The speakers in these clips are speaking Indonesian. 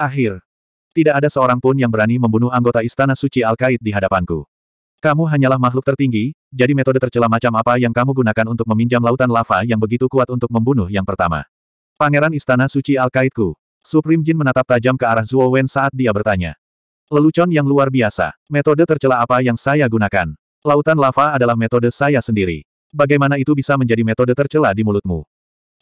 Akhir. Tidak ada seorang pun yang berani membunuh anggota Istana Suci al kaid di hadapanku. Kamu hanyalah makhluk tertinggi, jadi metode tercela macam apa yang kamu gunakan untuk meminjam lautan lava yang begitu kuat untuk membunuh yang pertama. Pangeran Istana Suci al kaidku Supreme Jin menatap tajam ke arah Zuo Wen saat dia bertanya. Lelucon yang luar biasa. Metode tercela apa yang saya gunakan? Lautan lava adalah metode saya sendiri. Bagaimana itu bisa menjadi metode tercela di mulutmu?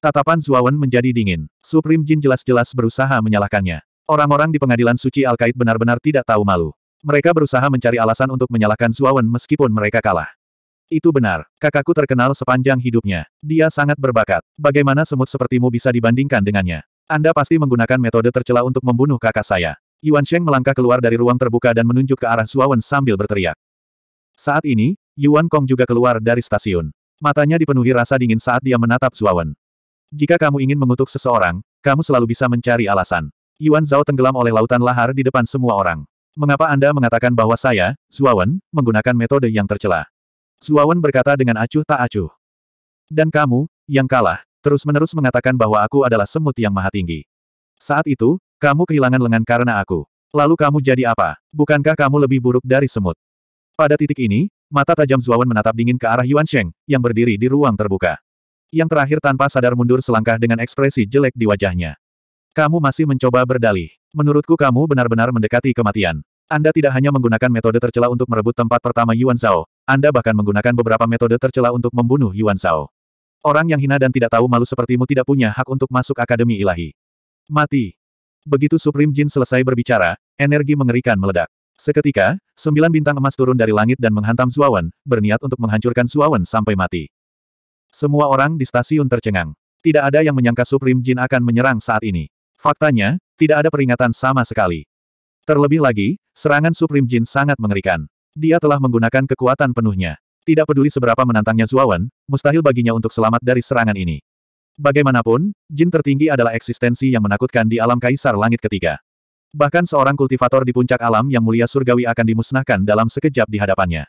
Tatapan Wen menjadi dingin. Supreme Jin jelas-jelas berusaha menyalahkannya. Orang-orang di pengadilan suci al Al-Kaid benar-benar tidak tahu malu. Mereka berusaha mencari alasan untuk menyalahkan Zuawan meskipun mereka kalah. Itu benar, kakakku terkenal sepanjang hidupnya. Dia sangat berbakat. Bagaimana semut sepertimu bisa dibandingkan dengannya? Anda pasti menggunakan metode tercela untuk membunuh kakak saya. Yuan Sheng melangkah keluar dari ruang terbuka dan menunjuk ke arah Zuawan sambil berteriak. Saat ini, Yuan Kong juga keluar dari stasiun. Matanya dipenuhi rasa dingin saat dia menatap Zuawan. Jika kamu ingin mengutuk seseorang, kamu selalu bisa mencari alasan. Yuan Zhao tenggelam oleh lautan lahar di depan semua orang. Mengapa Anda mengatakan bahwa saya, Zuawan, menggunakan metode yang tercela? Zuawan berkata dengan acuh tak acuh. Dan kamu, yang kalah, terus-menerus mengatakan bahwa aku adalah semut yang maha tinggi. Saat itu, kamu kehilangan lengan karena aku. Lalu kamu jadi apa? Bukankah kamu lebih buruk dari semut? Pada titik ini, mata tajam Zuawan menatap dingin ke arah Yuan Sheng, yang berdiri di ruang terbuka. Yang terakhir tanpa sadar mundur selangkah dengan ekspresi jelek di wajahnya. Kamu masih mencoba berdalih. Menurutku kamu benar-benar mendekati kematian. Anda tidak hanya menggunakan metode tercela untuk merebut tempat pertama Yuan Zhao, Anda bahkan menggunakan beberapa metode tercela untuk membunuh Yuan Zhao. Orang yang hina dan tidak tahu malu sepertimu tidak punya hak untuk masuk Akademi Ilahi. Mati. Begitu Supreme Jin selesai berbicara, energi mengerikan meledak. Seketika, sembilan bintang emas turun dari langit dan menghantam Zuawan, berniat untuk menghancurkan Zuawan sampai mati. Semua orang di stasiun tercengang. Tidak ada yang menyangka Supreme Jin akan menyerang saat ini. Faktanya, tidak ada peringatan sama sekali. Terlebih lagi, serangan Supreme Jin sangat mengerikan. Dia telah menggunakan kekuatan penuhnya. Tidak peduli seberapa menantangnya Zuawan, mustahil baginya untuk selamat dari serangan ini. Bagaimanapun, jin tertinggi adalah eksistensi yang menakutkan di alam kaisar langit ketiga. Bahkan seorang kultivator di puncak alam yang mulia surgawi akan dimusnahkan dalam sekejap di hadapannya.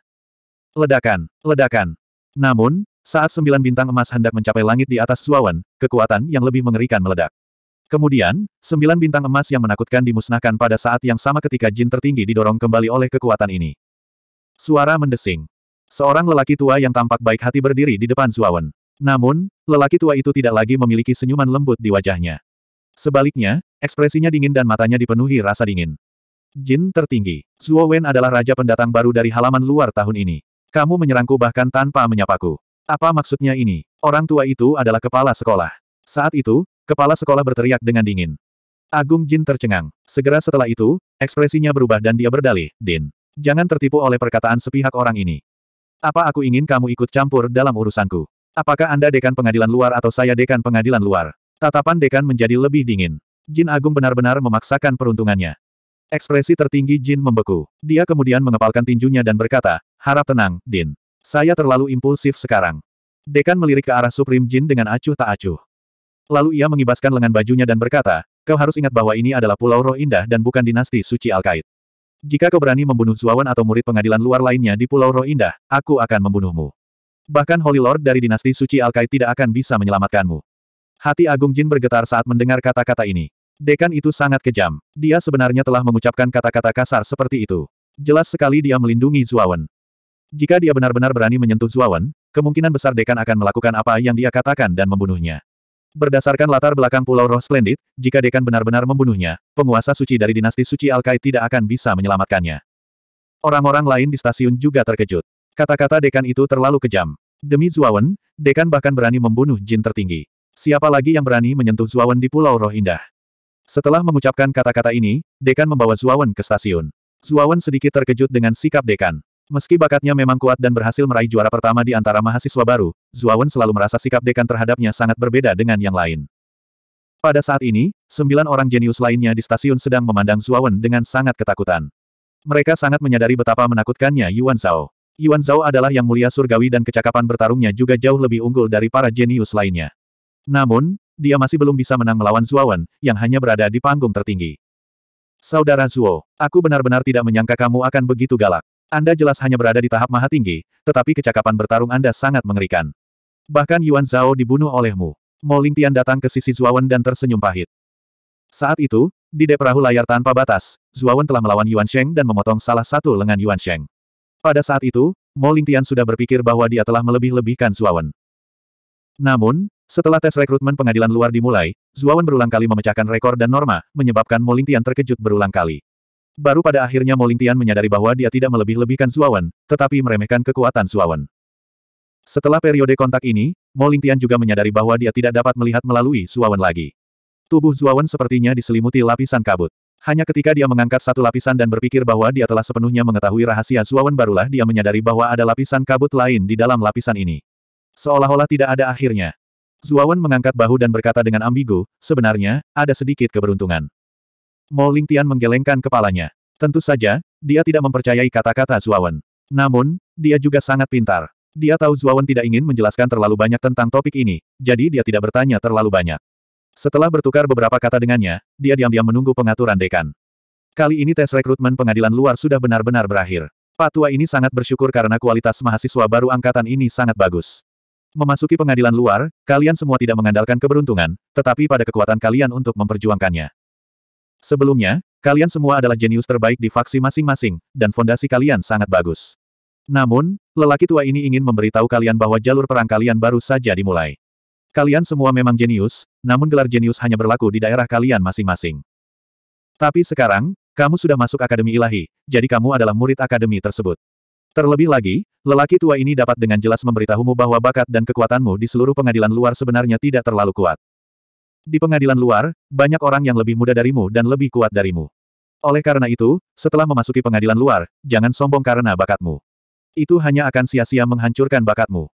Ledakan, ledakan. Namun, saat sembilan bintang emas hendak mencapai langit di atas Zuawan, kekuatan yang lebih mengerikan meledak. Kemudian, sembilan bintang emas yang menakutkan dimusnahkan pada saat yang sama ketika jin tertinggi didorong kembali oleh kekuatan ini. Suara mendesing. Seorang lelaki tua yang tampak baik hati berdiri di depan Zuawan. Namun, lelaki tua itu tidak lagi memiliki senyuman lembut di wajahnya. Sebaliknya, ekspresinya dingin dan matanya dipenuhi rasa dingin. Jin tertinggi. Zuo adalah raja pendatang baru dari halaman luar tahun ini. Kamu menyerangku bahkan tanpa menyapaku. Apa maksudnya ini? Orang tua itu adalah kepala sekolah. Saat itu, Kepala sekolah berteriak dengan dingin. Agung Jin tercengang. Segera setelah itu, ekspresinya berubah dan dia berdalih, Din. Jangan tertipu oleh perkataan sepihak orang ini. Apa aku ingin kamu ikut campur dalam urusanku? Apakah Anda dekan pengadilan luar atau saya dekan pengadilan luar? Tatapan dekan menjadi lebih dingin. Jin Agung benar-benar memaksakan peruntungannya. Ekspresi tertinggi Jin membeku. Dia kemudian mengepalkan tinjunya dan berkata, Harap tenang, Din. Saya terlalu impulsif sekarang. Dekan melirik ke arah Supreme Jin dengan acuh tak acuh. Lalu ia mengibaskan lengan bajunya dan berkata, kau harus ingat bahwa ini adalah pulau roh indah dan bukan dinasti suci Al-Qaid. Jika kau berani membunuh Zuawan atau murid pengadilan luar lainnya di pulau roh indah, aku akan membunuhmu. Bahkan Holy Lord dari dinasti suci Alkait tidak akan bisa menyelamatkanmu. Hati Agung Jin bergetar saat mendengar kata-kata ini. Dekan itu sangat kejam. Dia sebenarnya telah mengucapkan kata-kata kasar seperti itu. Jelas sekali dia melindungi Zuawan. Jika dia benar-benar berani menyentuh Zuawan, kemungkinan besar Dekan akan melakukan apa yang dia katakan dan membunuhnya. Berdasarkan latar belakang Pulau Roh Splendid, jika Dekan benar-benar membunuhnya, penguasa suci dari dinasti suci Alkai tidak akan bisa menyelamatkannya. Orang-orang lain di stasiun juga terkejut. Kata-kata Dekan itu terlalu kejam. Demi Zuawan, Dekan bahkan berani membunuh jin tertinggi. Siapa lagi yang berani menyentuh Zuawan di Pulau Roh Indah? Setelah mengucapkan kata-kata ini, Dekan membawa Zuawan ke stasiun. Zuawan sedikit terkejut dengan sikap Dekan. Meski bakatnya memang kuat dan berhasil meraih juara pertama di antara mahasiswa baru, Zuawan selalu merasa sikap dekan terhadapnya sangat berbeda dengan yang lain. Pada saat ini, sembilan orang jenius lainnya di stasiun sedang memandang Zuawan dengan sangat ketakutan. Mereka sangat menyadari betapa menakutkannya Yuan Zhao. Yuan Zhao adalah yang mulia surgawi dan kecakapan bertarungnya juga jauh lebih unggul dari para jenius lainnya. Namun, dia masih belum bisa menang melawan Zuawan, yang hanya berada di panggung tertinggi. Saudara Zuo, aku benar-benar tidak menyangka kamu akan begitu galak. Anda jelas hanya berada di tahap maha tinggi, tetapi kecakapan bertarung Anda sangat mengerikan. Bahkan Yuan Zhao dibunuh olehmu. Mo Lingtian datang ke sisi Zuawan dan tersenyum pahit. Saat itu, di dek perahu layar tanpa batas, Zuawan telah melawan Yuan Sheng dan memotong salah satu lengan Yuan Sheng. Pada saat itu, Mo Lingtian sudah berpikir bahwa dia telah melebih-lebihkan Zuawan. Namun, setelah tes rekrutmen pengadilan luar dimulai, Zuawan berulang kali memecahkan rekor dan norma, menyebabkan Mo Lingtian terkejut berulang kali. Baru pada akhirnya Molintian menyadari bahwa dia tidak melebih-lebihkan Suawan, tetapi meremehkan kekuatan Suawan. Setelah periode kontak ini, Molintian juga menyadari bahwa dia tidak dapat melihat melalui Suawan lagi. Tubuh Suawan sepertinya diselimuti lapisan kabut. Hanya ketika dia mengangkat satu lapisan dan berpikir bahwa dia telah sepenuhnya mengetahui rahasia Suawan barulah dia menyadari bahwa ada lapisan kabut lain di dalam lapisan ini. Seolah-olah tidak ada akhirnya. Zuawan mengangkat bahu dan berkata dengan ambigu, sebenarnya, ada sedikit keberuntungan. Mo Tian menggelengkan kepalanya. Tentu saja, dia tidak mempercayai kata-kata Zuawan. Namun, dia juga sangat pintar. Dia tahu Zuawan tidak ingin menjelaskan terlalu banyak tentang topik ini, jadi dia tidak bertanya terlalu banyak. Setelah bertukar beberapa kata dengannya, dia diam-diam menunggu pengaturan dekan. Kali ini tes rekrutmen pengadilan luar sudah benar-benar berakhir. Pak tua ini sangat bersyukur karena kualitas mahasiswa baru angkatan ini sangat bagus. Memasuki pengadilan luar, kalian semua tidak mengandalkan keberuntungan, tetapi pada kekuatan kalian untuk memperjuangkannya. Sebelumnya, kalian semua adalah jenius terbaik di faksi masing-masing, dan fondasi kalian sangat bagus. Namun, lelaki tua ini ingin memberitahu kalian bahwa jalur perang kalian baru saja dimulai. Kalian semua memang jenius, namun gelar jenius hanya berlaku di daerah kalian masing-masing. Tapi sekarang, kamu sudah masuk Akademi Ilahi, jadi kamu adalah murid Akademi tersebut. Terlebih lagi, lelaki tua ini dapat dengan jelas memberitahumu bahwa bakat dan kekuatanmu di seluruh pengadilan luar sebenarnya tidak terlalu kuat. Di pengadilan luar, banyak orang yang lebih muda darimu dan lebih kuat darimu. Oleh karena itu, setelah memasuki pengadilan luar, jangan sombong karena bakatmu. Itu hanya akan sia-sia menghancurkan bakatmu.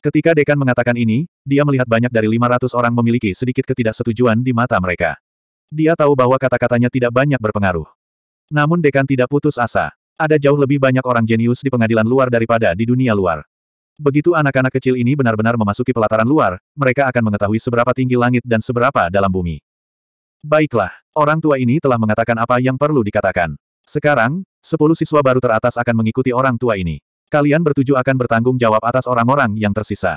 Ketika Dekan mengatakan ini, dia melihat banyak dari 500 orang memiliki sedikit ketidaksetujuan di mata mereka. Dia tahu bahwa kata-katanya tidak banyak berpengaruh. Namun Dekan tidak putus asa. Ada jauh lebih banyak orang jenius di pengadilan luar daripada di dunia luar. Begitu anak-anak kecil ini benar-benar memasuki pelataran luar, mereka akan mengetahui seberapa tinggi langit dan seberapa dalam bumi. Baiklah, orang tua ini telah mengatakan apa yang perlu dikatakan. Sekarang, sepuluh siswa baru teratas akan mengikuti orang tua ini. Kalian bertuju akan bertanggung jawab atas orang-orang yang tersisa.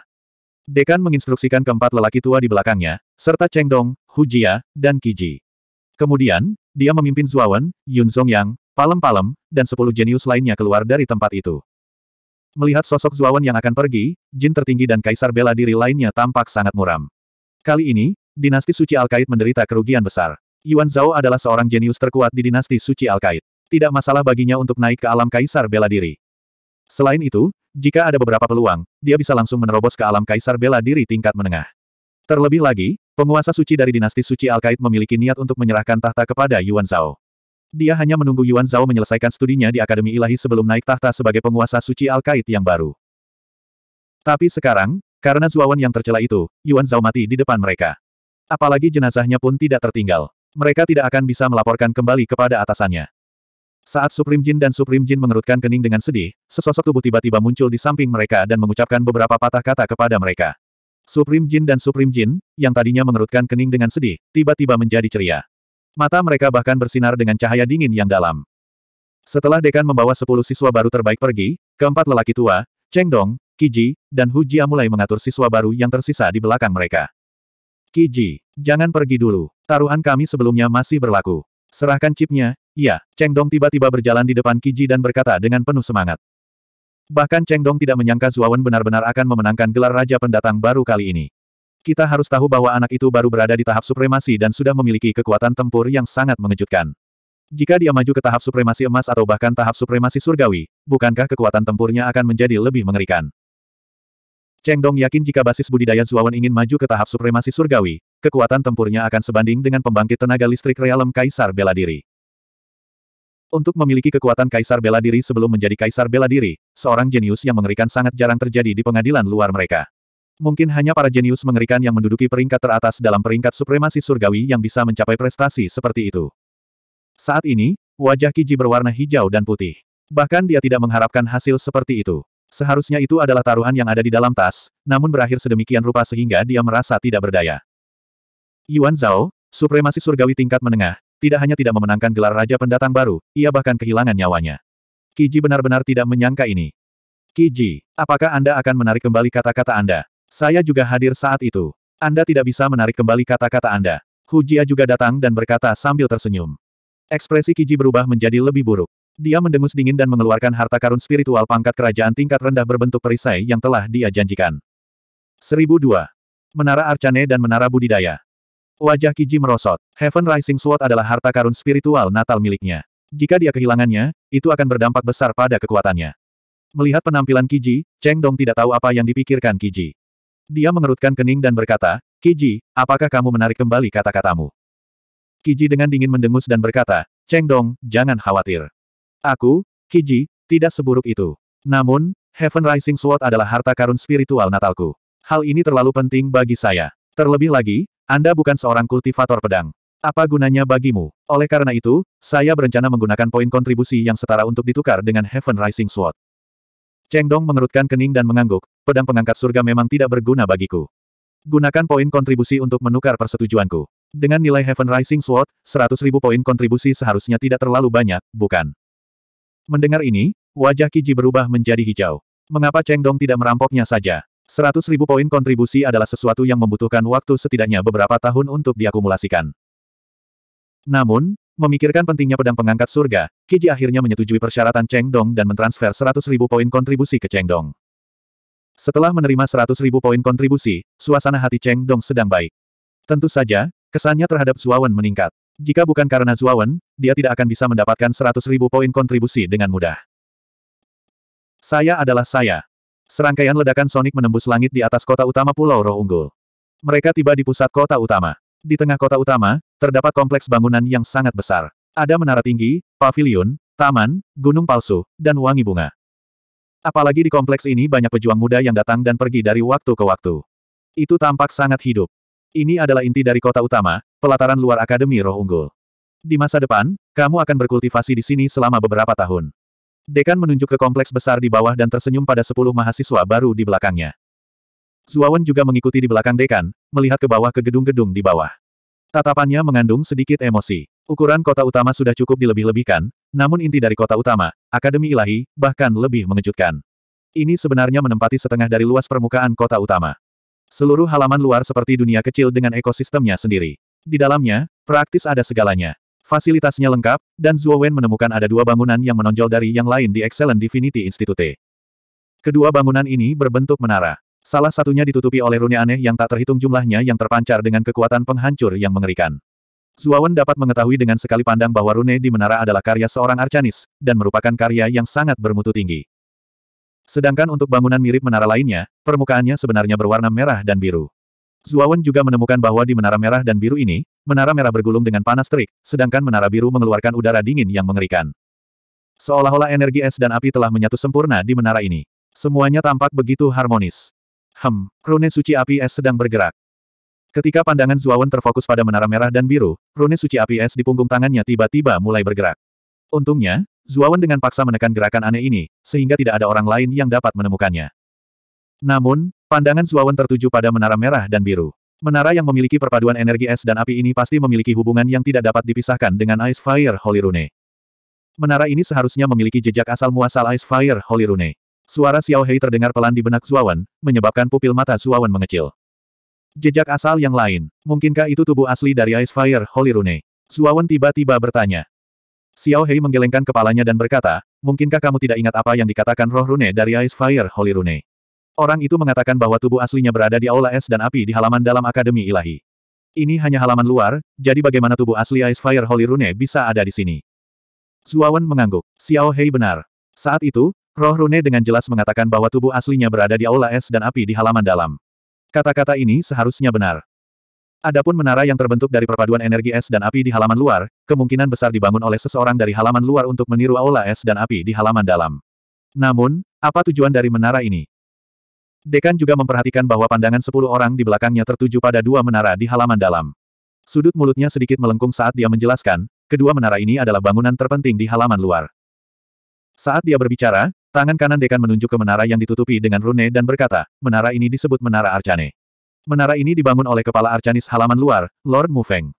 Dekan menginstruksikan keempat lelaki tua di belakangnya, serta Cheng Dong, Hu Jia, dan Qi Kemudian, dia memimpin Zuawan, Yun Zhongyang, Palem Palem, dan sepuluh jenius lainnya keluar dari tempat itu. Melihat sosok Zuawan yang akan pergi, jin tertinggi dan kaisar bela diri lainnya tampak sangat muram. Kali ini, dinasti suci Alkait menderita kerugian besar. Yuan Zhao adalah seorang jenius terkuat di dinasti suci Alkait. Tidak masalah baginya untuk naik ke alam kaisar bela diri. Selain itu, jika ada beberapa peluang, dia bisa langsung menerobos ke alam kaisar bela diri tingkat menengah. Terlebih lagi, penguasa suci dari dinasti suci Alkait memiliki niat untuk menyerahkan tahta kepada Yuan Zhao. Dia hanya menunggu Yuan Zhao menyelesaikan studinya di Akademi Ilahi sebelum naik tahta sebagai penguasa suci al yang baru. Tapi sekarang, karena Zuawan yang tercela itu, Yuan Zhao mati di depan mereka. Apalagi jenazahnya pun tidak tertinggal. Mereka tidak akan bisa melaporkan kembali kepada atasannya. Saat Supreme Jin dan Supreme Jin mengerutkan kening dengan sedih, sesosok tubuh tiba-tiba muncul di samping mereka dan mengucapkan beberapa patah kata kepada mereka. Supreme Jin dan Supreme Jin, yang tadinya mengerutkan kening dengan sedih, tiba-tiba menjadi ceria. Mata mereka bahkan bersinar dengan cahaya dingin yang dalam. Setelah dekan membawa sepuluh siswa baru terbaik pergi, keempat lelaki tua, Cheng Dong, Ji, dan Hu Jia mulai mengatur siswa baru yang tersisa di belakang mereka. Ji, jangan pergi dulu. Taruhan kami sebelumnya masih berlaku. Serahkan chipnya, Ya. Cheng Dong tiba-tiba berjalan di depan Ji dan berkata dengan penuh semangat. Bahkan Cheng Dong tidak menyangka Zuawan benar-benar akan memenangkan gelar Raja Pendatang baru kali ini. Kita harus tahu bahwa anak itu baru berada di tahap supremasi dan sudah memiliki kekuatan tempur yang sangat mengejutkan. Jika dia maju ke tahap supremasi emas atau bahkan tahap supremasi surgawi, bukankah kekuatan tempurnya akan menjadi lebih mengerikan? Cheng Dong yakin jika basis budidaya Zuawan ingin maju ke tahap supremasi surgawi, kekuatan tempurnya akan sebanding dengan pembangkit tenaga listrik realem Kaisar Bela Diri. Untuk memiliki kekuatan Kaisar Bela Diri sebelum menjadi Kaisar Bela Diri, seorang jenius yang mengerikan sangat jarang terjadi di pengadilan luar mereka. Mungkin hanya para jenius mengerikan yang menduduki peringkat teratas dalam peringkat supremasi surgawi yang bisa mencapai prestasi seperti itu. Saat ini, wajah Kiji berwarna hijau dan putih. Bahkan dia tidak mengharapkan hasil seperti itu. Seharusnya itu adalah taruhan yang ada di dalam tas, namun berakhir sedemikian rupa sehingga dia merasa tidak berdaya. Yuan Zhao, supremasi surgawi tingkat menengah, tidak hanya tidak memenangkan gelar Raja Pendatang baru, ia bahkan kehilangan nyawanya. Kiji benar-benar tidak menyangka ini. Kiji, apakah Anda akan menarik kembali kata-kata Anda? Saya juga hadir saat itu. Anda tidak bisa menarik kembali kata-kata Anda. Hu Jia juga datang dan berkata sambil tersenyum. Ekspresi Kiji berubah menjadi lebih buruk. Dia mendengus dingin dan mengeluarkan harta karun spiritual pangkat kerajaan tingkat rendah berbentuk perisai yang telah dia janjikan. 1002. Menara Arcane dan Menara Budidaya. Wajah Kiji merosot. Heaven Rising Sword adalah harta karun spiritual Natal miliknya. Jika dia kehilangannya, itu akan berdampak besar pada kekuatannya. Melihat penampilan Kiji, Cheng Dong tidak tahu apa yang dipikirkan Kiji. Dia mengerutkan kening dan berkata, Kiji, apakah kamu menarik kembali kata-katamu? Kiji dengan dingin mendengus dan berkata, Cheng Dong, jangan khawatir. Aku, Kiji, tidak seburuk itu. Namun, Heaven Rising Sword adalah harta karun spiritual Natalku. Hal ini terlalu penting bagi saya. Terlebih lagi, Anda bukan seorang kultivator pedang. Apa gunanya bagimu? Oleh karena itu, saya berencana menggunakan poin kontribusi yang setara untuk ditukar dengan Heaven Rising Sword. Cheng Dong mengerutkan kening dan mengangguk, pedang pengangkat surga memang tidak berguna bagiku. Gunakan poin kontribusi untuk menukar persetujuanku. Dengan nilai Heaven Rising Sword, 100 ribu poin kontribusi seharusnya tidak terlalu banyak, bukan? Mendengar ini, wajah Kiji berubah menjadi hijau. Mengapa Cheng Dong tidak merampoknya saja? 100 ribu poin kontribusi adalah sesuatu yang membutuhkan waktu setidaknya beberapa tahun untuk diakumulasikan. Namun, Memikirkan pentingnya pedang pengangkat surga, Kiji akhirnya menyetujui persyaratan Cheng Dong dan mentransfer 100 ribu poin kontribusi ke Cheng Dong. Setelah menerima 100 ribu poin kontribusi, suasana hati Cheng Dong sedang baik. Tentu saja, kesannya terhadap Zuawan meningkat. Jika bukan karena Zuawan, dia tidak akan bisa mendapatkan 100 ribu poin kontribusi dengan mudah. Saya adalah saya. Serangkaian ledakan sonik menembus langit di atas kota utama Pulau Roh Unggul. Mereka tiba di pusat kota utama. Di tengah kota utama, terdapat kompleks bangunan yang sangat besar. Ada menara tinggi, pavilion, taman, gunung palsu, dan wangi bunga. Apalagi di kompleks ini banyak pejuang muda yang datang dan pergi dari waktu ke waktu. Itu tampak sangat hidup. Ini adalah inti dari kota utama, pelataran luar Akademi Roh Unggul. Di masa depan, kamu akan berkultivasi di sini selama beberapa tahun. Dekan menunjuk ke kompleks besar di bawah dan tersenyum pada sepuluh mahasiswa baru di belakangnya. Zuawan juga mengikuti di belakang dekan, melihat ke bawah ke gedung-gedung di bawah. Tatapannya mengandung sedikit emosi. Ukuran kota utama sudah cukup dilebih-lebihkan, namun inti dari kota utama, Akademi Ilahi, bahkan lebih mengejutkan. Ini sebenarnya menempati setengah dari luas permukaan kota utama. Seluruh halaman luar seperti dunia kecil dengan ekosistemnya sendiri. Di dalamnya, praktis ada segalanya. Fasilitasnya lengkap, dan Zuo Wen menemukan ada dua bangunan yang menonjol dari yang lain di Excellent Divinity Institute. Kedua bangunan ini berbentuk menara. Salah satunya ditutupi oleh rune aneh yang tak terhitung jumlahnya yang terpancar dengan kekuatan penghancur yang mengerikan. Zuawan dapat mengetahui dengan sekali pandang bahwa rune di menara adalah karya seorang Arcanis, dan merupakan karya yang sangat bermutu tinggi. Sedangkan untuk bangunan mirip menara lainnya, permukaannya sebenarnya berwarna merah dan biru. Zuawan juga menemukan bahwa di menara merah dan biru ini, menara merah bergulung dengan panas terik, sedangkan menara biru mengeluarkan udara dingin yang mengerikan. Seolah-olah energi es dan api telah menyatu sempurna di menara ini. Semuanya tampak begitu harmonis. Hem, rune suci api es sedang bergerak. Ketika pandangan Zuawan terfokus pada menara merah dan biru, rune suci api es di punggung tangannya tiba-tiba mulai bergerak. Untungnya, Zuawan dengan paksa menekan gerakan aneh ini, sehingga tidak ada orang lain yang dapat menemukannya. Namun, pandangan Zuawan tertuju pada menara merah dan biru. Menara yang memiliki perpaduan energi es dan api ini pasti memiliki hubungan yang tidak dapat dipisahkan dengan Ice Fire Holy Rune. Menara ini seharusnya memiliki jejak asal muasal Ice Fire Holy Rune. Suara Xiao Hei terdengar pelan di benak Zuawan, menyebabkan pupil mata Zuawan mengecil. Jejak asal yang lain, mungkinkah itu tubuh asli dari Ice Fire Holy Rune? Zuawan tiba-tiba bertanya. Xiao Hei menggelengkan kepalanya dan berkata, mungkinkah kamu tidak ingat apa yang dikatakan roh rune dari Ice Fire Holy Rune? Orang itu mengatakan bahwa tubuh aslinya berada di aula es dan api di halaman dalam Akademi Ilahi. Ini hanya halaman luar, jadi bagaimana tubuh asli Ice Fire Holy Rune bisa ada di sini? Zuawan mengangguk. Xiao Hei benar. Saat itu, Roh Rune dengan jelas mengatakan bahwa tubuh aslinya berada di aula es dan api di halaman dalam. Kata-kata ini seharusnya benar. Adapun menara yang terbentuk dari perpaduan energi es dan api di halaman luar, kemungkinan besar dibangun oleh seseorang dari halaman luar untuk meniru aula es dan api di halaman dalam. Namun, apa tujuan dari menara ini? Dekan juga memperhatikan bahwa pandangan sepuluh orang di belakangnya tertuju pada dua menara di halaman dalam. Sudut mulutnya sedikit melengkung saat dia menjelaskan, kedua menara ini adalah bangunan terpenting di halaman luar. Saat dia berbicara, Tangan kanan dekan menunjuk ke menara yang ditutupi dengan rune dan berkata, menara ini disebut Menara Arcane. Menara ini dibangun oleh kepala Arcanis halaman luar, Lord Mu Feng.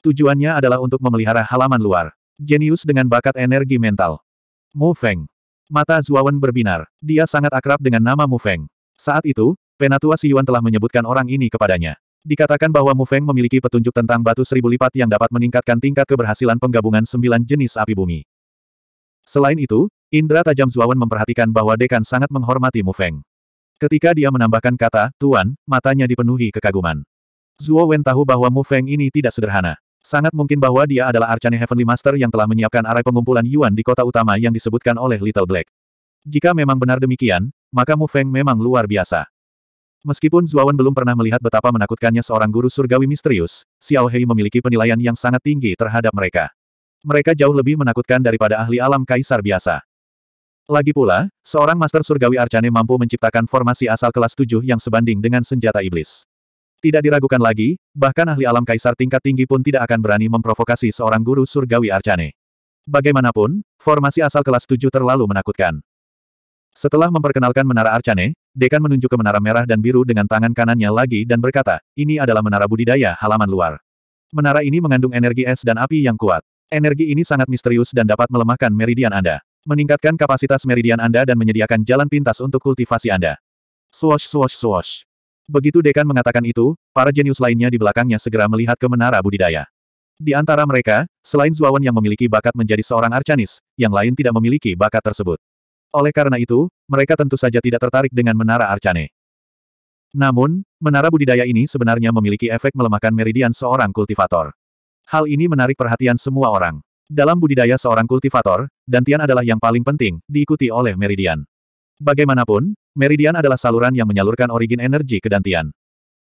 Tujuannya adalah untuk memelihara halaman luar. Jenius dengan bakat energi mental. Mu Feng. Mata Zuawan berbinar. Dia sangat akrab dengan nama Mu Feng. Saat itu, Penatua Si Yuan telah menyebutkan orang ini kepadanya. Dikatakan bahwa Mu Feng memiliki petunjuk tentang batu seribu lipat yang dapat meningkatkan tingkat keberhasilan penggabungan sembilan jenis api bumi. Selain itu, Indra tajam Zuawan memperhatikan bahwa dekan sangat menghormati Mu Feng. Ketika dia menambahkan kata, Tuan, matanya dipenuhi kekaguman. Zuo Wen tahu bahwa Mu Feng ini tidak sederhana. Sangat mungkin bahwa dia adalah Arcane Heavenly Master yang telah menyiapkan arai pengumpulan Yuan di kota utama yang disebutkan oleh Little Black. Jika memang benar demikian, maka Mu Feng memang luar biasa. Meskipun Zuawan belum pernah melihat betapa menakutkannya seorang guru surgawi misterius, Xiao Hei memiliki penilaian yang sangat tinggi terhadap mereka. Mereka jauh lebih menakutkan daripada ahli alam kaisar biasa. Lagi pula, seorang Master Surgawi Arcane mampu menciptakan formasi asal kelas 7 yang sebanding dengan senjata iblis. Tidak diragukan lagi, bahkan ahli alam kaisar tingkat tinggi pun tidak akan berani memprovokasi seorang guru Surgawi Arcane. Bagaimanapun, formasi asal kelas 7 terlalu menakutkan. Setelah memperkenalkan menara Arcane, Dekan menunjuk ke menara merah dan biru dengan tangan kanannya lagi dan berkata, ini adalah menara budidaya halaman luar. Menara ini mengandung energi es dan api yang kuat. Energi ini sangat misterius dan dapat melemahkan meridian Anda. Meningkatkan kapasitas meridian Anda dan menyediakan jalan pintas untuk kultivasi Anda. Swash swash swash. Begitu Dekan mengatakan itu, para jenius lainnya di belakangnya segera melihat ke menara budidaya. Di antara mereka, selain Zuawan yang memiliki bakat menjadi seorang arcanis, yang lain tidak memiliki bakat tersebut. Oleh karena itu, mereka tentu saja tidak tertarik dengan menara arcane. Namun, menara budidaya ini sebenarnya memiliki efek melemahkan meridian seorang kultivator. Hal ini menarik perhatian semua orang. Dalam budidaya seorang kultivator, Dantian adalah yang paling penting, diikuti oleh Meridian. Bagaimanapun, Meridian adalah saluran yang menyalurkan origin energi ke Dantian.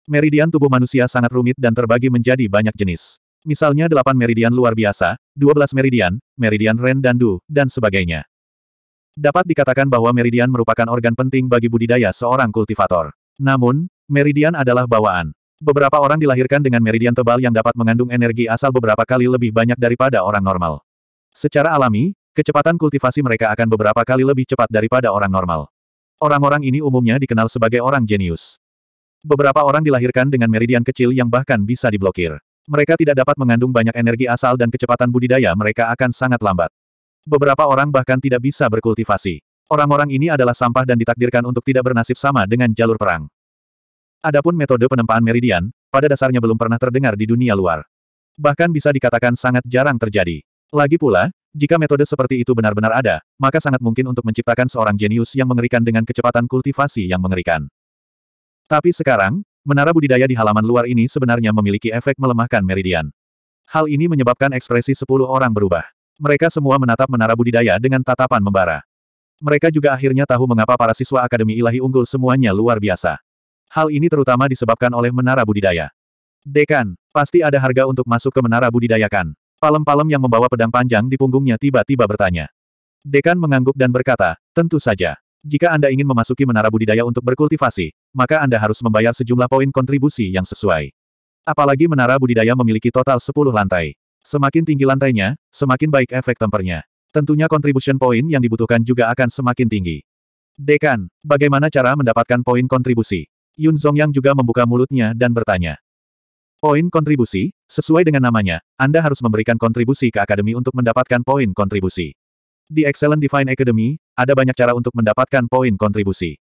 Meridian tubuh manusia sangat rumit dan terbagi menjadi banyak jenis. Misalnya 8 meridian luar biasa, 12 meridian, meridian ren dan du, dan sebagainya. Dapat dikatakan bahwa meridian merupakan organ penting bagi budidaya seorang kultivator. Namun, meridian adalah bawaan. Beberapa orang dilahirkan dengan meridian tebal yang dapat mengandung energi asal beberapa kali lebih banyak daripada orang normal. Secara alami, kecepatan kultivasi mereka akan beberapa kali lebih cepat daripada orang normal. Orang-orang ini umumnya dikenal sebagai orang jenius. Beberapa orang dilahirkan dengan meridian kecil yang bahkan bisa diblokir. Mereka tidak dapat mengandung banyak energi asal dan kecepatan budidaya mereka akan sangat lambat. Beberapa orang bahkan tidak bisa berkultivasi. Orang-orang ini adalah sampah dan ditakdirkan untuk tidak bernasib sama dengan jalur perang. Adapun metode penempaan meridian, pada dasarnya belum pernah terdengar di dunia luar. Bahkan bisa dikatakan sangat jarang terjadi. Lagi pula, jika metode seperti itu benar-benar ada, maka sangat mungkin untuk menciptakan seorang jenius yang mengerikan dengan kecepatan kultivasi yang mengerikan. Tapi sekarang, menara budidaya di halaman luar ini sebenarnya memiliki efek melemahkan meridian. Hal ini menyebabkan ekspresi sepuluh orang berubah. Mereka semua menatap menara budidaya dengan tatapan membara. Mereka juga akhirnya tahu mengapa para siswa Akademi Ilahi Unggul semuanya luar biasa. Hal ini terutama disebabkan oleh menara budidaya. Dekan, pasti ada harga untuk masuk ke menara budidaya kan? Palem-palem yang membawa pedang panjang di punggungnya tiba-tiba bertanya. Dekan mengangguk dan berkata, tentu saja. Jika Anda ingin memasuki menara budidaya untuk berkultivasi, maka Anda harus membayar sejumlah poin kontribusi yang sesuai. Apalagi menara budidaya memiliki total 10 lantai. Semakin tinggi lantainya, semakin baik efek tempernya. Tentunya contribution poin yang dibutuhkan juga akan semakin tinggi. Dekan, bagaimana cara mendapatkan poin kontribusi? Yun Zhongyang juga membuka mulutnya dan bertanya. Poin kontribusi, sesuai dengan namanya, Anda harus memberikan kontribusi ke akademi untuk mendapatkan poin kontribusi. Di Excellent Divine Academy, ada banyak cara untuk mendapatkan poin kontribusi.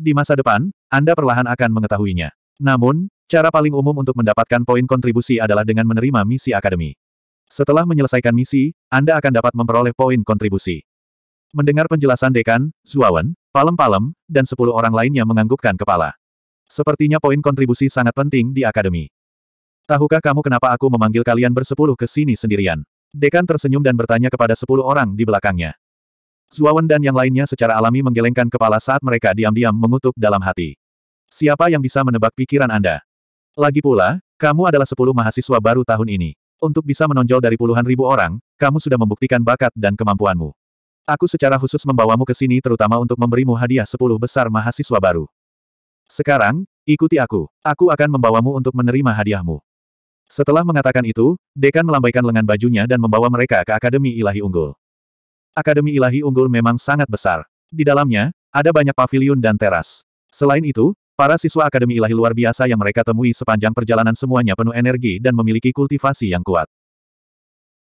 Di masa depan, Anda perlahan akan mengetahuinya. Namun, cara paling umum untuk mendapatkan poin kontribusi adalah dengan menerima misi akademi. Setelah menyelesaikan misi, Anda akan dapat memperoleh poin kontribusi. Mendengar penjelasan dekan, Zuawan, Palem-Palem, dan sepuluh orang lainnya menganggukkan kepala. Sepertinya poin kontribusi sangat penting di akademi. Tahukah kamu kenapa aku memanggil kalian bersepuluh ke sini sendirian? Dekan tersenyum dan bertanya kepada sepuluh orang di belakangnya. Zuawan dan yang lainnya secara alami menggelengkan kepala saat mereka diam-diam mengutuk dalam hati. Siapa yang bisa menebak pikiran Anda? Lagi pula, kamu adalah sepuluh mahasiswa baru tahun ini. Untuk bisa menonjol dari puluhan ribu orang, kamu sudah membuktikan bakat dan kemampuanmu. Aku secara khusus membawamu ke sini terutama untuk memberimu hadiah sepuluh besar mahasiswa baru. Sekarang, ikuti aku. Aku akan membawamu untuk menerima hadiahmu. Setelah mengatakan itu, Dekan melambaikan lengan bajunya dan membawa mereka ke Akademi Ilahi Unggul. Akademi Ilahi Unggul memang sangat besar. Di dalamnya, ada banyak pavilion dan teras. Selain itu, para siswa Akademi Ilahi luar biasa yang mereka temui sepanjang perjalanan semuanya penuh energi dan memiliki kultivasi yang kuat.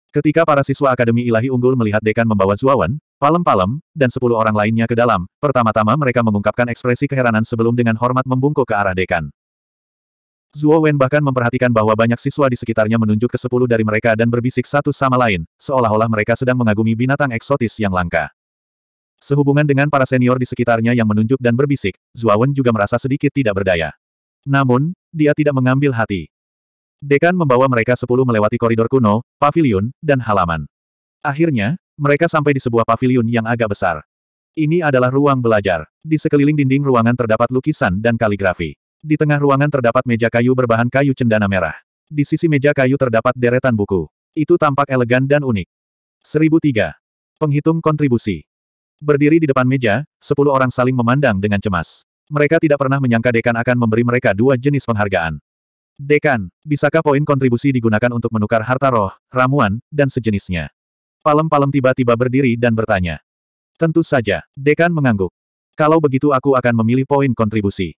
Ketika para siswa Akademi Ilahi Unggul melihat Dekan membawa Zuawan, Palem-palem, dan sepuluh orang lainnya ke dalam, pertama-tama mereka mengungkapkan ekspresi keheranan sebelum dengan hormat membungkuk ke arah dekan. Zuo Wen bahkan memperhatikan bahwa banyak siswa di sekitarnya menunjuk ke sepuluh dari mereka dan berbisik satu sama lain, seolah-olah mereka sedang mengagumi binatang eksotis yang langka. Sehubungan dengan para senior di sekitarnya yang menunjuk dan berbisik, Zuo Wen juga merasa sedikit tidak berdaya. Namun, dia tidak mengambil hati. Dekan membawa mereka sepuluh melewati koridor kuno, pavilion, dan halaman. Akhirnya, mereka sampai di sebuah pavilion yang agak besar. Ini adalah ruang belajar. Di sekeliling dinding ruangan terdapat lukisan dan kaligrafi. Di tengah ruangan terdapat meja kayu berbahan kayu cendana merah. Di sisi meja kayu terdapat deretan buku. Itu tampak elegan dan unik. 1003. Penghitung kontribusi. Berdiri di depan meja, sepuluh orang saling memandang dengan cemas. Mereka tidak pernah menyangka Dekan akan memberi mereka dua jenis penghargaan. Dekan, bisakah poin kontribusi digunakan untuk menukar harta roh, ramuan, dan sejenisnya? Palem-palem tiba-tiba berdiri dan bertanya. Tentu saja, Dekan mengangguk. Kalau begitu aku akan memilih poin kontribusi.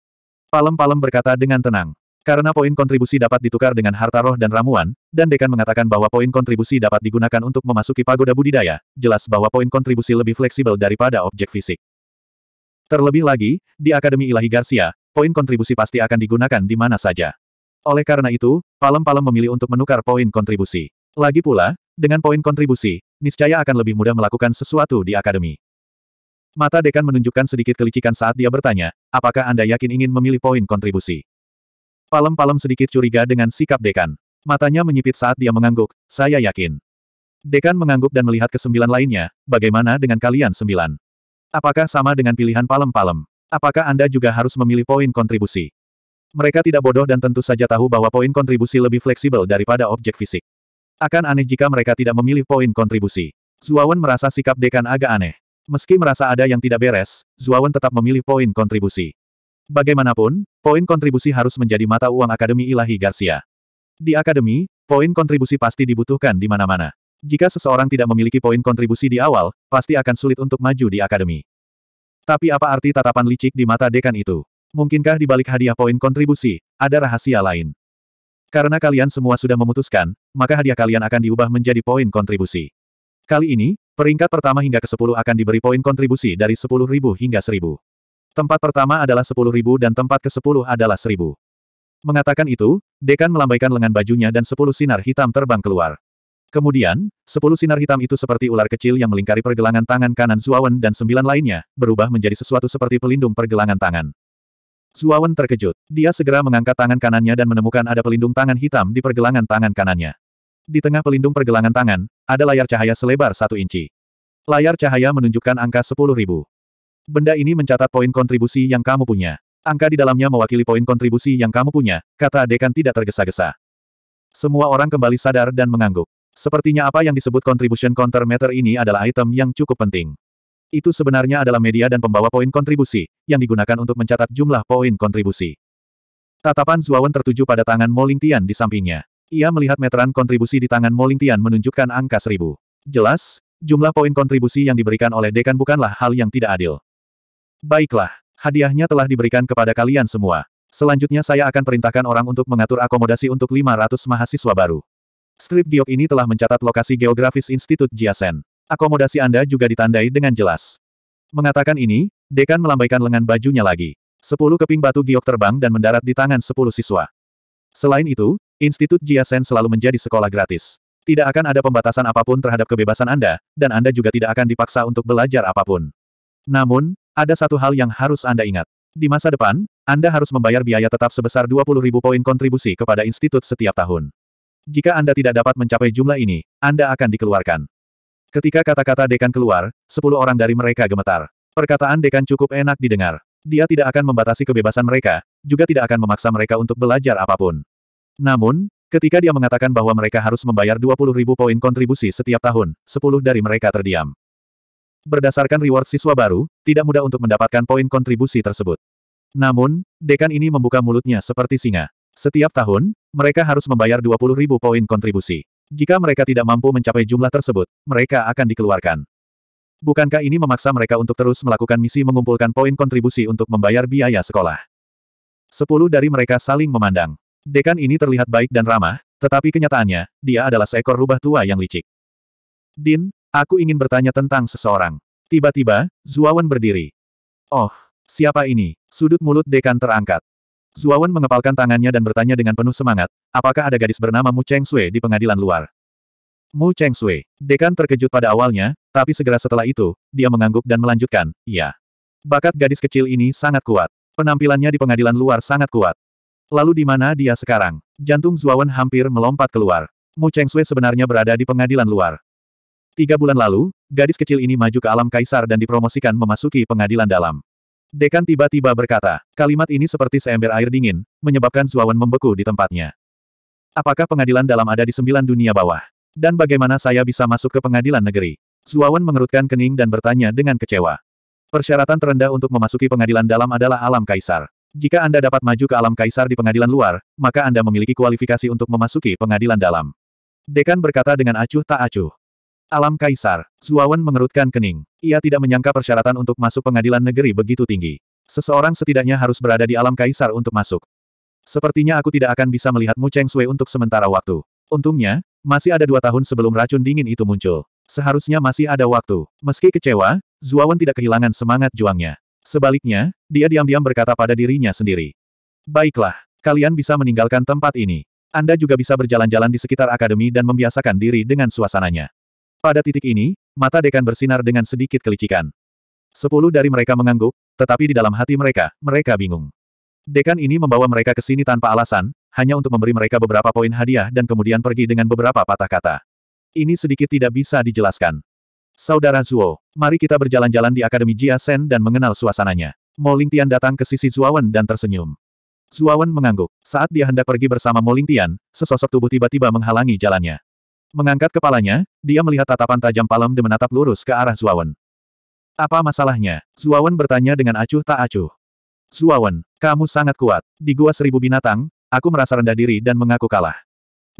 Palem-palem berkata dengan tenang. Karena poin kontribusi dapat ditukar dengan harta roh dan ramuan, dan Dekan mengatakan bahwa poin kontribusi dapat digunakan untuk memasuki pagoda budidaya, jelas bahwa poin kontribusi lebih fleksibel daripada objek fisik. Terlebih lagi, di Akademi Ilahi Garcia, poin kontribusi pasti akan digunakan di mana saja. Oleh karena itu, Palem-Palem memilih untuk menukar poin kontribusi. Lagi pula, dengan poin kontribusi, niscaya akan lebih mudah melakukan sesuatu di akademi. Mata dekan menunjukkan sedikit kelicikan saat dia bertanya, apakah Anda yakin ingin memilih poin kontribusi? Palem-palem sedikit curiga dengan sikap dekan. Matanya menyipit saat dia mengangguk, saya yakin. Dekan mengangguk dan melihat ke sembilan lainnya, bagaimana dengan kalian sembilan? Apakah sama dengan pilihan palem-palem? Apakah Anda juga harus memilih poin kontribusi? Mereka tidak bodoh dan tentu saja tahu bahwa poin kontribusi lebih fleksibel daripada objek fisik. Akan aneh jika mereka tidak memilih poin kontribusi. Zuawan merasa sikap dekan agak aneh. Meski merasa ada yang tidak beres, Zuawan tetap memilih poin kontribusi. Bagaimanapun, poin kontribusi harus menjadi mata uang Akademi Ilahi Garcia. Di Akademi, poin kontribusi pasti dibutuhkan di mana-mana. Jika seseorang tidak memiliki poin kontribusi di awal, pasti akan sulit untuk maju di Akademi. Tapi apa arti tatapan licik di mata dekan itu? Mungkinkah di balik hadiah poin kontribusi, ada rahasia lain? Karena kalian semua sudah memutuskan, maka hadiah kalian akan diubah menjadi poin kontribusi. Kali ini, peringkat pertama hingga ke-10 akan diberi poin kontribusi dari 10.000 hingga 1.000. Tempat pertama adalah 10.000 dan tempat ke-10 adalah 1.000. Mengatakan itu, Dekan melambaikan lengan bajunya dan 10 sinar hitam terbang keluar. Kemudian, 10 sinar hitam itu seperti ular kecil yang melingkari pergelangan tangan kanan Zuawan dan sembilan lainnya, berubah menjadi sesuatu seperti pelindung pergelangan tangan. Suawan terkejut. Dia segera mengangkat tangan kanannya dan menemukan ada pelindung tangan hitam di pergelangan tangan kanannya. Di tengah pelindung pergelangan tangan, ada layar cahaya selebar satu inci. Layar cahaya menunjukkan angka sepuluh ribu. Benda ini mencatat poin kontribusi yang kamu punya. Angka di dalamnya mewakili poin kontribusi yang kamu punya, kata Dekan tidak tergesa-gesa. Semua orang kembali sadar dan mengangguk. Sepertinya apa yang disebut contribution counter meter ini adalah item yang cukup penting. Itu sebenarnya adalah media dan pembawa poin kontribusi, yang digunakan untuk mencatat jumlah poin kontribusi. Tatapan Zuawan tertuju pada tangan Molingtian di sampingnya. Ia melihat meteran kontribusi di tangan Molingtian menunjukkan angka seribu. Jelas, jumlah poin kontribusi yang diberikan oleh dekan bukanlah hal yang tidak adil. Baiklah, hadiahnya telah diberikan kepada kalian semua. Selanjutnya saya akan perintahkan orang untuk mengatur akomodasi untuk 500 mahasiswa baru. Strip Giok ini telah mencatat lokasi geografis Institut Jiasen akomodasi Anda juga ditandai dengan jelas. Mengatakan ini, Dekan melambaikan lengan bajunya lagi. Sepuluh keping batu giok terbang dan mendarat di tangan sepuluh siswa. Selain itu, Institut Jiasen selalu menjadi sekolah gratis. Tidak akan ada pembatasan apapun terhadap kebebasan Anda, dan Anda juga tidak akan dipaksa untuk belajar apapun. Namun, ada satu hal yang harus Anda ingat. Di masa depan, Anda harus membayar biaya tetap sebesar 20.000 poin kontribusi kepada institut setiap tahun. Jika Anda tidak dapat mencapai jumlah ini, Anda akan dikeluarkan. Ketika kata-kata dekan keluar, sepuluh orang dari mereka gemetar. Perkataan dekan cukup enak didengar. Dia tidak akan membatasi kebebasan mereka, juga tidak akan memaksa mereka untuk belajar apapun. Namun, ketika dia mengatakan bahwa mereka harus membayar 20 ribu poin kontribusi setiap tahun, sepuluh dari mereka terdiam. Berdasarkan reward siswa baru, tidak mudah untuk mendapatkan poin kontribusi tersebut. Namun, dekan ini membuka mulutnya seperti singa. Setiap tahun, mereka harus membayar 20 ribu poin kontribusi. Jika mereka tidak mampu mencapai jumlah tersebut, mereka akan dikeluarkan. Bukankah ini memaksa mereka untuk terus melakukan misi mengumpulkan poin kontribusi untuk membayar biaya sekolah? Sepuluh dari mereka saling memandang. Dekan ini terlihat baik dan ramah, tetapi kenyataannya, dia adalah seekor rubah tua yang licik. Din, aku ingin bertanya tentang seseorang. Tiba-tiba, Zuawan berdiri. Oh, siapa ini? Sudut mulut dekan terangkat. Zuawan mengepalkan tangannya dan bertanya dengan penuh semangat, apakah ada gadis bernama Mu Cheng Sui di pengadilan luar? Mu Cheng Sui, dekan terkejut pada awalnya, tapi segera setelah itu, dia mengangguk dan melanjutkan, iya. Bakat gadis kecil ini sangat kuat. Penampilannya di pengadilan luar sangat kuat. Lalu di mana dia sekarang? Jantung Zuawan hampir melompat keluar. Mu Cheng Sui sebenarnya berada di pengadilan luar. Tiga bulan lalu, gadis kecil ini maju ke alam kaisar dan dipromosikan memasuki pengadilan dalam. Dekan tiba-tiba berkata, kalimat ini seperti seember air dingin, menyebabkan Zuawan membeku di tempatnya. Apakah pengadilan dalam ada di sembilan dunia bawah? Dan bagaimana saya bisa masuk ke pengadilan negeri? Zuawan mengerutkan kening dan bertanya dengan kecewa. Persyaratan terendah untuk memasuki pengadilan dalam adalah alam kaisar. Jika Anda dapat maju ke alam kaisar di pengadilan luar, maka Anda memiliki kualifikasi untuk memasuki pengadilan dalam. Dekan berkata dengan acuh tak acuh. Alam Kaisar, Zuawan mengerutkan kening. Ia tidak menyangka persyaratan untuk masuk pengadilan negeri begitu tinggi. Seseorang setidaknya harus berada di alam kaisar untuk masuk. Sepertinya aku tidak akan bisa melihatmu Cheng Sui untuk sementara waktu. Untungnya, masih ada dua tahun sebelum racun dingin itu muncul. Seharusnya masih ada waktu. Meski kecewa, Zuawan tidak kehilangan semangat juangnya. Sebaliknya, dia diam-diam berkata pada dirinya sendiri. Baiklah, kalian bisa meninggalkan tempat ini. Anda juga bisa berjalan-jalan di sekitar akademi dan membiasakan diri dengan suasananya. Pada titik ini, mata dekan bersinar dengan sedikit kelicikan. Sepuluh dari mereka mengangguk, tetapi di dalam hati mereka, mereka bingung. Dekan ini membawa mereka ke sini tanpa alasan, hanya untuk memberi mereka beberapa poin hadiah dan kemudian pergi dengan beberapa patah kata. Ini sedikit tidak bisa dijelaskan. Saudara Zuo, mari kita berjalan-jalan di Akademi Jia Sen dan mengenal suasananya. Mo Lingtian datang ke sisi Zuawan dan tersenyum. Zuawan mengangguk. Saat dia hendak pergi bersama Mo Lingtian, sesosok tubuh tiba-tiba menghalangi jalannya. Mengangkat kepalanya, dia melihat tatapan tajam Palemde menatap lurus ke arah Zuawan. Apa masalahnya? Zuawan bertanya dengan acuh tak acuh. Zuawan, kamu sangat kuat. Di gua seribu binatang, aku merasa rendah diri dan mengaku kalah.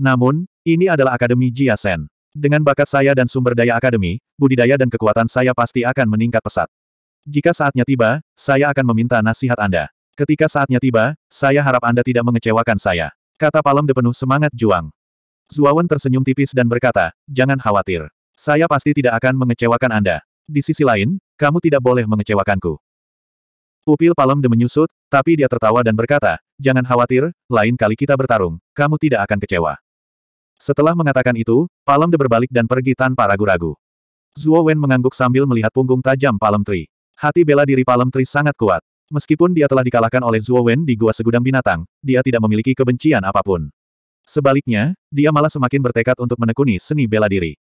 Namun, ini adalah Akademi Jia Sen. Dengan bakat saya dan sumber daya akademi, budidaya dan kekuatan saya pasti akan meningkat pesat. Jika saatnya tiba, saya akan meminta nasihat Anda. Ketika saatnya tiba, saya harap Anda tidak mengecewakan saya. Kata Palem penuh semangat juang. Zuawan tersenyum tipis dan berkata, jangan khawatir. Saya pasti tidak akan mengecewakan Anda. Di sisi lain, kamu tidak boleh mengecewakanku. Upil Palem de menyusut, tapi dia tertawa dan berkata, jangan khawatir, lain kali kita bertarung, kamu tidak akan kecewa. Setelah mengatakan itu, Palem de berbalik dan pergi tanpa ragu-ragu. Zuo Wen mengangguk sambil melihat punggung tajam Palem Tri. Hati bela diri Palem Tri sangat kuat. Meskipun dia telah dikalahkan oleh Zuo Wen di Gua Segudang Binatang, dia tidak memiliki kebencian apapun. Sebaliknya, dia malah semakin bertekad untuk menekuni seni bela diri.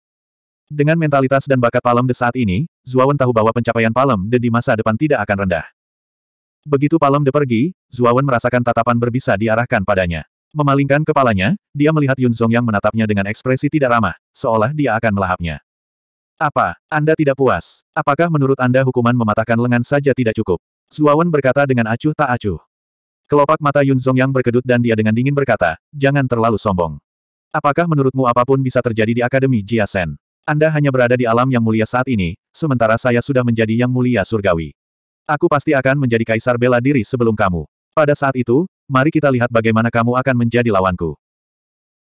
Dengan mentalitas dan bakat Palem De saat ini, Zuawan tahu bahwa pencapaian Palem De di masa depan tidak akan rendah. Begitu Palem De pergi, Zuawan merasakan tatapan berbisa diarahkan padanya. Memalingkan kepalanya, dia melihat Yun Zhong yang menatapnya dengan ekspresi tidak ramah, seolah dia akan melahapnya. Apa, Anda tidak puas? Apakah menurut Anda hukuman mematahkan lengan saja tidak cukup? Zuawan berkata dengan acuh tak acuh. Kelopak mata Yun Zong yang berkedut dan dia dengan dingin berkata, jangan terlalu sombong. Apakah menurutmu apapun bisa terjadi di Akademi Jia Sen? Anda hanya berada di alam yang mulia saat ini, sementara saya sudah menjadi yang mulia surgawi. Aku pasti akan menjadi kaisar bela diri sebelum kamu. Pada saat itu, mari kita lihat bagaimana kamu akan menjadi lawanku.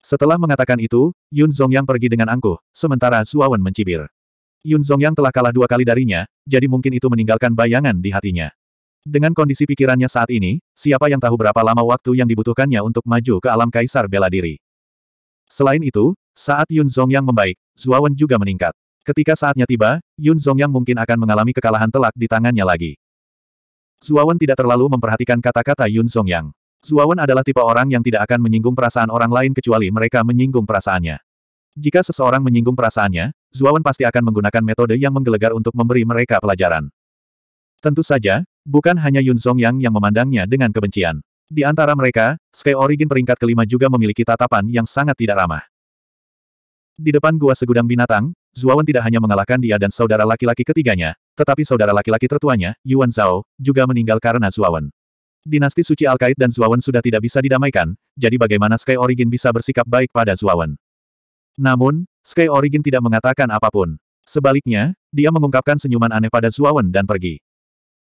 Setelah mengatakan itu, Yun yang pergi dengan angkuh, sementara Zuawan mencibir. Yun yang telah kalah dua kali darinya, jadi mungkin itu meninggalkan bayangan di hatinya. Dengan kondisi pikirannya saat ini, siapa yang tahu berapa lama waktu yang dibutuhkannya untuk maju ke alam kaisar bela diri. Selain itu, saat Yun Zhongyang membaik, Zuawan juga meningkat. Ketika saatnya tiba, Yun Zhongyang mungkin akan mengalami kekalahan telak di tangannya lagi. Zuawan tidak terlalu memperhatikan kata-kata Yun Zongyang. Zuawan adalah tipe orang yang tidak akan menyinggung perasaan orang lain kecuali mereka menyinggung perasaannya. Jika seseorang menyinggung perasaannya, Zuawan pasti akan menggunakan metode yang menggelegar untuk memberi mereka pelajaran. Tentu saja, Bukan hanya Yun Zongyang yang memandangnya dengan kebencian. Di antara mereka, Sky Origin peringkat kelima juga memiliki tatapan yang sangat tidak ramah. Di depan gua segudang binatang, Zuawan tidak hanya mengalahkan dia dan saudara laki-laki ketiganya, tetapi saudara laki-laki tertuanya, Yuan Zhao, juga meninggal karena Zuawan. Dinasti suci Alkait dan Zuawan sudah tidak bisa didamaikan, jadi bagaimana Sky Origin bisa bersikap baik pada Zuawan? Namun, Sky Origin tidak mengatakan apapun. Sebaliknya, dia mengungkapkan senyuman aneh pada Zuawan dan pergi.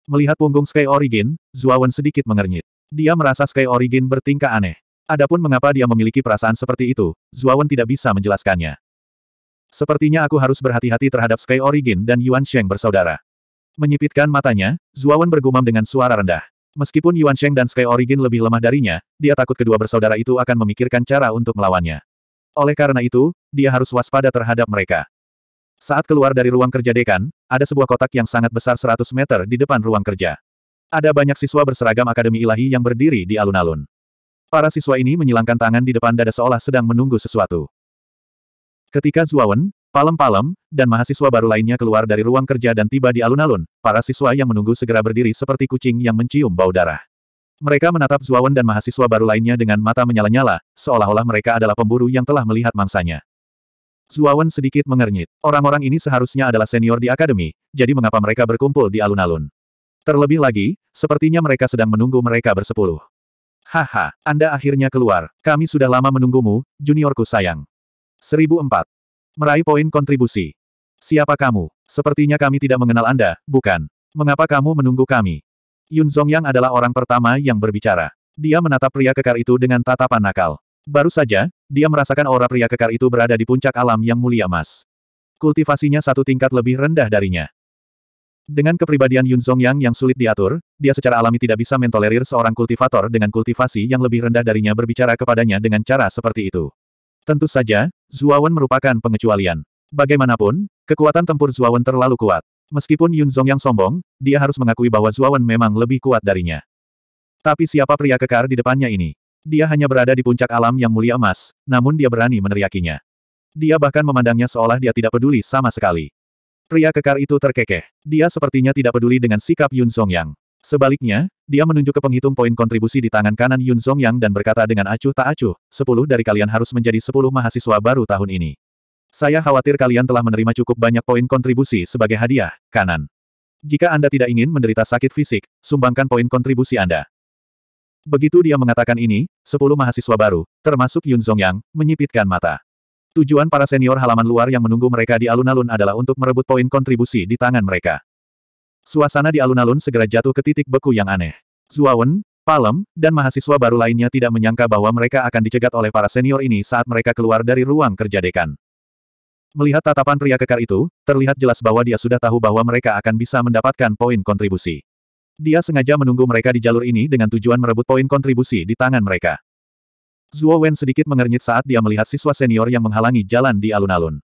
Melihat punggung Sky Origin, Zuawan sedikit mengernyit. Dia merasa Sky Origin bertingkah aneh. Adapun mengapa dia memiliki perasaan seperti itu, Zuawan tidak bisa menjelaskannya. Sepertinya aku harus berhati-hati terhadap Sky Origin dan Yuan Sheng bersaudara. Menyipitkan matanya, Zuawan bergumam dengan suara rendah. Meskipun Yuan Sheng dan Sky Origin lebih lemah darinya, dia takut kedua bersaudara itu akan memikirkan cara untuk melawannya. Oleh karena itu, dia harus waspada terhadap mereka. Saat keluar dari ruang kerja dekan, ada sebuah kotak yang sangat besar 100 meter di depan ruang kerja. Ada banyak siswa berseragam Akademi Ilahi yang berdiri di alun-alun. Para siswa ini menyilangkan tangan di depan dada seolah sedang menunggu sesuatu. Ketika Zuawan, Palem-palem, dan mahasiswa baru lainnya keluar dari ruang kerja dan tiba di alun-alun, para siswa yang menunggu segera berdiri seperti kucing yang mencium bau darah. Mereka menatap Zuawan dan mahasiswa baru lainnya dengan mata menyala-nyala, seolah-olah mereka adalah pemburu yang telah melihat mangsanya. Zuawan sedikit mengernyit. Orang-orang ini seharusnya adalah senior di akademi, jadi mengapa mereka berkumpul di alun-alun? Terlebih lagi, sepertinya mereka sedang menunggu mereka bersepuluh. Haha, Anda akhirnya keluar. Kami sudah lama menunggumu, juniorku sayang. 1004. Meraih poin kontribusi. Siapa kamu? Sepertinya kami tidak mengenal Anda, bukan? Mengapa kamu menunggu kami? Yun Zongyang adalah orang pertama yang berbicara. Dia menatap pria kekar itu dengan tatapan nakal. Baru saja, dia merasakan aura pria kekar itu berada di puncak alam yang mulia emas. Kultivasinya satu tingkat lebih rendah darinya. Dengan kepribadian Yun Song yang sulit diatur, dia secara alami tidak bisa mentolerir seorang kultivator dengan kultivasi yang lebih rendah darinya berbicara kepadanya dengan cara seperti itu. Tentu saja, Zuawan merupakan pengecualian. Bagaimanapun, kekuatan tempur Zuawan terlalu kuat. Meskipun Yun Yang sombong, dia harus mengakui bahwa Zuawan memang lebih kuat darinya. Tapi siapa pria kekar di depannya ini? Dia hanya berada di puncak alam yang mulia emas, namun dia berani meneriakinya. Dia bahkan memandangnya seolah dia tidak peduli sama sekali. Pria kekar itu terkekeh. Dia sepertinya tidak peduli dengan sikap Yun Yang. Sebaliknya, dia menunjuk ke penghitung poin kontribusi di tangan kanan Yun Yang dan berkata dengan acuh tak acuh, sepuluh dari kalian harus menjadi sepuluh mahasiswa baru tahun ini. Saya khawatir kalian telah menerima cukup banyak poin kontribusi sebagai hadiah, kanan. Jika Anda tidak ingin menderita sakit fisik, sumbangkan poin kontribusi Anda. Begitu dia mengatakan ini, sepuluh mahasiswa baru, termasuk Yun Zhongyang, menyipitkan mata. Tujuan para senior halaman luar yang menunggu mereka di alun-alun adalah untuk merebut poin kontribusi di tangan mereka. Suasana di alun-alun segera jatuh ke titik beku yang aneh. Zuawan, Palem, dan mahasiswa baru lainnya tidak menyangka bahwa mereka akan dicegat oleh para senior ini saat mereka keluar dari ruang kerja dekan. Melihat tatapan pria kekar itu, terlihat jelas bahwa dia sudah tahu bahwa mereka akan bisa mendapatkan poin kontribusi. Dia sengaja menunggu mereka di jalur ini dengan tujuan merebut poin kontribusi di tangan mereka. Zuo Wen sedikit mengernyit saat dia melihat siswa senior yang menghalangi jalan di alun-alun.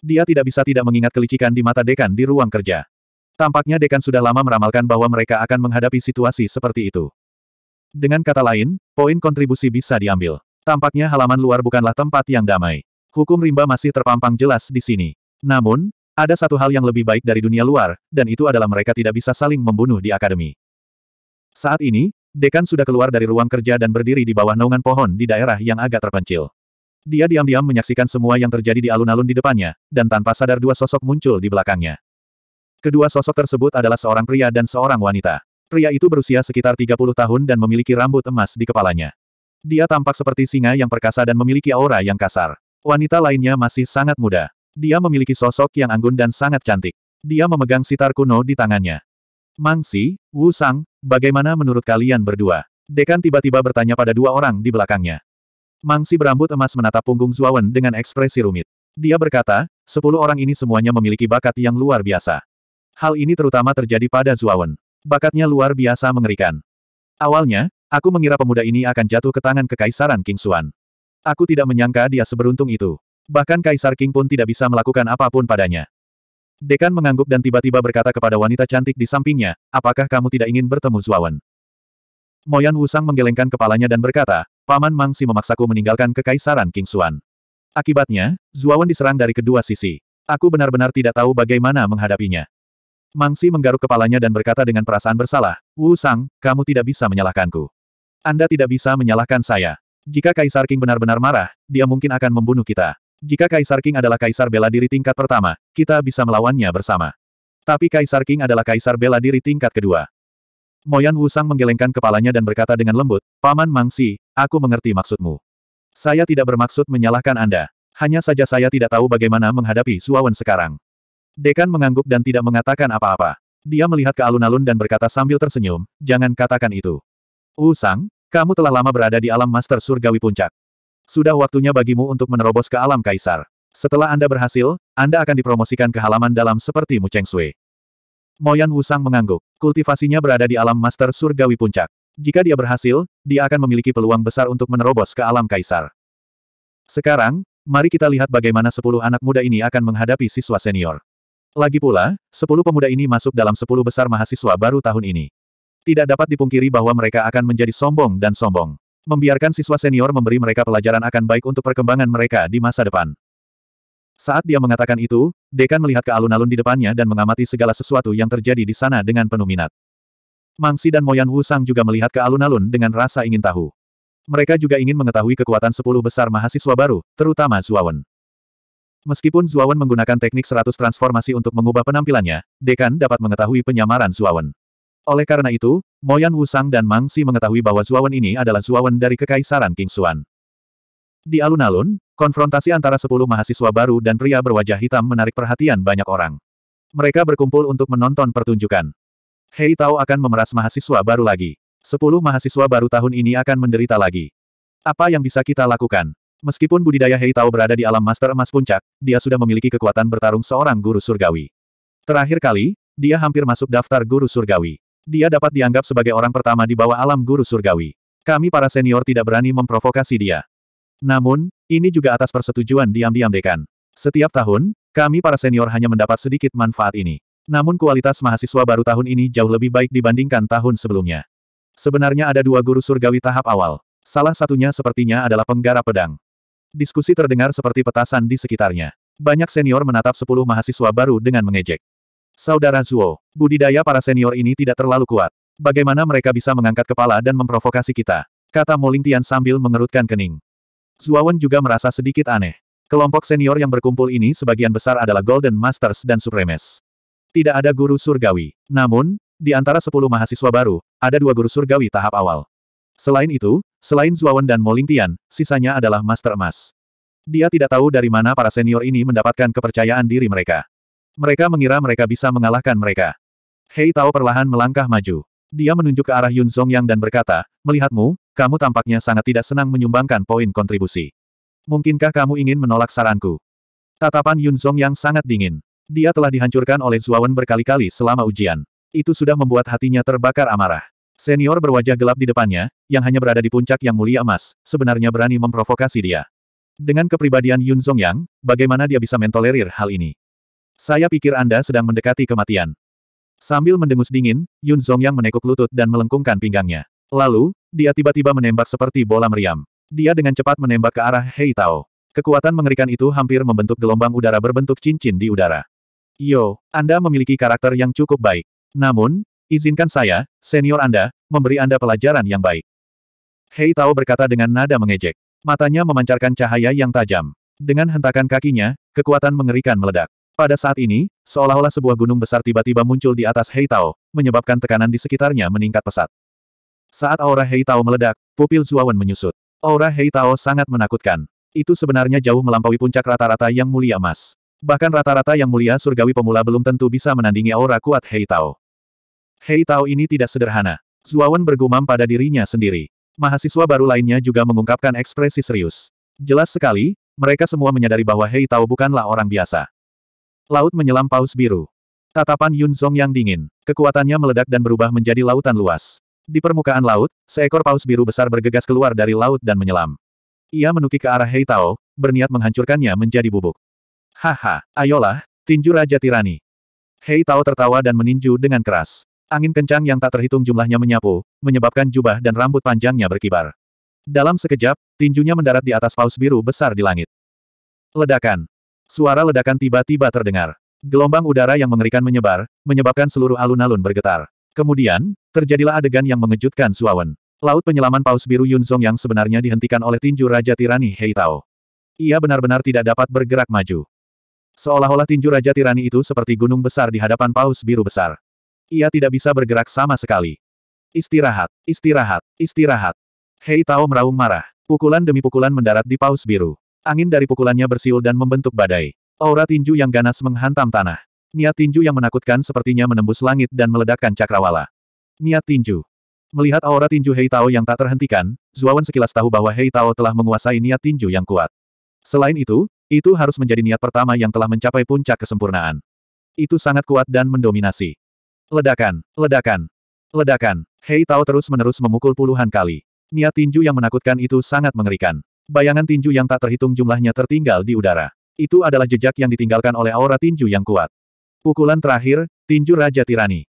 Dia tidak bisa tidak mengingat kelicikan di mata dekan di ruang kerja. Tampaknya dekan sudah lama meramalkan bahwa mereka akan menghadapi situasi seperti itu. Dengan kata lain, poin kontribusi bisa diambil. Tampaknya halaman luar bukanlah tempat yang damai. Hukum rimba masih terpampang jelas di sini. Namun, ada satu hal yang lebih baik dari dunia luar, dan itu adalah mereka tidak bisa saling membunuh di akademi. Saat ini, Dekan sudah keluar dari ruang kerja dan berdiri di bawah naungan pohon di daerah yang agak terpencil. Dia diam-diam menyaksikan semua yang terjadi di alun-alun di depannya, dan tanpa sadar dua sosok muncul di belakangnya. Kedua sosok tersebut adalah seorang pria dan seorang wanita. Pria itu berusia sekitar 30 tahun dan memiliki rambut emas di kepalanya. Dia tampak seperti singa yang perkasa dan memiliki aura yang kasar. Wanita lainnya masih sangat muda. Dia memiliki sosok yang anggun dan sangat cantik. Dia memegang sitar kuno di tangannya. Mangsi, Wu Sang, bagaimana menurut kalian berdua? Dekan tiba-tiba bertanya pada dua orang di belakangnya. Mangsi berambut emas menatap punggung Zuawan dengan ekspresi rumit. Dia berkata, sepuluh orang ini semuanya memiliki bakat yang luar biasa. Hal ini terutama terjadi pada Zuawan. Bakatnya luar biasa mengerikan. Awalnya, aku mengira pemuda ini akan jatuh ke tangan kekaisaran King Xuan. Aku tidak menyangka dia seberuntung itu. Bahkan Kaisar King pun tidak bisa melakukan apapun padanya. Dekan mengangguk dan tiba-tiba berkata kepada wanita cantik di sampingnya, apakah kamu tidak ingin bertemu Zuawan? Moyan Wusang menggelengkan kepalanya dan berkata, Paman Mangsi memaksaku meninggalkan kekaisaran King Xuan. Akibatnya, Zuawan diserang dari kedua sisi. Aku benar-benar tidak tahu bagaimana menghadapinya. Mangsi menggaruk kepalanya dan berkata dengan perasaan bersalah, Wu Sang, kamu tidak bisa menyalahkanku. Anda tidak bisa menyalahkan saya. Jika Kaisar King benar-benar marah, dia mungkin akan membunuh kita. Jika Kaisar King adalah kaisar bela diri tingkat pertama, kita bisa melawannya bersama. Tapi Kaisar King adalah kaisar bela diri tingkat kedua. Moyan Wusang menggelengkan kepalanya dan berkata dengan lembut, Paman Mangsi, aku mengerti maksudmu. Saya tidak bermaksud menyalahkan Anda. Hanya saja saya tidak tahu bagaimana menghadapi Suawan sekarang. Dekan mengangguk dan tidak mengatakan apa-apa. Dia melihat ke alun-alun dan berkata sambil tersenyum, jangan katakan itu. Usang, kamu telah lama berada di alam master surgawi puncak. Sudah waktunya bagimu untuk menerobos ke alam kaisar. Setelah Anda berhasil, Anda akan dipromosikan ke halaman dalam seperti Mu Cheng Sui. Moyan Wusang mengangguk. Kultivasinya berada di alam master surgawi puncak. Jika dia berhasil, dia akan memiliki peluang besar untuk menerobos ke alam kaisar. Sekarang, mari kita lihat bagaimana sepuluh anak muda ini akan menghadapi siswa senior. Lagi pula, sepuluh pemuda ini masuk dalam sepuluh besar mahasiswa baru tahun ini. Tidak dapat dipungkiri bahwa mereka akan menjadi sombong dan sombong. Membiarkan siswa senior memberi mereka pelajaran akan baik untuk perkembangan mereka di masa depan. Saat dia mengatakan itu, Dekan melihat ke alun-alun di depannya dan mengamati segala sesuatu yang terjadi di sana dengan penuh minat. Mangsi dan Moyan Wusang juga melihat ke alun-alun dengan rasa ingin tahu. Mereka juga ingin mengetahui kekuatan sepuluh besar mahasiswa baru, terutama Zuawan. Meskipun Zuawan menggunakan teknik seratus transformasi untuk mengubah penampilannya, Dekan dapat mengetahui penyamaran Zuawan. Oleh karena itu, Moyan Wusang dan Mangsi mengetahui bahwa Zuawan ini adalah Zuawan dari Kekaisaran King Xuan. Di alun-alun, konfrontasi antara sepuluh mahasiswa baru dan pria berwajah hitam menarik perhatian banyak orang. Mereka berkumpul untuk menonton pertunjukan. Hei Tao akan memeras mahasiswa baru lagi. Sepuluh mahasiswa baru tahun ini akan menderita lagi. Apa yang bisa kita lakukan? Meskipun budidaya Hei Tao berada di alam Master Emas Puncak, dia sudah memiliki kekuatan bertarung seorang guru surgawi. Terakhir kali, dia hampir masuk daftar guru surgawi. Dia dapat dianggap sebagai orang pertama di bawah alam guru surgawi. Kami para senior tidak berani memprovokasi dia. Namun, ini juga atas persetujuan diam-diam dekan. Setiap tahun, kami para senior hanya mendapat sedikit manfaat ini. Namun kualitas mahasiswa baru tahun ini jauh lebih baik dibandingkan tahun sebelumnya. Sebenarnya ada dua guru surgawi tahap awal. Salah satunya sepertinya adalah penggarap pedang. Diskusi terdengar seperti petasan di sekitarnya. Banyak senior menatap sepuluh mahasiswa baru dengan mengejek. Saudara Zuo, budidaya para senior ini tidak terlalu kuat. Bagaimana mereka bisa mengangkat kepala dan memprovokasi kita? Kata Moling Tian sambil mengerutkan kening. Wen juga merasa sedikit aneh. Kelompok senior yang berkumpul ini sebagian besar adalah Golden Masters dan Supremes. Tidak ada guru surgawi. Namun, di antara sepuluh mahasiswa baru, ada dua guru surgawi tahap awal. Selain itu, selain Wen dan Moling Tian, sisanya adalah Master Emas. Dia tidak tahu dari mana para senior ini mendapatkan kepercayaan diri mereka. Mereka mengira mereka bisa mengalahkan mereka. Hei Tao perlahan melangkah maju. Dia menunjuk ke arah Yun Yang dan berkata, Melihatmu, kamu tampaknya sangat tidak senang menyumbangkan poin kontribusi. Mungkinkah kamu ingin menolak saranku? Tatapan Yun Yang sangat dingin. Dia telah dihancurkan oleh Zuawan berkali-kali selama ujian. Itu sudah membuat hatinya terbakar amarah. Senior berwajah gelap di depannya, yang hanya berada di puncak yang mulia emas, sebenarnya berani memprovokasi dia. Dengan kepribadian Yun Yang, bagaimana dia bisa mentolerir hal ini? Saya pikir Anda sedang mendekati kematian. Sambil mendengus dingin, Yun Zhongyang menekuk lutut dan melengkungkan pinggangnya. Lalu, dia tiba-tiba menembak seperti bola meriam. Dia dengan cepat menembak ke arah Hei Tao. Kekuatan mengerikan itu hampir membentuk gelombang udara berbentuk cincin di udara. Yo, Anda memiliki karakter yang cukup baik. Namun, izinkan saya, senior Anda, memberi Anda pelajaran yang baik. Hei Tao berkata dengan nada mengejek. Matanya memancarkan cahaya yang tajam. Dengan hentakan kakinya, kekuatan mengerikan meledak. Pada saat ini, seolah-olah sebuah gunung besar tiba-tiba muncul di atas Heitao, menyebabkan tekanan di sekitarnya meningkat pesat. Saat aura Heitao meledak, pupil Zuawan menyusut. Aura Heitao sangat menakutkan. Itu sebenarnya jauh melampaui puncak rata-rata yang mulia emas. Bahkan rata-rata yang mulia surgawi pemula belum tentu bisa menandingi aura kuat Heitao. Heitao ini tidak sederhana. Zuawan bergumam pada dirinya sendiri. Mahasiswa baru lainnya juga mengungkapkan ekspresi serius. Jelas sekali, mereka semua menyadari bahwa Hei bukanlah orang biasa. Laut menyelam paus biru. Tatapan Yun Zhong yang dingin. Kekuatannya meledak dan berubah menjadi lautan luas. Di permukaan laut, seekor paus biru besar bergegas keluar dari laut dan menyelam. Ia menukik ke arah Hei Tao, berniat menghancurkannya menjadi bubuk. Haha, ayolah, tinju Raja Tirani. Hei Tao tertawa dan meninju dengan keras. Angin kencang yang tak terhitung jumlahnya menyapu, menyebabkan jubah dan rambut panjangnya berkibar. Dalam sekejap, tinjunya mendarat di atas paus biru besar di langit. Ledakan. Suara ledakan tiba-tiba terdengar. Gelombang udara yang mengerikan menyebar, menyebabkan seluruh alun-alun bergetar. Kemudian, terjadilah adegan yang mengejutkan Suawen. Laut penyelaman paus biru Yunzong yang sebenarnya dihentikan oleh tinju Raja Tirani Heitao. Ia benar-benar tidak dapat bergerak maju. Seolah-olah tinju Raja Tirani itu seperti gunung besar di hadapan paus biru besar. Ia tidak bisa bergerak sama sekali. Istirahat, istirahat, istirahat. Heitao meraung marah. Pukulan demi pukulan mendarat di paus biru. Angin dari pukulannya bersiul dan membentuk badai. Aura tinju yang ganas menghantam tanah. Niat tinju yang menakutkan sepertinya menembus langit dan meledakkan cakrawala. Niat tinju. Melihat aura tinju Hei Tao yang tak terhentikan, Zuawan sekilas tahu bahwa Hei Tao telah menguasai niat tinju yang kuat. Selain itu, itu harus menjadi niat pertama yang telah mencapai puncak kesempurnaan. Itu sangat kuat dan mendominasi. Ledakan, ledakan, ledakan. Hei Tao terus-menerus memukul puluhan kali. Niat tinju yang menakutkan itu sangat mengerikan. Bayangan tinju yang tak terhitung jumlahnya tertinggal di udara. Itu adalah jejak yang ditinggalkan oleh aura tinju yang kuat. Pukulan terakhir, tinju Raja Tirani.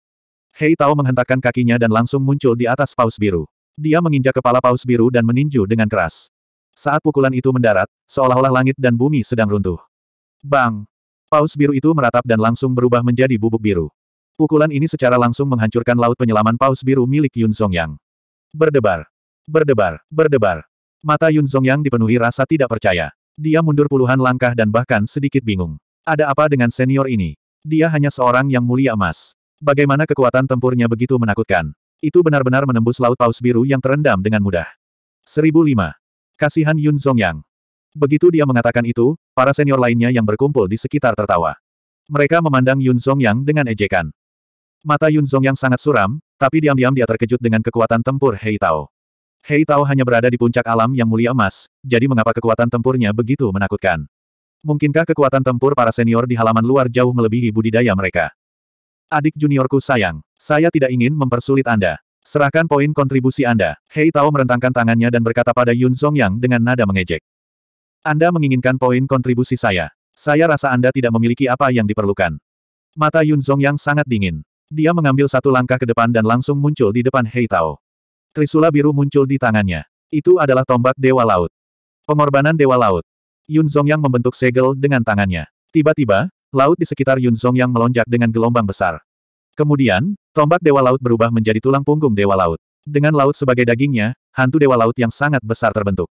Hei Tao menghentakkan kakinya dan langsung muncul di atas paus biru. Dia menginjak kepala paus biru dan meninju dengan keras. Saat pukulan itu mendarat, seolah-olah langit dan bumi sedang runtuh. Bang! Paus biru itu meratap dan langsung berubah menjadi bubuk biru. Pukulan ini secara langsung menghancurkan laut penyelaman paus biru milik Yun Song Yang. Berdebar. Berdebar, berdebar. Mata Yun Zhongyang dipenuhi rasa tidak percaya. Dia mundur puluhan langkah dan bahkan sedikit bingung. Ada apa dengan senior ini? Dia hanya seorang yang mulia emas. Bagaimana kekuatan tempurnya begitu menakutkan? Itu benar-benar menembus laut paus biru yang terendam dengan mudah. 1005. Kasihan Yun Zhongyang. Begitu dia mengatakan itu, para senior lainnya yang berkumpul di sekitar tertawa. Mereka memandang Yun Zhongyang dengan ejekan. Mata Yun Zhongyang sangat suram, tapi diam-diam dia terkejut dengan kekuatan tempur Hei Tao. Hei Tao hanya berada di puncak alam yang mulia emas, jadi mengapa kekuatan tempurnya begitu menakutkan? Mungkinkah kekuatan tempur para senior di halaman luar jauh melebihi budidaya mereka? Adik juniorku sayang, saya tidak ingin mempersulit Anda. Serahkan poin kontribusi Anda. Hei Tao merentangkan tangannya dan berkata pada Yun Song Yang dengan nada mengejek. Anda menginginkan poin kontribusi saya. Saya rasa Anda tidak memiliki apa yang diperlukan. Mata Yun Song Yang sangat dingin. Dia mengambil satu langkah ke depan dan langsung muncul di depan Hei Tao. Trisula biru muncul di tangannya. Itu adalah tombak Dewa Laut. Pengorbanan Dewa Laut. Yun Zhongyang membentuk segel dengan tangannya. Tiba-tiba, laut di sekitar Yun Zhongyang melonjak dengan gelombang besar. Kemudian, tombak Dewa Laut berubah menjadi tulang punggung Dewa Laut. Dengan laut sebagai dagingnya, hantu Dewa Laut yang sangat besar terbentuk.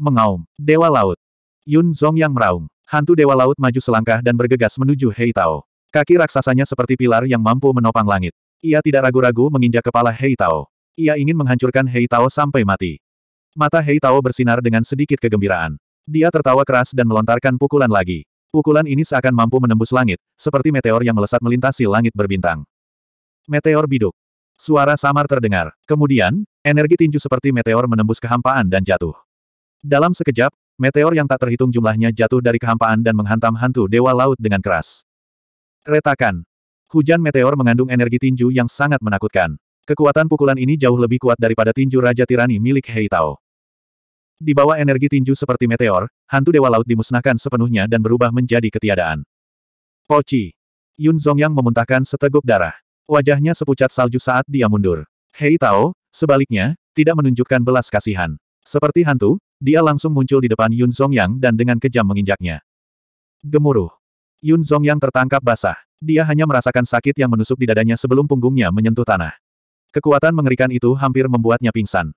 Mengaum, Dewa Laut. Yun Zhongyang meraung. Hantu Dewa Laut maju selangkah dan bergegas menuju Hei Tao. Kaki raksasanya seperti pilar yang mampu menopang langit. Ia tidak ragu-ragu menginjak kepala Hei Tao. Ia ingin menghancurkan Hei Tao sampai mati. Mata Hei Tao bersinar dengan sedikit kegembiraan. Dia tertawa keras dan melontarkan pukulan lagi. Pukulan ini seakan mampu menembus langit, seperti meteor yang melesat melintasi langit berbintang. Meteor biduk. Suara samar terdengar. Kemudian, energi tinju seperti meteor menembus kehampaan dan jatuh. Dalam sekejap, meteor yang tak terhitung jumlahnya jatuh dari kehampaan dan menghantam hantu dewa laut dengan keras. Retakan. Hujan meteor mengandung energi tinju yang sangat menakutkan. Kekuatan pukulan ini jauh lebih kuat daripada tinju Raja Tirani milik Hei Tao. Di bawah energi tinju seperti meteor, hantu dewa laut dimusnahkan sepenuhnya dan berubah menjadi ketiadaan. Pochi, Yun Zongyang memuntahkan seteguk darah. Wajahnya sepucat salju saat dia mundur. Hei Tao, sebaliknya, tidak menunjukkan belas kasihan. Seperti hantu, dia langsung muncul di depan Yun Zongyang dan dengan kejam menginjaknya. Gemuruh. Yun Zongyang tertangkap basah. Dia hanya merasakan sakit yang menusuk di dadanya sebelum punggungnya menyentuh tanah. Kekuatan mengerikan itu hampir membuatnya pingsan.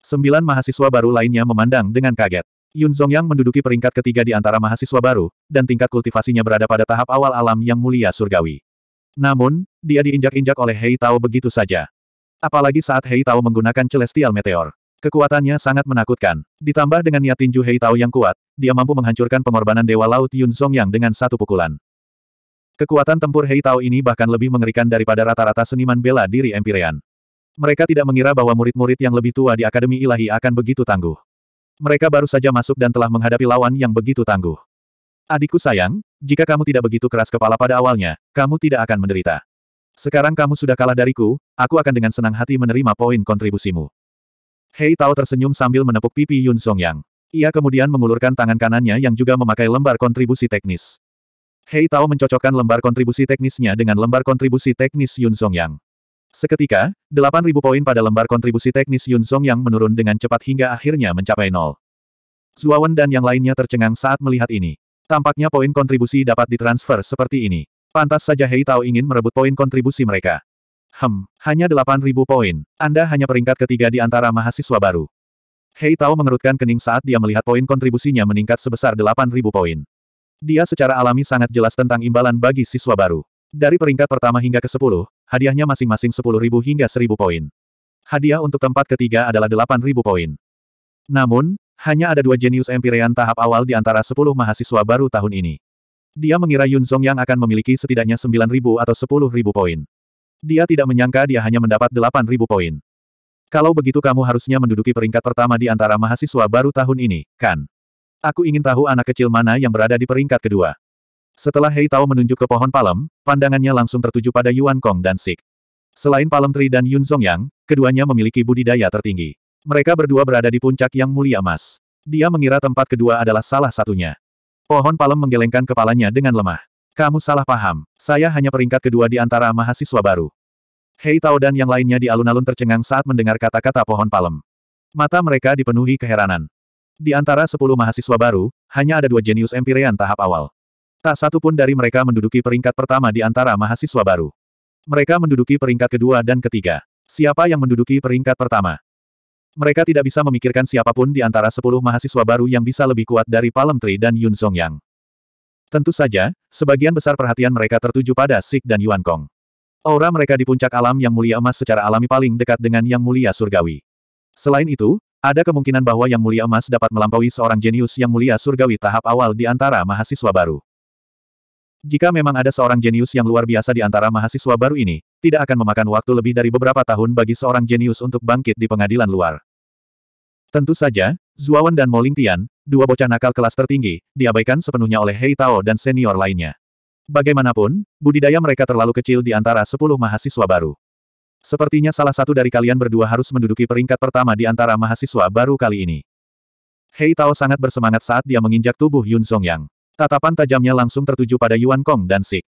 Sembilan mahasiswa baru lainnya memandang dengan kaget. Yun Zhongyang menduduki peringkat ketiga di antara mahasiswa baru, dan tingkat kultivasinya berada pada tahap awal alam yang mulia surgawi. Namun, dia diinjak-injak oleh Hei Tao begitu saja. Apalagi saat Hei Tao menggunakan Celestial Meteor. Kekuatannya sangat menakutkan. Ditambah dengan niat tinju Hei Tao yang kuat, dia mampu menghancurkan pengorbanan Dewa Laut Yun Zhongyang dengan satu pukulan. Kekuatan tempur Hei Tao ini bahkan lebih mengerikan daripada rata-rata seniman bela diri Empyrean. Mereka tidak mengira bahwa murid-murid yang lebih tua di Akademi Ilahi akan begitu tangguh. Mereka baru saja masuk dan telah menghadapi lawan yang begitu tangguh. Adikku sayang, jika kamu tidak begitu keras kepala pada awalnya, kamu tidak akan menderita. Sekarang kamu sudah kalah dariku, aku akan dengan senang hati menerima poin kontribusimu. Hei Tao tersenyum sambil menepuk pipi Yun Songyang. Ia kemudian mengulurkan tangan kanannya yang juga memakai lembar kontribusi teknis. Hei Tao mencocokkan lembar kontribusi teknisnya dengan lembar kontribusi teknis Yun Songyang. Seketika, 8.000 poin pada lembar kontribusi teknis Yun Song yang menurun dengan cepat hingga akhirnya mencapai nol. Zuawan dan yang lainnya tercengang saat melihat ini. Tampaknya poin kontribusi dapat ditransfer seperti ini. Pantas saja Hei Tao ingin merebut poin kontribusi mereka. Hem, hanya 8.000 poin. Anda hanya peringkat ketiga di antara mahasiswa baru. Hei Tao mengerutkan kening saat dia melihat poin kontribusinya meningkat sebesar 8.000 poin. Dia secara alami sangat jelas tentang imbalan bagi siswa baru. Dari peringkat pertama hingga ke sepuluh hadiahnya masing-masing 10.000 hingga 1.000 poin. Hadiah untuk tempat ketiga adalah 8.000 poin. Namun, hanya ada dua jenius empirian tahap awal di antara 10 mahasiswa baru tahun ini. Dia mengira Yun Zong yang akan memiliki setidaknya 9.000 atau 10.000 poin. Dia tidak menyangka dia hanya mendapat 8.000 poin. Kalau begitu kamu harusnya menduduki peringkat pertama di antara mahasiswa baru tahun ini, kan? Aku ingin tahu anak kecil mana yang berada di peringkat kedua. Setelah Hei Tao menunjuk ke pohon palem, pandangannya langsung tertuju pada Yuan Kong dan Sik. Selain Palem Tri dan Yun Zongyang, keduanya memiliki budidaya tertinggi. Mereka berdua berada di puncak yang mulia emas. Dia mengira tempat kedua adalah salah satunya. Pohon palem menggelengkan kepalanya dengan lemah. Kamu salah paham. Saya hanya peringkat kedua di antara mahasiswa baru. Hei Tao dan yang lainnya di alun-alun tercengang saat mendengar kata-kata pohon palem. Mata mereka dipenuhi keheranan. Di antara sepuluh mahasiswa baru, hanya ada dua jenius empirian tahap awal. Tak satu pun dari mereka menduduki peringkat pertama di antara mahasiswa baru. Mereka menduduki peringkat kedua dan ketiga. Siapa yang menduduki peringkat pertama? Mereka tidak bisa memikirkan siapapun di antara sepuluh mahasiswa baru yang bisa lebih kuat dari Palm Tree dan Yun Songyang. Tentu saja, sebagian besar perhatian mereka tertuju pada Sik dan Yuan Kong. Aura mereka di puncak alam yang mulia emas secara alami paling dekat dengan yang mulia surgawi. Selain itu, ada kemungkinan bahwa yang mulia emas dapat melampaui seorang jenius yang mulia surgawi tahap awal di antara mahasiswa baru. Jika memang ada seorang jenius yang luar biasa di antara mahasiswa baru ini, tidak akan memakan waktu lebih dari beberapa tahun bagi seorang jenius untuk bangkit di pengadilan luar. Tentu saja, Zuawan dan Mo Lingtian, dua bocah nakal kelas tertinggi, diabaikan sepenuhnya oleh Hei Tao dan senior lainnya. Bagaimanapun, budidaya mereka terlalu kecil di antara sepuluh mahasiswa baru. Sepertinya salah satu dari kalian berdua harus menduduki peringkat pertama di antara mahasiswa baru kali ini. Hei Tao sangat bersemangat saat dia menginjak tubuh Yun Song Yang. Tatapan tajamnya langsung tertuju pada Yuan Kong dan Sik.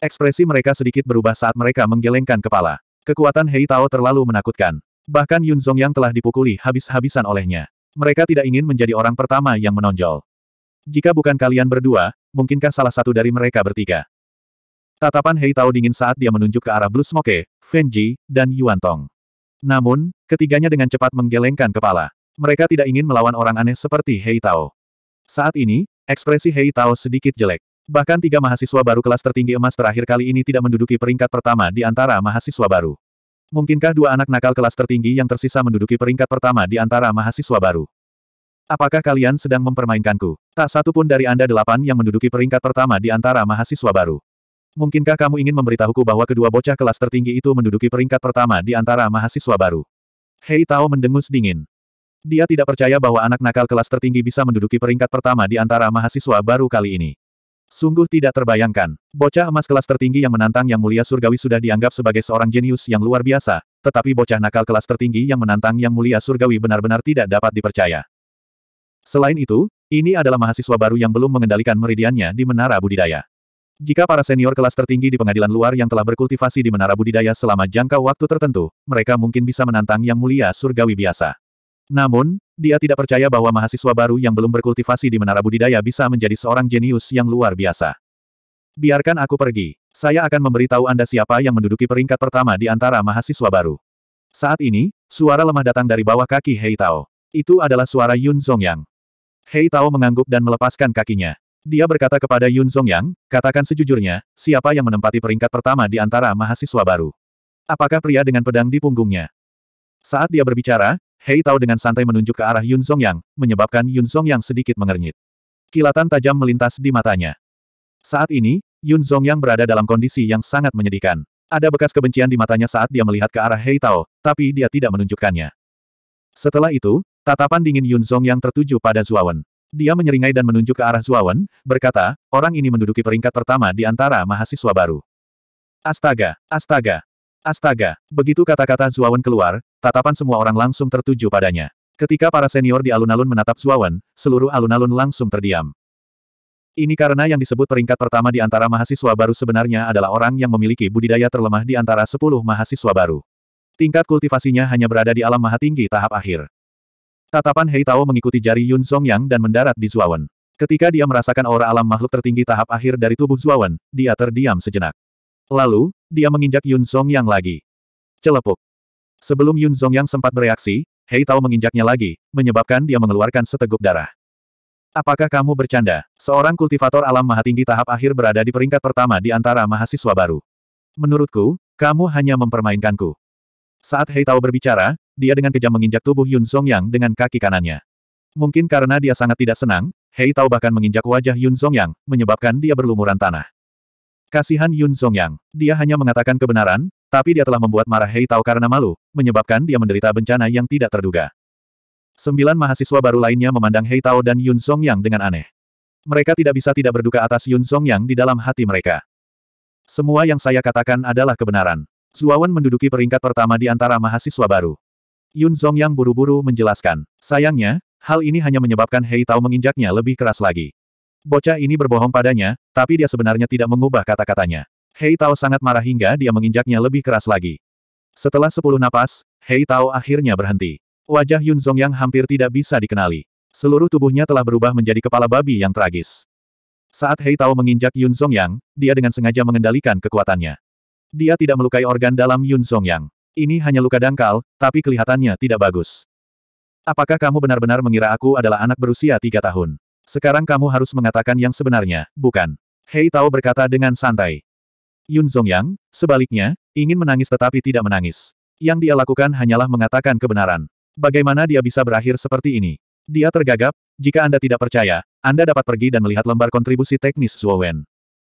Ekspresi mereka sedikit berubah saat mereka menggelengkan kepala. Kekuatan Hei Tao terlalu menakutkan. Bahkan Yun yang telah dipukuli habis-habisan olehnya. Mereka tidak ingin menjadi orang pertama yang menonjol. Jika bukan kalian berdua, mungkinkah salah satu dari mereka bertiga? Tatapan Hei Tao dingin saat dia menunjuk ke arah Blue Smoke, Fenji, dan Yuan Tong. Namun, ketiganya dengan cepat menggelengkan kepala. Mereka tidak ingin melawan orang aneh seperti Hei Tao. Saat ini, Ekspresi Hei Tao sedikit jelek. Bahkan tiga mahasiswa baru kelas tertinggi emas terakhir kali ini tidak menduduki peringkat pertama di antara mahasiswa baru. Mungkinkah dua anak nakal kelas tertinggi yang tersisa menduduki peringkat pertama di antara mahasiswa baru? Apakah kalian sedang mempermainkanku? Tak satu pun dari Anda delapan yang menduduki peringkat pertama di antara mahasiswa baru. Mungkinkah kamu ingin memberitahuku bahwa kedua bocah kelas tertinggi itu menduduki peringkat pertama di antara mahasiswa baru? Hei Tao mendengus dingin. Dia tidak percaya bahwa anak nakal kelas tertinggi bisa menduduki peringkat pertama di antara mahasiswa baru kali ini. Sungguh tidak terbayangkan, bocah emas kelas tertinggi yang menantang Yang Mulia Surgawi sudah dianggap sebagai seorang jenius yang luar biasa, tetapi bocah nakal kelas tertinggi yang menantang Yang Mulia Surgawi benar-benar tidak dapat dipercaya. Selain itu, ini adalah mahasiswa baru yang belum mengendalikan meridiannya di Menara Budidaya. Jika para senior kelas tertinggi di pengadilan luar yang telah berkultivasi di Menara Budidaya selama jangka waktu tertentu, mereka mungkin bisa menantang Yang Mulia Surgawi biasa. Namun, dia tidak percaya bahwa mahasiswa baru yang belum berkultivasi di menara budidaya bisa menjadi seorang jenius yang luar biasa. Biarkan aku pergi. Saya akan memberitahu Anda siapa yang menduduki peringkat pertama di antara mahasiswa baru. Saat ini, suara lemah datang dari bawah kaki Hei Tao. Itu adalah suara Yun Zongyang. Hei Tao mengangguk dan melepaskan kakinya. Dia berkata kepada Yun Zongyang, katakan sejujurnya, siapa yang menempati peringkat pertama di antara mahasiswa baru? Apakah pria dengan pedang di punggungnya? Saat dia berbicara, Hei Tao dengan santai menunjuk ke arah Yun Yang, menyebabkan Yun Yang sedikit mengernyit. Kilatan tajam melintas di matanya. Saat ini, Yun Yang berada dalam kondisi yang sangat menyedihkan. Ada bekas kebencian di matanya saat dia melihat ke arah Hei Tao, tapi dia tidak menunjukkannya. Setelah itu, tatapan dingin Yun Yang tertuju pada Zuawan. Dia menyeringai dan menunjuk ke arah Zuawan, berkata, orang ini menduduki peringkat pertama di antara mahasiswa baru. Astaga, astaga, Astaga! Begitu kata-kata Zuawan keluar, tatapan semua orang langsung tertuju padanya. Ketika para senior di alun-alun menatap Zuawan, seluruh alun-alun langsung terdiam. Ini karena yang disebut peringkat pertama di antara mahasiswa baru sebenarnya adalah orang yang memiliki budidaya terlemah di antara sepuluh mahasiswa baru. Tingkat kultivasinya hanya berada di alam maha tinggi tahap akhir. Tatapan Tao mengikuti jari Yun Zhongyang dan mendarat di Zuawan. Ketika dia merasakan aura alam makhluk tertinggi tahap akhir dari tubuh Zuawan, dia terdiam sejenak. Lalu, dia menginjak Yun Yang lagi. Celepuk. Sebelum Yun Yang sempat bereaksi, Hei Tao menginjaknya lagi, menyebabkan dia mengeluarkan seteguk darah. Apakah kamu bercanda? Seorang kultivator alam maha tinggi tahap akhir berada di peringkat pertama di antara mahasiswa baru. Menurutku, kamu hanya mempermainkanku. Saat Hei Tao berbicara, dia dengan kejam menginjak tubuh Yun Yang dengan kaki kanannya. Mungkin karena dia sangat tidak senang, Hei Tao bahkan menginjak wajah Yun Yang, menyebabkan dia berlumuran tanah. Kasihan Yun Zongyang. Dia hanya mengatakan kebenaran, tapi dia telah membuat marah Hei Tao karena malu, menyebabkan dia menderita bencana yang tidak terduga. Sembilan mahasiswa baru lainnya memandang Hei Tao dan Yun Zongyang dengan aneh. Mereka tidak bisa tidak berduka atas Yun Zongyang di dalam hati mereka. Semua yang saya katakan adalah kebenaran. Zuawan menduduki peringkat pertama di antara mahasiswa baru. Yun Zongyang buru-buru menjelaskan. Sayangnya, hal ini hanya menyebabkan Hei Tao menginjaknya lebih keras lagi. Bocah ini berbohong padanya, tapi dia sebenarnya tidak mengubah kata-katanya. Hei Tao sangat marah hingga dia menginjaknya lebih keras lagi. Setelah sepuluh napas, Hei Tao akhirnya berhenti. Wajah Yun Zong yang hampir tidak bisa dikenali. Seluruh tubuhnya telah berubah menjadi kepala babi yang tragis. Saat Hei Tao menginjak Yun Zong yang, dia dengan sengaja mengendalikan kekuatannya. Dia tidak melukai organ dalam Yun Zong yang. Ini hanya luka dangkal, tapi kelihatannya tidak bagus. Apakah kamu benar-benar mengira aku adalah anak berusia tiga tahun? Sekarang kamu harus mengatakan yang sebenarnya, bukan? Hei Tao berkata dengan santai. Yun Zhongyang, sebaliknya, ingin menangis tetapi tidak menangis. Yang dia lakukan hanyalah mengatakan kebenaran. Bagaimana dia bisa berakhir seperti ini? Dia tergagap, jika Anda tidak percaya, Anda dapat pergi dan melihat lembar kontribusi teknis Wen.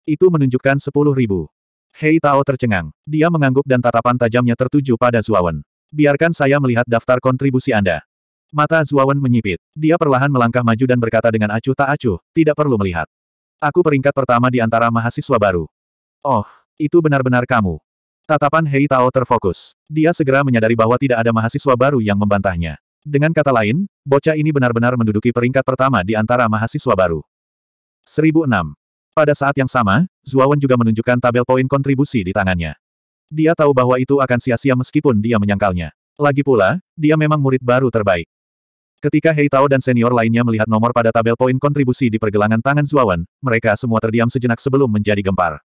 Itu menunjukkan sepuluh ribu. Hei Tao tercengang. Dia mengangguk dan tatapan tajamnya tertuju pada Wen. Biarkan saya melihat daftar kontribusi Anda. Mata Zuawan menyipit. Dia perlahan melangkah maju dan berkata dengan acuh tak acuh, tidak perlu melihat. Aku peringkat pertama di antara mahasiswa baru. Oh, itu benar-benar kamu. Tatapan Hei Tao terfokus. Dia segera menyadari bahwa tidak ada mahasiswa baru yang membantahnya. Dengan kata lain, bocah ini benar-benar menduduki peringkat pertama di antara mahasiswa baru. 1006. Pada saat yang sama, Zuawan juga menunjukkan tabel poin kontribusi di tangannya. Dia tahu bahwa itu akan sia-sia meskipun dia menyangkalnya. Lagi pula, dia memang murid baru terbaik. Ketika Hei Tao dan senior lainnya melihat nomor pada tabel poin kontribusi di pergelangan tangan Zuawan, mereka semua terdiam sejenak sebelum menjadi gempar.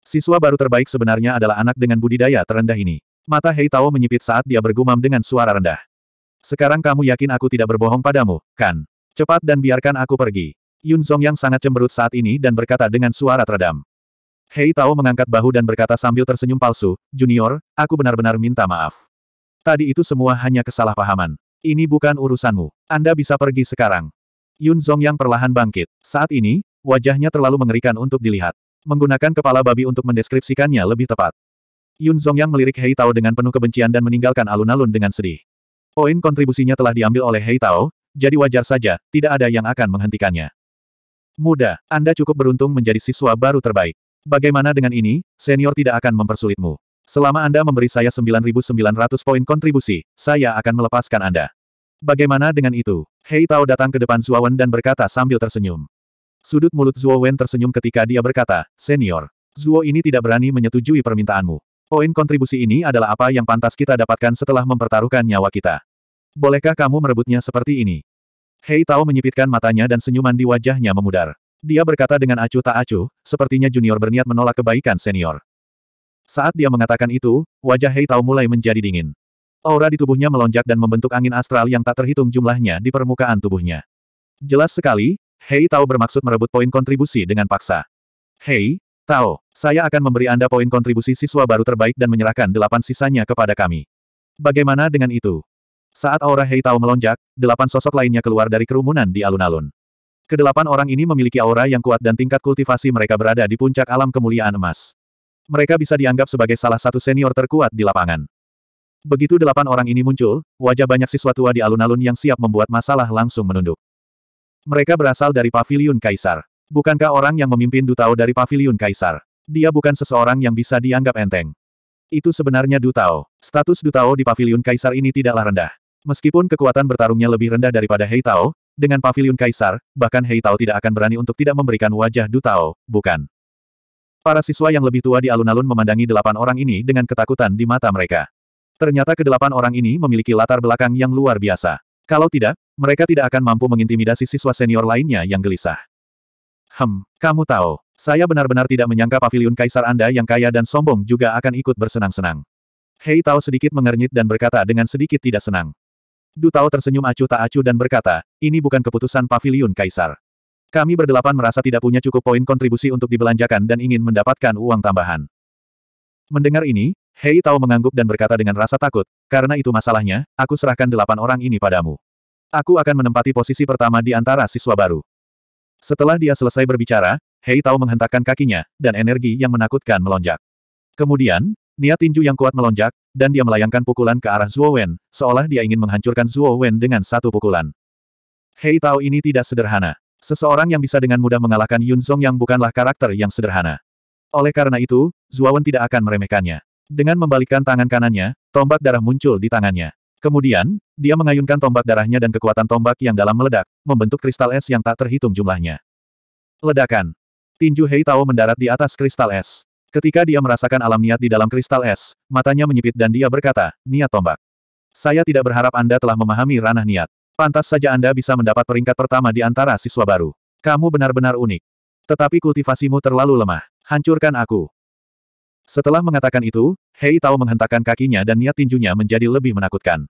Siswa baru terbaik sebenarnya adalah anak dengan budidaya terendah ini. Mata Hei Tao menyipit saat dia bergumam dengan suara rendah. Sekarang kamu yakin aku tidak berbohong padamu, kan? Cepat dan biarkan aku pergi. Yun Zong yang sangat cemberut saat ini dan berkata dengan suara teredam. Hei Tao mengangkat bahu dan berkata sambil tersenyum palsu, Junior, aku benar-benar minta maaf. Tadi itu semua hanya kesalahpahaman. Ini bukan urusanmu. Anda bisa pergi sekarang. Yun Zong yang perlahan bangkit. Saat ini, wajahnya terlalu mengerikan untuk dilihat. Menggunakan kepala babi untuk mendeskripsikannya lebih tepat. Yun Zong yang melirik Hei Tao dengan penuh kebencian dan meninggalkan alun-alun dengan sedih. Poin kontribusinya telah diambil oleh Hei Tao, jadi wajar saja, tidak ada yang akan menghentikannya. Muda, Anda cukup beruntung menjadi siswa baru terbaik. Bagaimana dengan ini, senior tidak akan mempersulitmu. Selama Anda memberi saya 9.900 poin kontribusi, saya akan melepaskan Anda. Bagaimana dengan itu? Hei Tao datang ke depan Wen dan berkata sambil tersenyum. Sudut mulut Zuo Wen tersenyum ketika dia berkata, Senior, Zuo ini tidak berani menyetujui permintaanmu. Poin kontribusi ini adalah apa yang pantas kita dapatkan setelah mempertaruhkan nyawa kita. Bolehkah kamu merebutnya seperti ini? Hei Tao menyipitkan matanya dan senyuman di wajahnya memudar. Dia berkata dengan acuh tak acuh, sepertinya junior berniat menolak kebaikan senior. Saat dia mengatakan itu, wajah Hei Tao mulai menjadi dingin. Aura di tubuhnya melonjak dan membentuk angin astral yang tak terhitung jumlahnya di permukaan tubuhnya. Jelas sekali, Hei Tao bermaksud merebut poin kontribusi dengan paksa. Hei, Tao, saya akan memberi Anda poin kontribusi siswa baru terbaik dan menyerahkan delapan sisanya kepada kami. Bagaimana dengan itu? Saat aura Hei Tao melonjak, delapan sosok lainnya keluar dari kerumunan di alun-alun. Kedelapan orang ini memiliki aura yang kuat dan tingkat kultivasi mereka berada di puncak alam kemuliaan emas. Mereka bisa dianggap sebagai salah satu senior terkuat di lapangan. Begitu delapan orang ini muncul, wajah banyak siswa tua di alun-alun yang siap membuat masalah langsung menunduk. Mereka berasal dari paviliun Kaisar. Bukankah orang yang memimpin Dutao dari paviliun Kaisar? Dia bukan seseorang yang bisa dianggap enteng. Itu sebenarnya Dutao. Status Dutao di paviliun Kaisar ini tidaklah rendah. Meskipun kekuatan bertarungnya lebih rendah daripada Heitao, dengan paviliun Kaisar, bahkan Heitao tidak akan berani untuk tidak memberikan wajah Dutao, bukan. Para siswa yang lebih tua di alun-alun memandangi delapan orang ini dengan ketakutan di mata mereka. Ternyata kedelapan orang ini memiliki latar belakang yang luar biasa. Kalau tidak, mereka tidak akan mampu mengintimidasi siswa senior lainnya yang gelisah. Hem, kamu tahu, saya benar-benar tidak menyangka pavilion kaisar Anda yang kaya dan sombong juga akan ikut bersenang-senang. Hei Tao sedikit mengernyit dan berkata dengan sedikit tidak senang. Du Tao tersenyum acuh tak acuh dan berkata, ini bukan keputusan pavilion kaisar. Kami berdelapan merasa tidak punya cukup poin kontribusi untuk dibelanjakan dan ingin mendapatkan uang tambahan. Mendengar ini, Hei Tao mengangguk dan berkata dengan rasa takut, karena itu masalahnya, aku serahkan delapan orang ini padamu. Aku akan menempati posisi pertama di antara siswa baru. Setelah dia selesai berbicara, Hei Tao menghentakkan kakinya, dan energi yang menakutkan melonjak. Kemudian, niat tinju yang kuat melonjak, dan dia melayangkan pukulan ke arah Zuo Wen, seolah dia ingin menghancurkan Zuo Wen dengan satu pukulan. Hei Tao ini tidak sederhana. Seseorang yang bisa dengan mudah mengalahkan Yun Song yang bukanlah karakter yang sederhana. Oleh karena itu, Zuawan tidak akan meremehkannya. Dengan membalikkan tangan kanannya, tombak darah muncul di tangannya. Kemudian, dia mengayunkan tombak darahnya dan kekuatan tombak yang dalam meledak, membentuk kristal es yang tak terhitung jumlahnya. Ledakan. Tinju Hei Tao mendarat di atas kristal es. Ketika dia merasakan alam niat di dalam kristal es, matanya menyipit dan dia berkata, niat tombak. Saya tidak berharap Anda telah memahami ranah niat. Pantas saja Anda bisa mendapat peringkat pertama di antara siswa baru. Kamu benar-benar unik. Tetapi kultivasimu terlalu lemah. Hancurkan aku. Setelah mengatakan itu, Hei Tao menghentakkan kakinya dan niat tinjunya menjadi lebih menakutkan.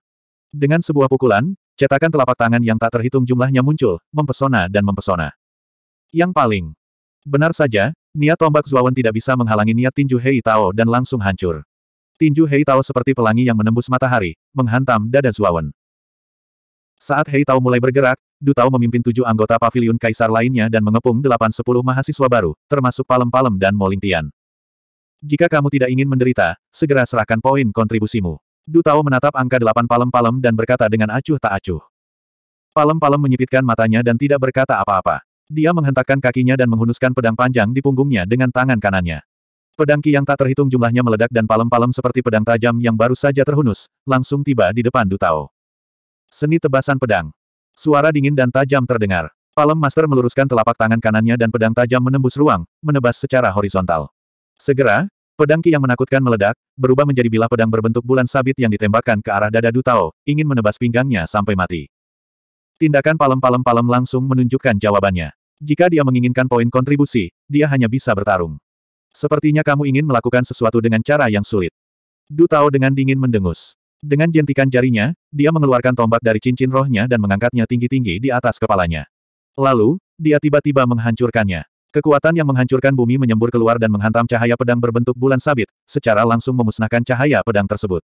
Dengan sebuah pukulan, cetakan telapak tangan yang tak terhitung jumlahnya muncul, mempesona dan mempesona. Yang paling benar saja, niat tombak Zuawan tidak bisa menghalangi niat tinju Hei Tao dan langsung hancur. Tinju Hei Tao seperti pelangi yang menembus matahari, menghantam dada Zuawan. Saat Hei Tao mulai bergerak, Du Tao memimpin tujuh anggota paviliun kaisar lainnya dan mengepung delapan sepuluh mahasiswa baru, termasuk Palem-Palem dan Molintian. Jika kamu tidak ingin menderita, segera serahkan poin kontribusimu. Du Tao menatap angka delapan Palem-Palem dan berkata dengan acuh tak acuh. Palem-Palem menyipitkan matanya dan tidak berkata apa-apa. Dia menghentakkan kakinya dan menghunuskan pedang panjang di punggungnya dengan tangan kanannya. Pedang Ki yang tak terhitung jumlahnya meledak dan palem-palem seperti pedang tajam yang baru saja terhunus, langsung tiba di depan Dutao. Seni tebasan pedang. Suara dingin dan tajam terdengar. Palem Master meluruskan telapak tangan kanannya dan pedang tajam menembus ruang, menebas secara horizontal. Segera, pedang Ki yang menakutkan meledak, berubah menjadi bilah pedang berbentuk bulan sabit yang ditembakkan ke arah dada Dutao, ingin menebas pinggangnya sampai mati. Tindakan palem-palem-palem langsung menunjukkan jawabannya. Jika dia menginginkan poin kontribusi, dia hanya bisa bertarung. Sepertinya kamu ingin melakukan sesuatu dengan cara yang sulit. Dutao dengan dingin mendengus. Dengan jentikan jarinya, dia mengeluarkan tombak dari cincin rohnya dan mengangkatnya tinggi-tinggi di atas kepalanya. Lalu, dia tiba-tiba menghancurkannya. Kekuatan yang menghancurkan bumi menyembur keluar dan menghantam cahaya pedang berbentuk bulan sabit, secara langsung memusnahkan cahaya pedang tersebut.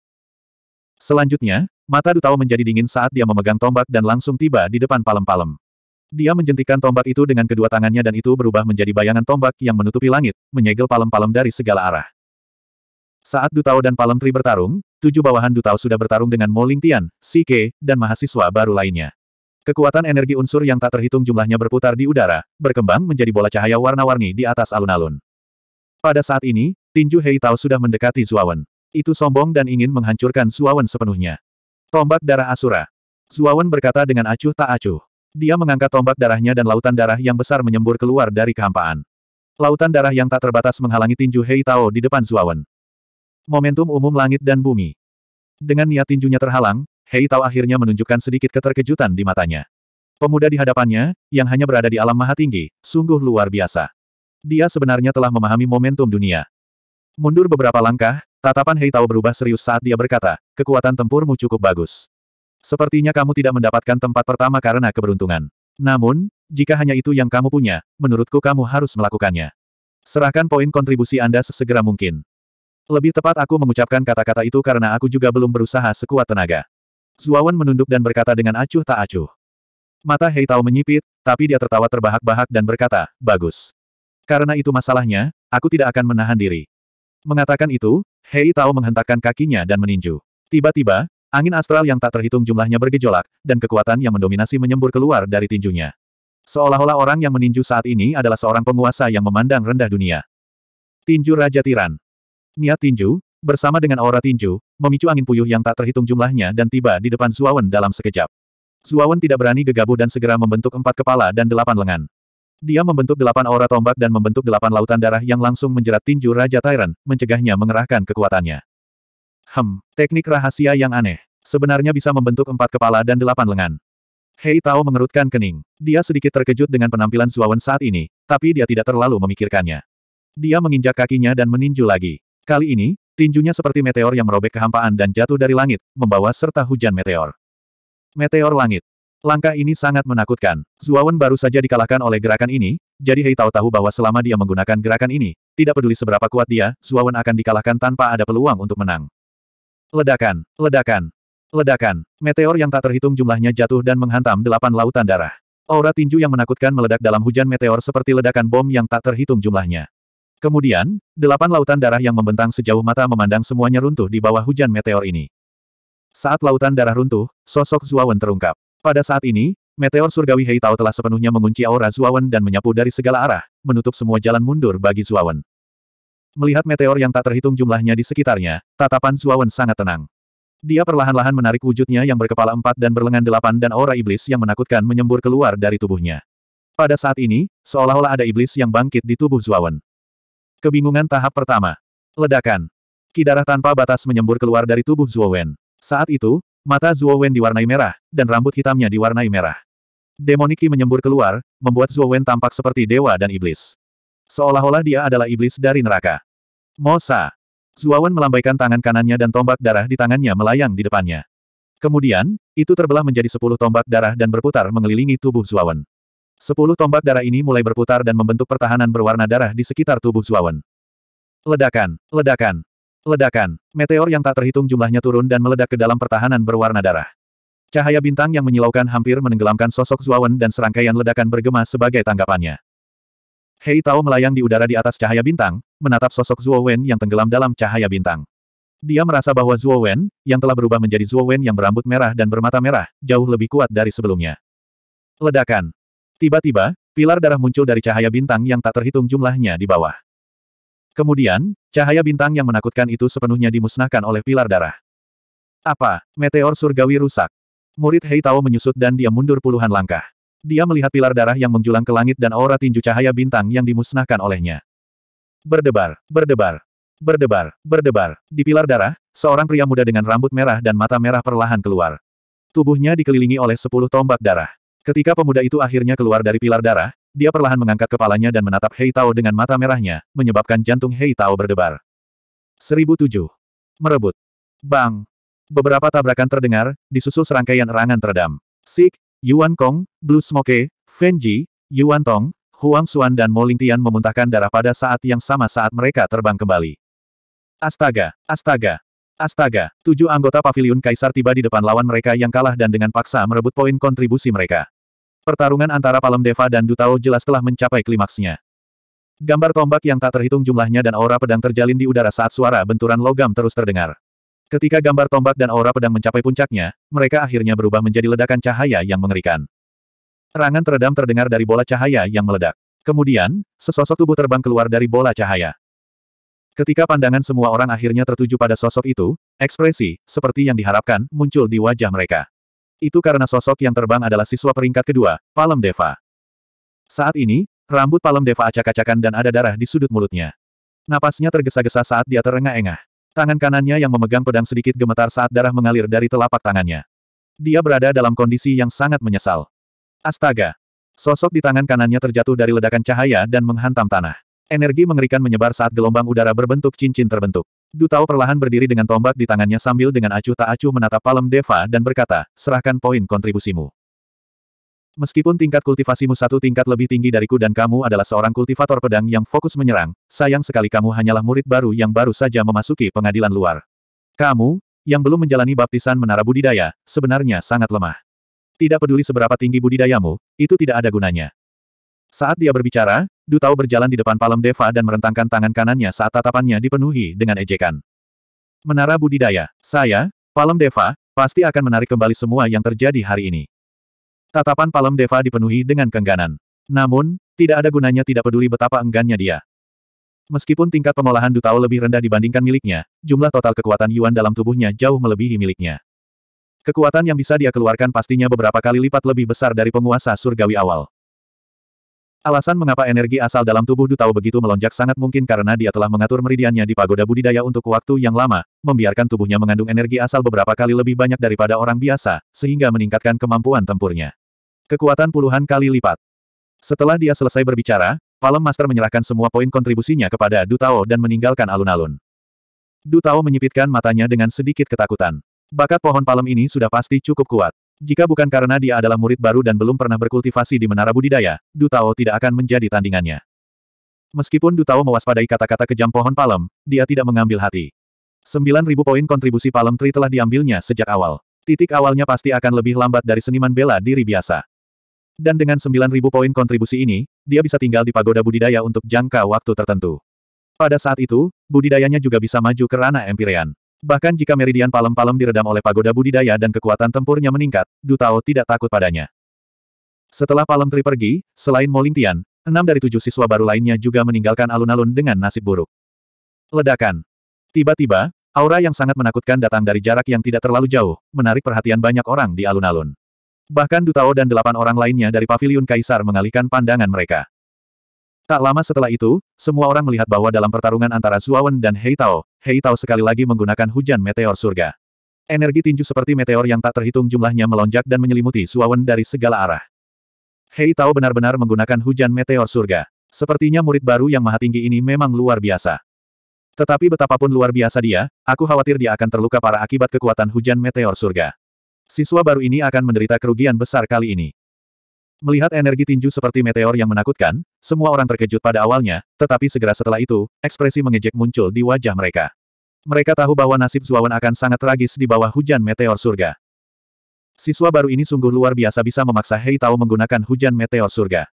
Selanjutnya, mata Dutao menjadi dingin saat dia memegang tombak dan langsung tiba di depan palem-palem. Dia menjentikan tombak itu dengan kedua tangannya dan itu berubah menjadi bayangan tombak yang menutupi langit, menyegel palem-palem dari segala arah. Saat Dutao dan Palem Tri bertarung, tujuh bawahan Dutao sudah bertarung dengan Mo Lingtian, Si Ke, dan mahasiswa baru lainnya. Kekuatan energi unsur yang tak terhitung jumlahnya berputar di udara, berkembang menjadi bola cahaya warna-warni di atas alun-alun. Pada saat ini, tinju Hei Tao sudah mendekati Zuawan. Itu sombong dan ingin menghancurkan Zuawan sepenuhnya. Tombak darah Asura. Zuawan berkata dengan acuh tak acuh. Dia mengangkat tombak darahnya dan lautan darah yang besar menyembur keluar dari kehampaan. Lautan darah yang tak terbatas menghalangi tinju Hei Tao di depan Zuawan. Momentum umum langit dan bumi. Dengan niat tinjunya terhalang, Hei Tao akhirnya menunjukkan sedikit keterkejutan di matanya. Pemuda di hadapannya, yang hanya berada di alam maha tinggi, sungguh luar biasa. Dia sebenarnya telah memahami momentum dunia. Mundur beberapa langkah, tatapan Hei Tao berubah serius saat dia berkata, kekuatan tempurmu cukup bagus. Sepertinya kamu tidak mendapatkan tempat pertama karena keberuntungan. Namun, jika hanya itu yang kamu punya, menurutku kamu harus melakukannya. Serahkan poin kontribusi Anda sesegera mungkin. Lebih tepat aku mengucapkan kata-kata itu karena aku juga belum berusaha sekuat tenaga. Zuawan menunduk dan berkata dengan acuh tak acuh. Mata Hei Heitao menyipit, tapi dia tertawa terbahak-bahak dan berkata, bagus. Karena itu masalahnya, aku tidak akan menahan diri. Mengatakan itu, Hei Tao menghentakkan kakinya dan meninju. Tiba-tiba, angin astral yang tak terhitung jumlahnya bergejolak, dan kekuatan yang mendominasi menyembur keluar dari tinjunya. Seolah-olah orang yang meninju saat ini adalah seorang penguasa yang memandang rendah dunia. Tinju Raja Tiran Niat tinju, bersama dengan aura tinju, memicu angin puyuh yang tak terhitung jumlahnya dan tiba di depan Zuawan dalam sekejap. Zuawan tidak berani gegabah dan segera membentuk empat kepala dan delapan lengan. Dia membentuk delapan aura tombak dan membentuk delapan lautan darah yang langsung menjerat tinju Raja Tyrant, mencegahnya mengerahkan kekuatannya. Hem, teknik rahasia yang aneh. Sebenarnya bisa membentuk empat kepala dan delapan lengan. Hei Tao mengerutkan kening. Dia sedikit terkejut dengan penampilan Zuawan saat ini, tapi dia tidak terlalu memikirkannya. Dia menginjak kakinya dan meninju lagi. Kali ini, tinjunya seperti meteor yang merobek kehampaan dan jatuh dari langit, membawa serta hujan meteor. Meteor langit. Langkah ini sangat menakutkan. Zuawan baru saja dikalahkan oleh gerakan ini, jadi Hei tahu tahu bahwa selama dia menggunakan gerakan ini, tidak peduli seberapa kuat dia, Zuawan akan dikalahkan tanpa ada peluang untuk menang. Ledakan, ledakan, ledakan. Meteor yang tak terhitung jumlahnya jatuh dan menghantam delapan lautan darah. Aura tinju yang menakutkan meledak dalam hujan meteor seperti ledakan bom yang tak terhitung jumlahnya. Kemudian, delapan lautan darah yang membentang sejauh mata memandang semuanya runtuh di bawah hujan meteor ini. Saat lautan darah runtuh, sosok Zuawan terungkap. Pada saat ini, meteor surgawi Heitao telah sepenuhnya mengunci aura Zuawan dan menyapu dari segala arah, menutup semua jalan mundur bagi Zuawan. Melihat meteor yang tak terhitung jumlahnya di sekitarnya, tatapan Zuawan sangat tenang. Dia perlahan-lahan menarik wujudnya yang berkepala empat dan berlengan delapan dan aura iblis yang menakutkan menyembur keluar dari tubuhnya. Pada saat ini, seolah-olah ada iblis yang bangkit di tubuh Zuawan. Kebingungan tahap pertama. Ledakan. Kidarah tanpa batas menyembur keluar dari tubuh Zuo Wen. Saat itu, mata Zuo Wen diwarnai merah, dan rambut hitamnya diwarnai merah. Demoniki menyembur keluar, membuat Zuo Wen tampak seperti dewa dan iblis. Seolah-olah dia adalah iblis dari neraka. Mosa. Zuo Wen melambaikan tangan kanannya dan tombak darah di tangannya melayang di depannya. Kemudian, itu terbelah menjadi sepuluh tombak darah dan berputar mengelilingi tubuh Zuo Wen. Sepuluh tombak darah ini mulai berputar dan membentuk pertahanan berwarna darah di sekitar tubuh Zuawan. Ledakan, ledakan, ledakan. Meteor yang tak terhitung jumlahnya turun dan meledak ke dalam pertahanan berwarna darah. Cahaya bintang yang menyilaukan hampir menenggelamkan sosok Zuawan dan serangkaian ledakan bergema sebagai tanggapannya. Hei Tao melayang di udara di atas cahaya bintang, menatap sosok Zuo Wen yang tenggelam dalam cahaya bintang. Dia merasa bahwa Zuo Wen, yang telah berubah menjadi Zuo Wen yang berambut merah dan bermata merah, jauh lebih kuat dari sebelumnya. Ledakan, Tiba-tiba, pilar darah muncul dari cahaya bintang yang tak terhitung jumlahnya di bawah. Kemudian, cahaya bintang yang menakutkan itu sepenuhnya dimusnahkan oleh pilar darah. Apa? Meteor surgawi rusak. Murid Hei Tao menyusut dan dia mundur puluhan langkah. Dia melihat pilar darah yang menjulang ke langit dan aura tinju cahaya bintang yang dimusnahkan olehnya. Berdebar, berdebar, berdebar, berdebar. Di pilar darah, seorang pria muda dengan rambut merah dan mata merah perlahan keluar. Tubuhnya dikelilingi oleh sepuluh tombak darah. Ketika pemuda itu akhirnya keluar dari pilar darah, dia perlahan mengangkat kepalanya dan menatap Hei Tao dengan mata merahnya, menyebabkan jantung Hei Tao berdebar. 1007. Merebut. Bang. Beberapa tabrakan terdengar, disusul serangkaian erangan teredam. Sik, Yuan Kong, Blue Smoke, Fenji, Yuan Tong, Huang Xuan dan Mo Lingtian memuntahkan darah pada saat yang sama saat mereka terbang kembali. Astaga, astaga, astaga, tujuh anggota pavilion kaisar tiba di depan lawan mereka yang kalah dan dengan paksa merebut poin kontribusi mereka. Pertarungan antara Palem Deva dan Dutao jelas telah mencapai klimaksnya. Gambar tombak yang tak terhitung jumlahnya dan aura pedang terjalin di udara saat suara benturan logam terus terdengar. Ketika gambar tombak dan aura pedang mencapai puncaknya, mereka akhirnya berubah menjadi ledakan cahaya yang mengerikan. Rangan teredam terdengar dari bola cahaya yang meledak. Kemudian, sesosok tubuh terbang keluar dari bola cahaya. Ketika pandangan semua orang akhirnya tertuju pada sosok itu, ekspresi, seperti yang diharapkan, muncul di wajah mereka. Itu karena sosok yang terbang adalah siswa peringkat kedua, Palem Deva. Saat ini, rambut Palem Deva acak-acakan dan ada darah di sudut mulutnya. Napasnya tergesa-gesa saat dia terengah-engah. Tangan kanannya yang memegang pedang sedikit gemetar saat darah mengalir dari telapak tangannya. Dia berada dalam kondisi yang sangat menyesal. Astaga! Sosok di tangan kanannya terjatuh dari ledakan cahaya dan menghantam tanah. Energi mengerikan menyebar saat gelombang udara berbentuk cincin terbentuk. Du perlahan berdiri dengan tombak di tangannya sambil dengan acuh tak acuh menatap Palem Deva dan berkata, serahkan poin kontribusimu. Meskipun tingkat kultivasimu satu tingkat lebih tinggi dariku dan kamu adalah seorang kultivator pedang yang fokus menyerang, sayang sekali kamu hanyalah murid baru yang baru saja memasuki pengadilan luar. Kamu, yang belum menjalani baptisan menara budidaya, sebenarnya sangat lemah. Tidak peduli seberapa tinggi budidayamu, itu tidak ada gunanya. Saat dia berbicara, Dutau berjalan di depan Palem Deva dan merentangkan tangan kanannya saat tatapannya dipenuhi dengan ejekan. Menara budidaya, saya, Palem Deva, pasti akan menarik kembali semua yang terjadi hari ini. Tatapan Palem Deva dipenuhi dengan kengganan. Namun, tidak ada gunanya tidak peduli betapa enggannya dia. Meskipun tingkat pengolahan Dutau lebih rendah dibandingkan miliknya, jumlah total kekuatan Yuan dalam tubuhnya jauh melebihi miliknya. Kekuatan yang bisa dia keluarkan pastinya beberapa kali lipat lebih besar dari penguasa surgawi awal. Alasan mengapa energi asal dalam tubuh Dutao begitu melonjak sangat mungkin karena dia telah mengatur meridiannya di pagoda budidaya untuk waktu yang lama, membiarkan tubuhnya mengandung energi asal beberapa kali lebih banyak daripada orang biasa, sehingga meningkatkan kemampuan tempurnya. Kekuatan puluhan kali lipat. Setelah dia selesai berbicara, Palem Master menyerahkan semua poin kontribusinya kepada Dutao dan meninggalkan alun-alun. Dutao menyipitkan matanya dengan sedikit ketakutan. Bakat pohon palem ini sudah pasti cukup kuat. Jika bukan karena dia adalah murid baru dan belum pernah berkultivasi di menara budidaya, Dutao tidak akan menjadi tandingannya. Meskipun Dutao mewaspadai kata-kata kejam pohon palem, dia tidak mengambil hati. 9.000 poin kontribusi palem tri telah diambilnya sejak awal. Titik awalnya pasti akan lebih lambat dari seniman bela diri biasa. Dan dengan 9.000 poin kontribusi ini, dia bisa tinggal di pagoda budidaya untuk jangka waktu tertentu. Pada saat itu, budidayanya juga bisa maju ke ranah empirean. Bahkan jika meridian palem-palem diredam oleh pagoda budidaya dan kekuatan tempurnya meningkat, Du Tao tidak takut padanya. Setelah Palem Tri pergi, selain Molintian, enam dari tujuh siswa baru lainnya juga meninggalkan alun-alun dengan nasib buruk. Ledakan. Tiba-tiba, aura yang sangat menakutkan datang dari jarak yang tidak terlalu jauh, menarik perhatian banyak orang di alun-alun. Bahkan Dutao dan delapan orang lainnya dari Paviliun Kaisar mengalihkan pandangan mereka. Tak lama setelah itu, semua orang melihat bahwa dalam pertarungan antara Zuawan dan Hei Tao, sekali lagi menggunakan hujan meteor surga. Energi tinju seperti meteor yang tak terhitung jumlahnya melonjak dan menyelimuti Zuawan dari segala arah. Hei benar-benar menggunakan hujan meteor surga. Sepertinya murid baru yang maha tinggi ini memang luar biasa. Tetapi betapapun luar biasa dia, aku khawatir dia akan terluka parah akibat kekuatan hujan meteor surga. Siswa baru ini akan menderita kerugian besar kali ini. Melihat energi tinju seperti meteor yang menakutkan, semua orang terkejut pada awalnya, tetapi segera setelah itu, ekspresi mengejek muncul di wajah mereka. Mereka tahu bahwa nasib Zuawan akan sangat tragis di bawah hujan meteor surga. Siswa baru ini sungguh luar biasa bisa memaksa Hei Tao menggunakan hujan meteor surga.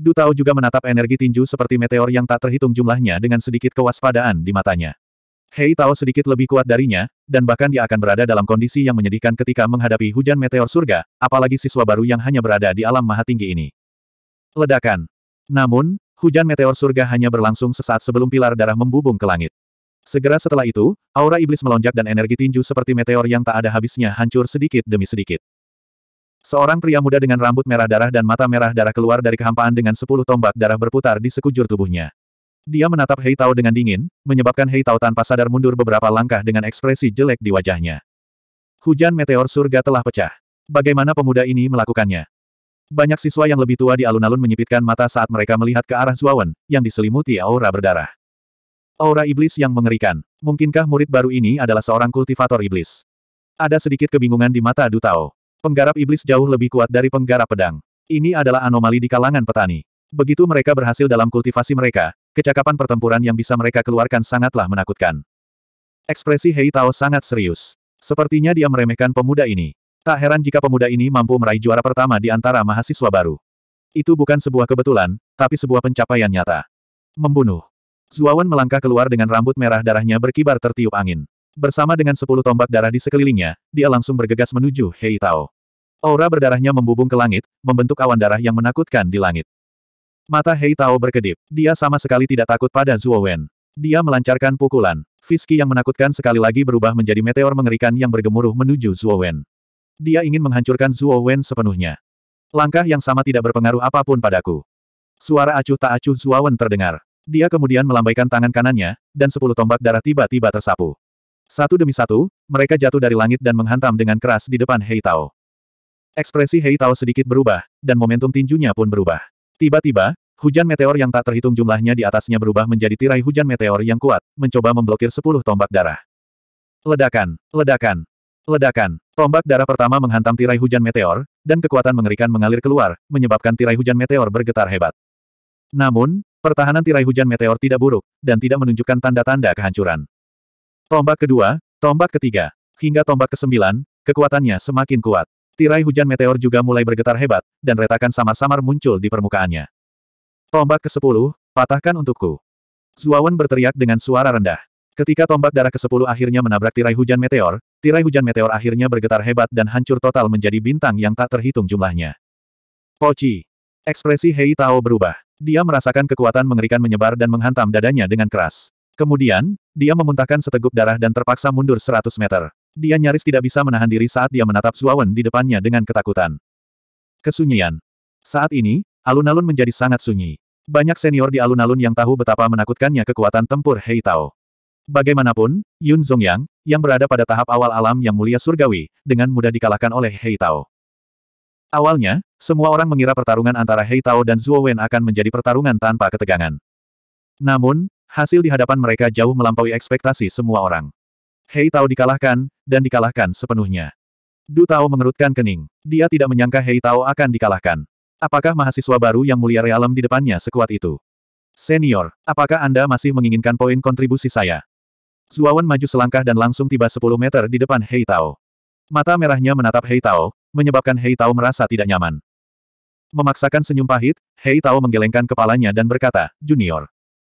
Du Tao juga menatap energi tinju seperti meteor yang tak terhitung jumlahnya dengan sedikit kewaspadaan di matanya. Hei Tao sedikit lebih kuat darinya, dan bahkan dia akan berada dalam kondisi yang menyedihkan ketika menghadapi hujan meteor surga, apalagi siswa baru yang hanya berada di alam maha tinggi ini. Ledakan. Namun, hujan meteor surga hanya berlangsung sesaat sebelum pilar darah membubung ke langit. Segera setelah itu, aura iblis melonjak dan energi tinju seperti meteor yang tak ada habisnya hancur sedikit demi sedikit. Seorang pria muda dengan rambut merah darah dan mata merah darah keluar dari kehampaan dengan sepuluh tombak darah berputar di sekujur tubuhnya. Dia menatap Hei Tao dengan dingin, menyebabkan Hei Tao tanpa sadar mundur beberapa langkah dengan ekspresi jelek di wajahnya. Hujan meteor surga telah pecah. Bagaimana pemuda ini melakukannya? Banyak siswa yang lebih tua di alun-alun menyipitkan mata saat mereka melihat ke arah Zuawan, yang diselimuti aura berdarah. Aura iblis yang mengerikan. Mungkinkah murid baru ini adalah seorang kultivator iblis? Ada sedikit kebingungan di mata Dutao. Penggarap iblis jauh lebih kuat dari penggarap pedang. Ini adalah anomali di kalangan petani. Begitu mereka berhasil dalam kultivasi mereka, kecakapan pertempuran yang bisa mereka keluarkan sangatlah menakutkan. Ekspresi Hei Tao sangat serius. Sepertinya dia meremehkan pemuda ini. Tak heran jika pemuda ini mampu meraih juara pertama di antara mahasiswa baru. Itu bukan sebuah kebetulan, tapi sebuah pencapaian nyata. Membunuh. Zuawan melangkah keluar dengan rambut merah darahnya berkibar tertiup angin. Bersama dengan sepuluh tombak darah di sekelilingnya, dia langsung bergegas menuju Hei Tao. Aura berdarahnya membubung ke langit, membentuk awan darah yang menakutkan di langit. Mata Hei Tao berkedip. Dia sama sekali tidak takut pada Zuo Wen. Dia melancarkan pukulan. Fiski yang menakutkan sekali lagi berubah menjadi meteor mengerikan yang bergemuruh menuju Zuo Wen. Dia ingin menghancurkan Zuo Wen sepenuhnya. Langkah yang sama tidak berpengaruh apapun padaku. Suara acuh tak acuh Zuo Wen terdengar. Dia kemudian melambaikan tangan kanannya, dan sepuluh tombak darah tiba-tiba tersapu. Satu demi satu, mereka jatuh dari langit dan menghantam dengan keras di depan Hei Tao. Ekspresi Hei Tao sedikit berubah, dan momentum tinjunya pun berubah. Tiba-tiba, hujan meteor yang tak terhitung jumlahnya di atasnya berubah menjadi tirai hujan meteor yang kuat, mencoba memblokir sepuluh tombak darah. Ledakan, ledakan, ledakan. Tombak darah pertama menghantam tirai hujan meteor, dan kekuatan mengerikan mengalir keluar, menyebabkan tirai hujan meteor bergetar hebat. Namun, pertahanan tirai hujan meteor tidak buruk, dan tidak menunjukkan tanda-tanda kehancuran. Tombak kedua, tombak ketiga, hingga tombak kesembilan, kekuatannya semakin kuat. Tirai hujan meteor juga mulai bergetar hebat, dan retakan samar-samar muncul di permukaannya. Tombak ke-10, patahkan untukku. Zuawan berteriak dengan suara rendah. Ketika tombak darah ke-10 akhirnya menabrak tirai hujan meteor, tirai hujan meteor akhirnya bergetar hebat dan hancur total menjadi bintang yang tak terhitung jumlahnya. Pochi, Ekspresi Hei Tao berubah. Dia merasakan kekuatan mengerikan menyebar dan menghantam dadanya dengan keras. Kemudian, dia memuntahkan seteguk darah dan terpaksa mundur 100 meter. Dia nyaris tidak bisa menahan diri saat dia menatap Zuawan di depannya dengan ketakutan. Kesunyian. Saat ini, alun-alun menjadi sangat sunyi. Banyak senior di alun-alun yang tahu betapa menakutkannya kekuatan tempur Hei Tao. Bagaimanapun, Yun Zongyang, yang berada pada tahap awal alam yang mulia surgawi, dengan mudah dikalahkan oleh Hei Tao. Awalnya, semua orang mengira pertarungan antara Hei Tao dan Zuo Wen akan menjadi pertarungan tanpa ketegangan. Namun, hasil di hadapan mereka jauh melampaui ekspektasi semua orang. Hei Tao dikalahkan, dan dikalahkan sepenuhnya. Du Tao mengerutkan kening. Dia tidak menyangka Hei Tao akan dikalahkan. Apakah mahasiswa baru yang mulia realem di depannya sekuat itu? Senior, apakah Anda masih menginginkan poin kontribusi saya? Zuawan maju selangkah dan langsung tiba 10 meter di depan Hei Tao. Mata merahnya menatap Hei Tao, menyebabkan Hei Tao merasa tidak nyaman. Memaksakan senyum pahit, Hei Tao menggelengkan kepalanya dan berkata, Junior.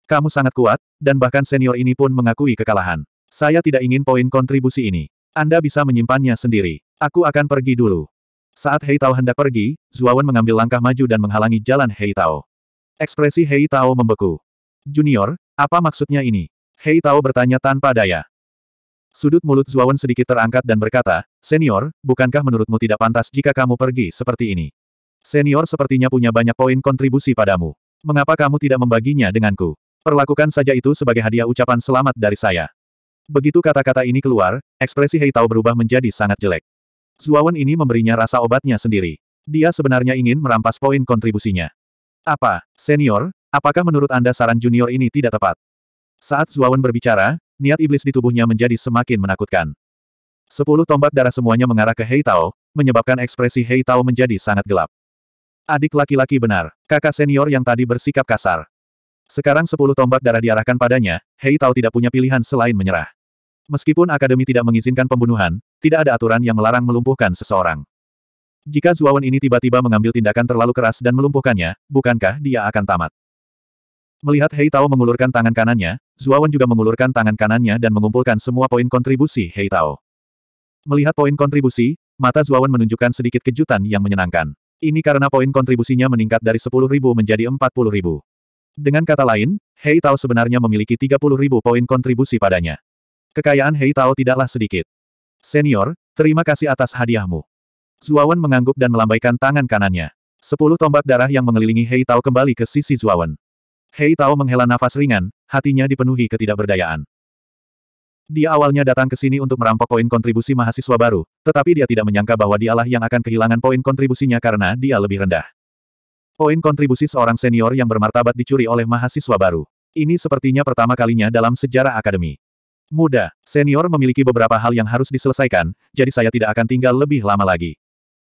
Kamu sangat kuat, dan bahkan senior ini pun mengakui kekalahan. Saya tidak ingin poin kontribusi ini. Anda bisa menyimpannya sendiri. Aku akan pergi dulu. Saat Hei Tao hendak pergi, Zuawan mengambil langkah maju dan menghalangi jalan Hei Tao. Ekspresi Hei Tao membeku. Junior, apa maksudnya ini? Hei Tao bertanya tanpa daya. Sudut mulut Zuawan sedikit terangkat dan berkata, Senior, bukankah menurutmu tidak pantas jika kamu pergi seperti ini? Senior sepertinya punya banyak poin kontribusi padamu. Mengapa kamu tidak membaginya denganku? Perlakukan saja itu sebagai hadiah ucapan selamat dari saya. Begitu kata-kata ini keluar, ekspresi Heitao berubah menjadi sangat jelek. Zuawan ini memberinya rasa obatnya sendiri. Dia sebenarnya ingin merampas poin kontribusinya. Apa, senior, apakah menurut Anda saran junior ini tidak tepat? Saat Zuawan berbicara, niat iblis di tubuhnya menjadi semakin menakutkan. Sepuluh tombak darah semuanya mengarah ke Heitao, menyebabkan ekspresi Heitao menjadi sangat gelap. Adik laki-laki benar, kakak senior yang tadi bersikap kasar. Sekarang sepuluh tombak darah diarahkan padanya, Heitao tidak punya pilihan selain menyerah. Meskipun akademi tidak mengizinkan pembunuhan, tidak ada aturan yang melarang melumpuhkan seseorang. Jika Zuawan ini tiba-tiba mengambil tindakan terlalu keras dan melumpuhkannya, bukankah dia akan tamat? Melihat Hei Tao mengulurkan tangan kanannya, Zuawan juga mengulurkan tangan kanannya dan mengumpulkan semua poin kontribusi Hei Tao. Melihat poin kontribusi, mata Zuawan menunjukkan sedikit kejutan yang menyenangkan. Ini karena poin kontribusinya meningkat dari ribu menjadi ribu. Dengan kata lain, Hei Tao sebenarnya memiliki ribu poin kontribusi padanya. Kekayaan Hei Tao tidaklah sedikit. Senior, terima kasih atas hadiahmu. Zuawan mengangguk dan melambaikan tangan kanannya. Sepuluh tombak darah yang mengelilingi Hei Tao kembali ke sisi Zuawan. Hei Tao menghela nafas ringan, hatinya dipenuhi ketidakberdayaan. Dia awalnya datang ke sini untuk merampok poin kontribusi mahasiswa baru, tetapi dia tidak menyangka bahwa dialah yang akan kehilangan poin kontribusinya karena dia lebih rendah. Poin kontribusi seorang senior yang bermartabat dicuri oleh mahasiswa baru. Ini sepertinya pertama kalinya dalam sejarah akademi muda. Senior memiliki beberapa hal yang harus diselesaikan, jadi saya tidak akan tinggal lebih lama lagi.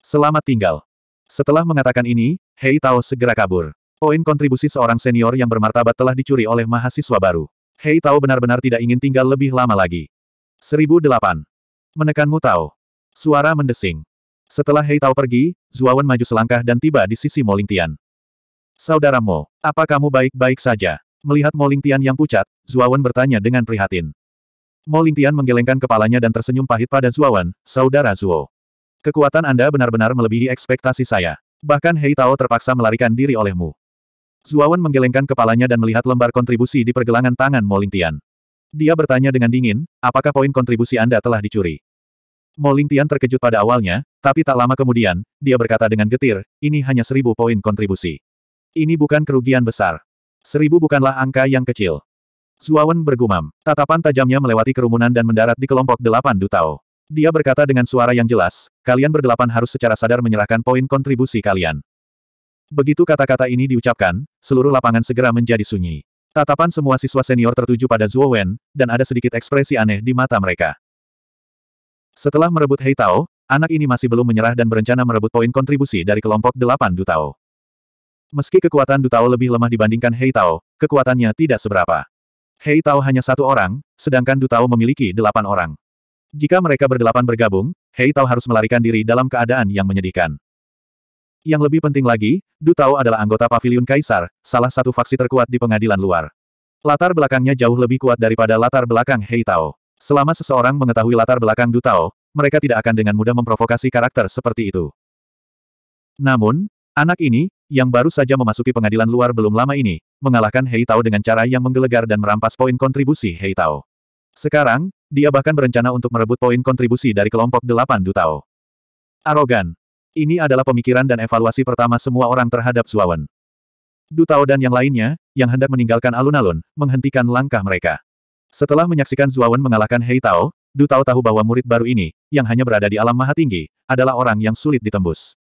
Selamat tinggal. Setelah mengatakan ini, Hei Tao segera kabur. Poin kontribusi seorang senior yang bermartabat telah dicuri oleh mahasiswa baru. Hei Tao benar-benar tidak ingin tinggal lebih lama lagi. 1008. Menekanmu Tao. Suara mendesing. Setelah Hei Tao pergi, Zuawan maju selangkah dan tiba di sisi Mo Lingtian. Saudara apa kamu baik-baik saja? Melihat Mo Lingtian yang pucat, Zuawan bertanya dengan prihatin. Mo Lingtian menggelengkan kepalanya dan tersenyum pahit pada Zuawan, saudara Zuo. Kekuatan Anda benar-benar melebihi ekspektasi saya. Bahkan Hei Tao terpaksa melarikan diri olehmu. Zuawan menggelengkan kepalanya dan melihat lembar kontribusi di pergelangan tangan Mo Lingtian. Dia bertanya dengan dingin, apakah poin kontribusi Anda telah dicuri? Mo Lingtian terkejut pada awalnya, tapi tak lama kemudian, dia berkata dengan getir, ini hanya seribu poin kontribusi. Ini bukan kerugian besar. Seribu bukanlah angka yang kecil. Zuawan bergumam. Tatapan tajamnya melewati kerumunan dan mendarat di kelompok delapan Dutao. Dia berkata dengan suara yang jelas, kalian berdelapan harus secara sadar menyerahkan poin kontribusi kalian. Begitu kata-kata ini diucapkan, seluruh lapangan segera menjadi sunyi. Tatapan semua siswa senior tertuju pada Zuo Wen, dan ada sedikit ekspresi aneh di mata mereka. Setelah merebut Hei Tao, anak ini masih belum menyerah dan berencana merebut poin kontribusi dari kelompok delapan Dutao. Meski kekuatan Dutao lebih lemah dibandingkan Hei Tao, kekuatannya tidak seberapa. Hei Tao hanya satu orang, sedangkan Du Tao memiliki delapan orang. Jika mereka berdelapan bergabung, Hei Tao harus melarikan diri dalam keadaan yang menyedihkan. Yang lebih penting lagi, Du Tao adalah anggota Paviliun Kaisar, salah satu faksi terkuat di pengadilan luar. Latar belakangnya jauh lebih kuat daripada latar belakang Hei Tao. Selama seseorang mengetahui latar belakang Du Tao, mereka tidak akan dengan mudah memprovokasi karakter seperti itu. Namun, anak ini, yang baru saja memasuki pengadilan luar belum lama ini, mengalahkan Hei Tao dengan cara yang menggelegar dan merampas poin kontribusi Hei Tao. Sekarang, dia bahkan berencana untuk merebut poin kontribusi dari kelompok delapan Dutao. Arogan. Ini adalah pemikiran dan evaluasi pertama semua orang terhadap Suawan. Dutao dan yang lainnya, yang hendak meninggalkan alun-alun, menghentikan langkah mereka. Setelah menyaksikan Zuawan mengalahkan Hei Tao, Du Tao tahu bahwa murid baru ini, yang hanya berada di alam maha tinggi, adalah orang yang sulit ditembus.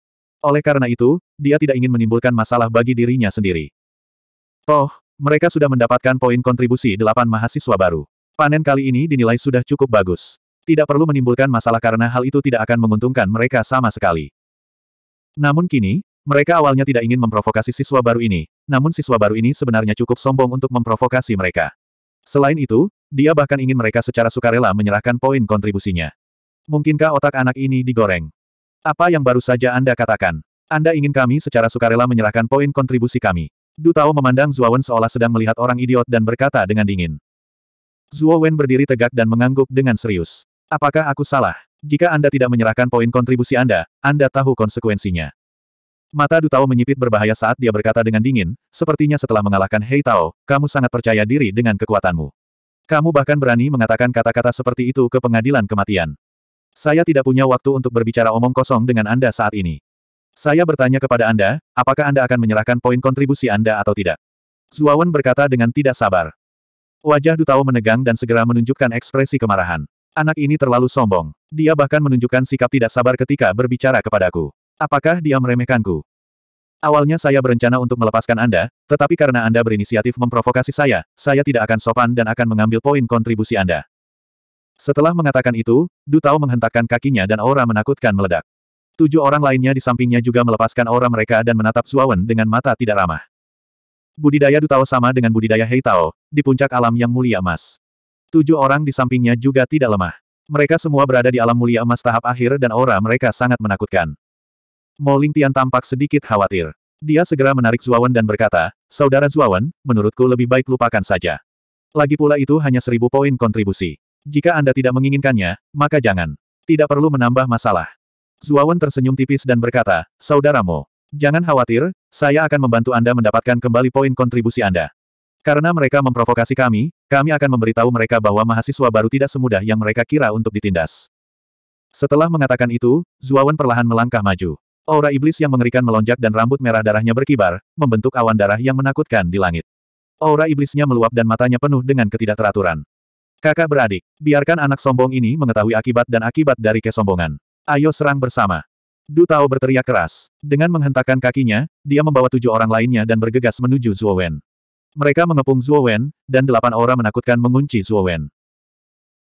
Oleh karena itu, dia tidak ingin menimbulkan masalah bagi dirinya sendiri. Toh, mereka sudah mendapatkan poin kontribusi delapan mahasiswa baru. Panen kali ini dinilai sudah cukup bagus. Tidak perlu menimbulkan masalah karena hal itu tidak akan menguntungkan mereka sama sekali. Namun kini, mereka awalnya tidak ingin memprovokasi siswa baru ini, namun siswa baru ini sebenarnya cukup sombong untuk memprovokasi mereka. Selain itu, dia bahkan ingin mereka secara sukarela menyerahkan poin kontribusinya. Mungkinkah otak anak ini digoreng? Apa yang baru saja Anda katakan? Anda ingin kami secara sukarela menyerahkan poin kontribusi kami. Du Tao memandang Wen seolah sedang melihat orang idiot dan berkata dengan dingin. Zuo Wen berdiri tegak dan mengangguk dengan serius. Apakah aku salah? Jika Anda tidak menyerahkan poin kontribusi Anda, Anda tahu konsekuensinya. Mata Du Tao menyipit berbahaya saat dia berkata dengan dingin, sepertinya setelah mengalahkan Hei Tao, kamu sangat percaya diri dengan kekuatanmu. Kamu bahkan berani mengatakan kata-kata seperti itu ke pengadilan kematian. Saya tidak punya waktu untuk berbicara omong kosong dengan Anda saat ini. Saya bertanya kepada Anda, apakah Anda akan menyerahkan poin kontribusi Anda atau tidak? Zuawan berkata dengan tidak sabar. Wajah Dutao menegang dan segera menunjukkan ekspresi kemarahan. Anak ini terlalu sombong. Dia bahkan menunjukkan sikap tidak sabar ketika berbicara kepadaku. Apakah dia meremehkanku? Awalnya saya berencana untuk melepaskan Anda, tetapi karena Anda berinisiatif memprovokasi saya, saya tidak akan sopan dan akan mengambil poin kontribusi Anda. Setelah mengatakan itu, Du Tao menghentakkan kakinya dan aura menakutkan meledak. Tujuh orang lainnya di sampingnya juga melepaskan aura mereka dan menatap Zuawan dengan mata tidak ramah. Budidaya Du Tao sama dengan budidaya Hei Tao, di puncak alam yang mulia emas. Tujuh orang di sampingnya juga tidak lemah. Mereka semua berada di alam mulia emas tahap akhir dan aura mereka sangat menakutkan. Mo Tian tampak sedikit khawatir. Dia segera menarik Zuawan dan berkata, Saudara Zuawan, menurutku lebih baik lupakan saja. Lagi pula itu hanya seribu poin kontribusi. Jika Anda tidak menginginkannya, maka jangan. Tidak perlu menambah masalah. Zuawan tersenyum tipis dan berkata, Saudaramu, jangan khawatir, saya akan membantu Anda mendapatkan kembali poin kontribusi Anda. Karena mereka memprovokasi kami, kami akan memberitahu mereka bahwa mahasiswa baru tidak semudah yang mereka kira untuk ditindas. Setelah mengatakan itu, Zuawan perlahan melangkah maju. Aura iblis yang mengerikan melonjak dan rambut merah darahnya berkibar, membentuk awan darah yang menakutkan di langit. Aura iblisnya meluap dan matanya penuh dengan ketidakteraturan. Kakak beradik, biarkan anak sombong ini mengetahui akibat dan akibat dari kesombongan. Ayo serang bersama. Du Tao berteriak keras. Dengan menghentakkan kakinya, dia membawa tujuh orang lainnya dan bergegas menuju Zuo Wen. Mereka mengepung Zuo Wen, dan delapan orang menakutkan mengunci Zuo Wen.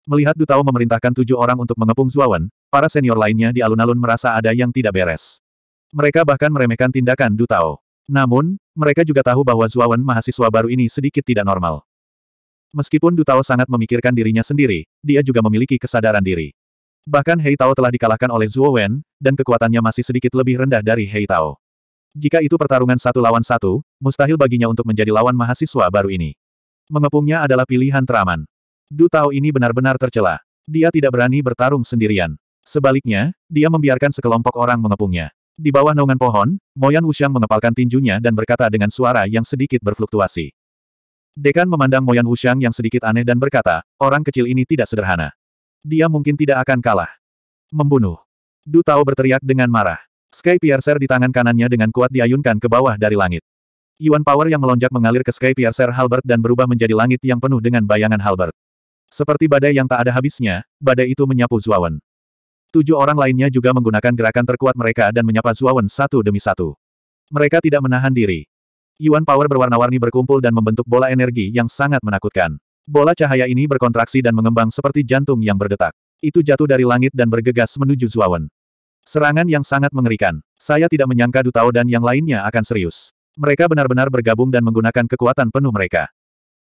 Melihat Du Tao memerintahkan tujuh orang untuk mengepung Zuo Wen, para senior lainnya di alun-alun merasa ada yang tidak beres. Mereka bahkan meremehkan tindakan Du Tao. Namun, mereka juga tahu bahwa Zuo Wen mahasiswa baru ini sedikit tidak normal. Meskipun Dutao sangat memikirkan dirinya sendiri, dia juga memiliki kesadaran diri. Bahkan Hei Tao telah dikalahkan oleh Zhuo Wen, dan kekuatannya masih sedikit lebih rendah dari Hei Tao. Jika itu pertarungan satu lawan satu, mustahil baginya untuk menjadi lawan mahasiswa baru ini. Mengepungnya adalah pilihan teraman. Du Tao ini benar-benar tercela. Dia tidak berani bertarung sendirian. Sebaliknya, dia membiarkan sekelompok orang mengepungnya. Di bawah naungan pohon, Moyan Wuxiang mengepalkan tinjunya dan berkata dengan suara yang sedikit berfluktuasi. Dekan memandang Moyan Wushang yang sedikit aneh dan berkata, orang kecil ini tidak sederhana. Dia mungkin tidak akan kalah. Membunuh. Du Tao berteriak dengan marah. Sky Piercer di tangan kanannya dengan kuat diayunkan ke bawah dari langit. Yuan Power yang melonjak mengalir ke Sky Piercer Halbert dan berubah menjadi langit yang penuh dengan bayangan Halbert. Seperti badai yang tak ada habisnya, badai itu menyapu Zuawan. Tujuh orang lainnya juga menggunakan gerakan terkuat mereka dan menyapa Zuawan satu demi satu. Mereka tidak menahan diri. Yuan power berwarna-warni berkumpul dan membentuk bola energi yang sangat menakutkan. Bola cahaya ini berkontraksi dan mengembang seperti jantung yang berdetak. Itu jatuh dari langit dan bergegas menuju Zuawan. Serangan yang sangat mengerikan. Saya tidak menyangka Dutao dan yang lainnya akan serius. Mereka benar-benar bergabung dan menggunakan kekuatan penuh mereka.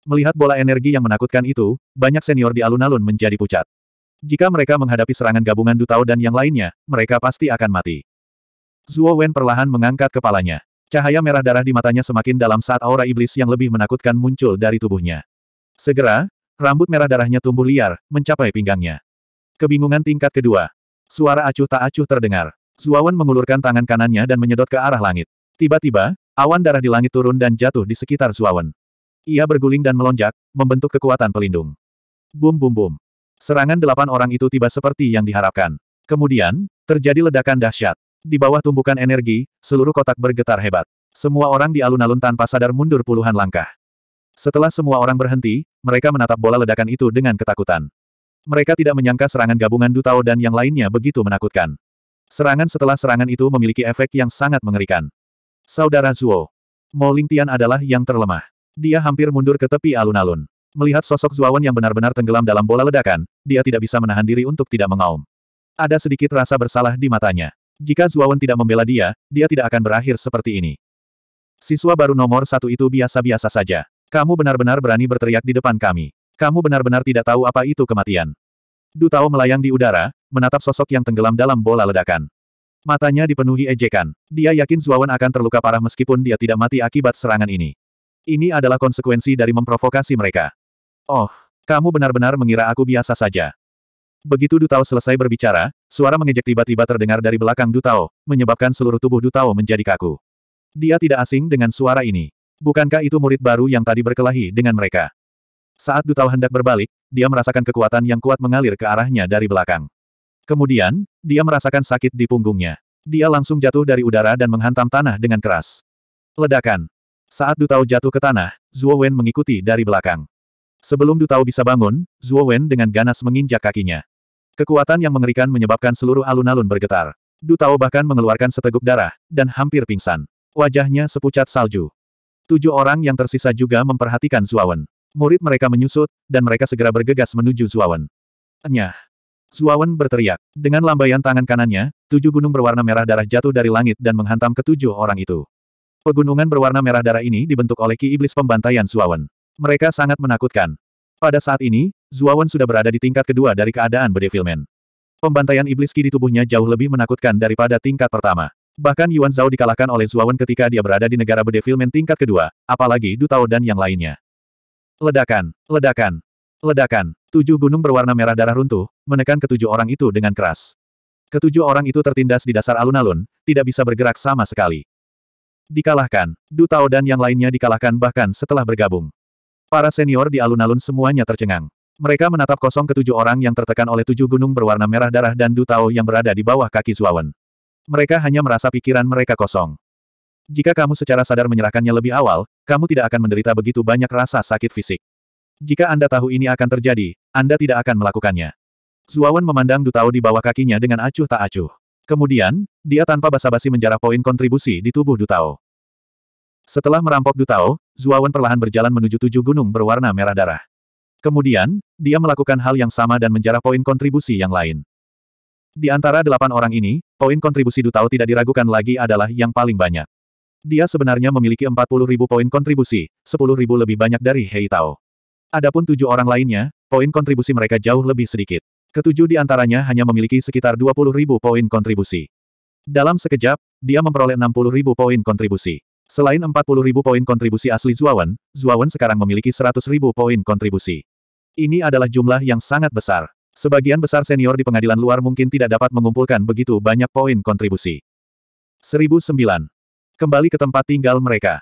Melihat bola energi yang menakutkan itu, banyak senior di alun-alun menjadi pucat. Jika mereka menghadapi serangan gabungan Dutao dan yang lainnya, mereka pasti akan mati. Zuo Wen perlahan mengangkat kepalanya. Cahaya merah darah di matanya semakin dalam saat aura iblis yang lebih menakutkan muncul dari tubuhnya. Segera, rambut merah darahnya tumbuh liar, mencapai pinggangnya. Kebingungan tingkat kedua. Suara acuh tak acuh terdengar. Zuawan mengulurkan tangan kanannya dan menyedot ke arah langit. Tiba-tiba, awan darah di langit turun dan jatuh di sekitar Zuawan. Ia berguling dan melonjak, membentuk kekuatan pelindung. Bum bum bum. Serangan delapan orang itu tiba seperti yang diharapkan. Kemudian, terjadi ledakan dahsyat. Di bawah tumbukan energi, seluruh kotak bergetar hebat. Semua orang di alun-alun tanpa sadar mundur puluhan langkah. Setelah semua orang berhenti, mereka menatap bola ledakan itu dengan ketakutan. Mereka tidak menyangka serangan gabungan Dutao dan yang lainnya begitu menakutkan. Serangan setelah serangan itu memiliki efek yang sangat mengerikan. Saudara Zuo. Mo Lingtian adalah yang terlemah. Dia hampir mundur ke tepi alun-alun. Melihat sosok Zuawan yang benar-benar tenggelam dalam bola ledakan, dia tidak bisa menahan diri untuk tidak mengaum. Ada sedikit rasa bersalah di matanya. Jika Zuawan tidak membela dia, dia tidak akan berakhir seperti ini. Siswa baru nomor satu itu biasa-biasa saja. Kamu benar-benar berani berteriak di depan kami. Kamu benar-benar tidak tahu apa itu kematian. Du Tao melayang di udara, menatap sosok yang tenggelam dalam bola ledakan. Matanya dipenuhi ejekan. Dia yakin Zuawan akan terluka parah meskipun dia tidak mati akibat serangan ini. Ini adalah konsekuensi dari memprovokasi mereka. Oh, kamu benar-benar mengira aku biasa saja. Begitu Dutao selesai berbicara, suara mengejek tiba-tiba terdengar dari belakang Dutao, menyebabkan seluruh tubuh Dutao menjadi kaku. Dia tidak asing dengan suara ini. Bukankah itu murid baru yang tadi berkelahi dengan mereka? Saat Dutao hendak berbalik, dia merasakan kekuatan yang kuat mengalir ke arahnya dari belakang. Kemudian, dia merasakan sakit di punggungnya. Dia langsung jatuh dari udara dan menghantam tanah dengan keras. Ledakan. Saat Dutao jatuh ke tanah, Zhuo Wen mengikuti dari belakang. Sebelum Dutao bisa bangun, Zhuo Wen dengan ganas menginjak kakinya. Kekuatan yang mengerikan menyebabkan seluruh alun-alun bergetar. Dutao bahkan mengeluarkan seteguk darah, dan hampir pingsan. Wajahnya sepucat salju. Tujuh orang yang tersisa juga memperhatikan Zuawan. Murid mereka menyusut, dan mereka segera bergegas menuju Zuawan. Enyah. Zuawan berteriak. Dengan lambaian tangan kanannya, tujuh gunung berwarna merah darah jatuh dari langit dan menghantam ketujuh orang itu. Pegunungan berwarna merah darah ini dibentuk oleh Ki Iblis Pembantaian Zuawan. Mereka sangat menakutkan. Pada saat ini, Zuawan sudah berada di tingkat kedua dari keadaan bedevilmen. Pembantaian iblis ki di tubuhnya jauh lebih menakutkan daripada tingkat pertama. Bahkan Yuan Zhao dikalahkan oleh Zuawan ketika dia berada di negara bedevilmen tingkat kedua, apalagi Du Tao dan yang lainnya. Ledakan, ledakan, ledakan. Tujuh gunung berwarna merah darah runtuh, menekan ketujuh orang itu dengan keras. Ketujuh orang itu tertindas di dasar alun-alun, tidak bisa bergerak sama sekali. Dikalahkan, Du Tao dan yang lainnya dikalahkan bahkan setelah bergabung. Para senior di alun-alun semuanya tercengang. Mereka menatap kosong ketujuh orang yang tertekan oleh tujuh gunung berwarna merah darah dan Dutao yang berada di bawah kaki Zuawan. Mereka hanya merasa pikiran mereka kosong. Jika kamu secara sadar menyerahkannya lebih awal, kamu tidak akan menderita begitu banyak rasa sakit fisik. Jika Anda tahu ini akan terjadi, Anda tidak akan melakukannya. Zuawan memandang Dutao di bawah kakinya dengan acuh tak acuh. Kemudian, dia tanpa basa-basi menjarah poin kontribusi di tubuh Dutao. Setelah merampok Dutao, Zuawan perlahan berjalan menuju tujuh gunung berwarna merah darah. Kemudian, dia melakukan hal yang sama dan menjarah poin kontribusi yang lain. Di antara delapan orang ini, poin kontribusi Dutau tidak diragukan lagi adalah yang paling banyak. Dia sebenarnya memiliki puluh ribu poin kontribusi, sepuluh ribu lebih banyak dari Hei Tao. Adapun tujuh orang lainnya, poin kontribusi mereka jauh lebih sedikit. Ketujuh di antaranya hanya memiliki sekitar puluh ribu poin kontribusi. Dalam sekejap, dia memperoleh puluh ribu poin kontribusi. Selain puluh ribu poin kontribusi asli Zuawan, Zuawan sekarang memiliki seratus ribu poin kontribusi. Ini adalah jumlah yang sangat besar. Sebagian besar senior di pengadilan luar mungkin tidak dapat mengumpulkan begitu banyak poin kontribusi. 1009. Kembali ke tempat tinggal mereka.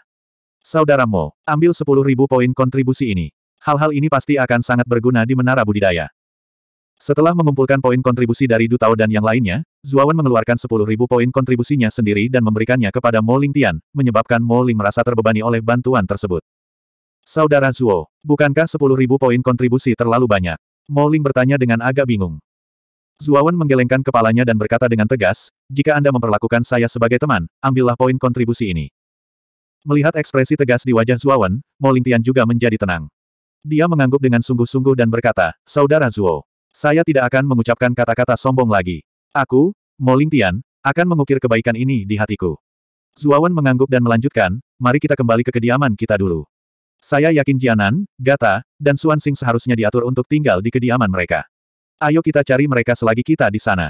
Saudara Mo, ambil 10.000 poin kontribusi ini. Hal-hal ini pasti akan sangat berguna di menara budidaya. Setelah mengumpulkan poin kontribusi dari Du Tao dan yang lainnya, Zuawan mengeluarkan 10.000 poin kontribusinya sendiri dan memberikannya kepada Mo Lingtian, menyebabkan Mo Ling merasa terbebani oleh bantuan tersebut. Saudara Zuo, bukankah sepuluh ribu poin kontribusi terlalu banyak? Moling bertanya dengan agak bingung. Zuawan menggelengkan kepalanya dan berkata dengan tegas, jika Anda memperlakukan saya sebagai teman, ambillah poin kontribusi ini. Melihat ekspresi tegas di wajah Zuawan, Moling Tian juga menjadi tenang. Dia mengangguk dengan sungguh-sungguh dan berkata, Saudara Zuo, saya tidak akan mengucapkan kata-kata sombong lagi. Aku, Moling Tian, akan mengukir kebaikan ini di hatiku. Zuawan mengangguk dan melanjutkan, mari kita kembali ke kediaman kita dulu. Saya yakin Jianan, Gata, dan Xuanxing seharusnya diatur untuk tinggal di kediaman mereka. Ayo kita cari mereka selagi kita di sana.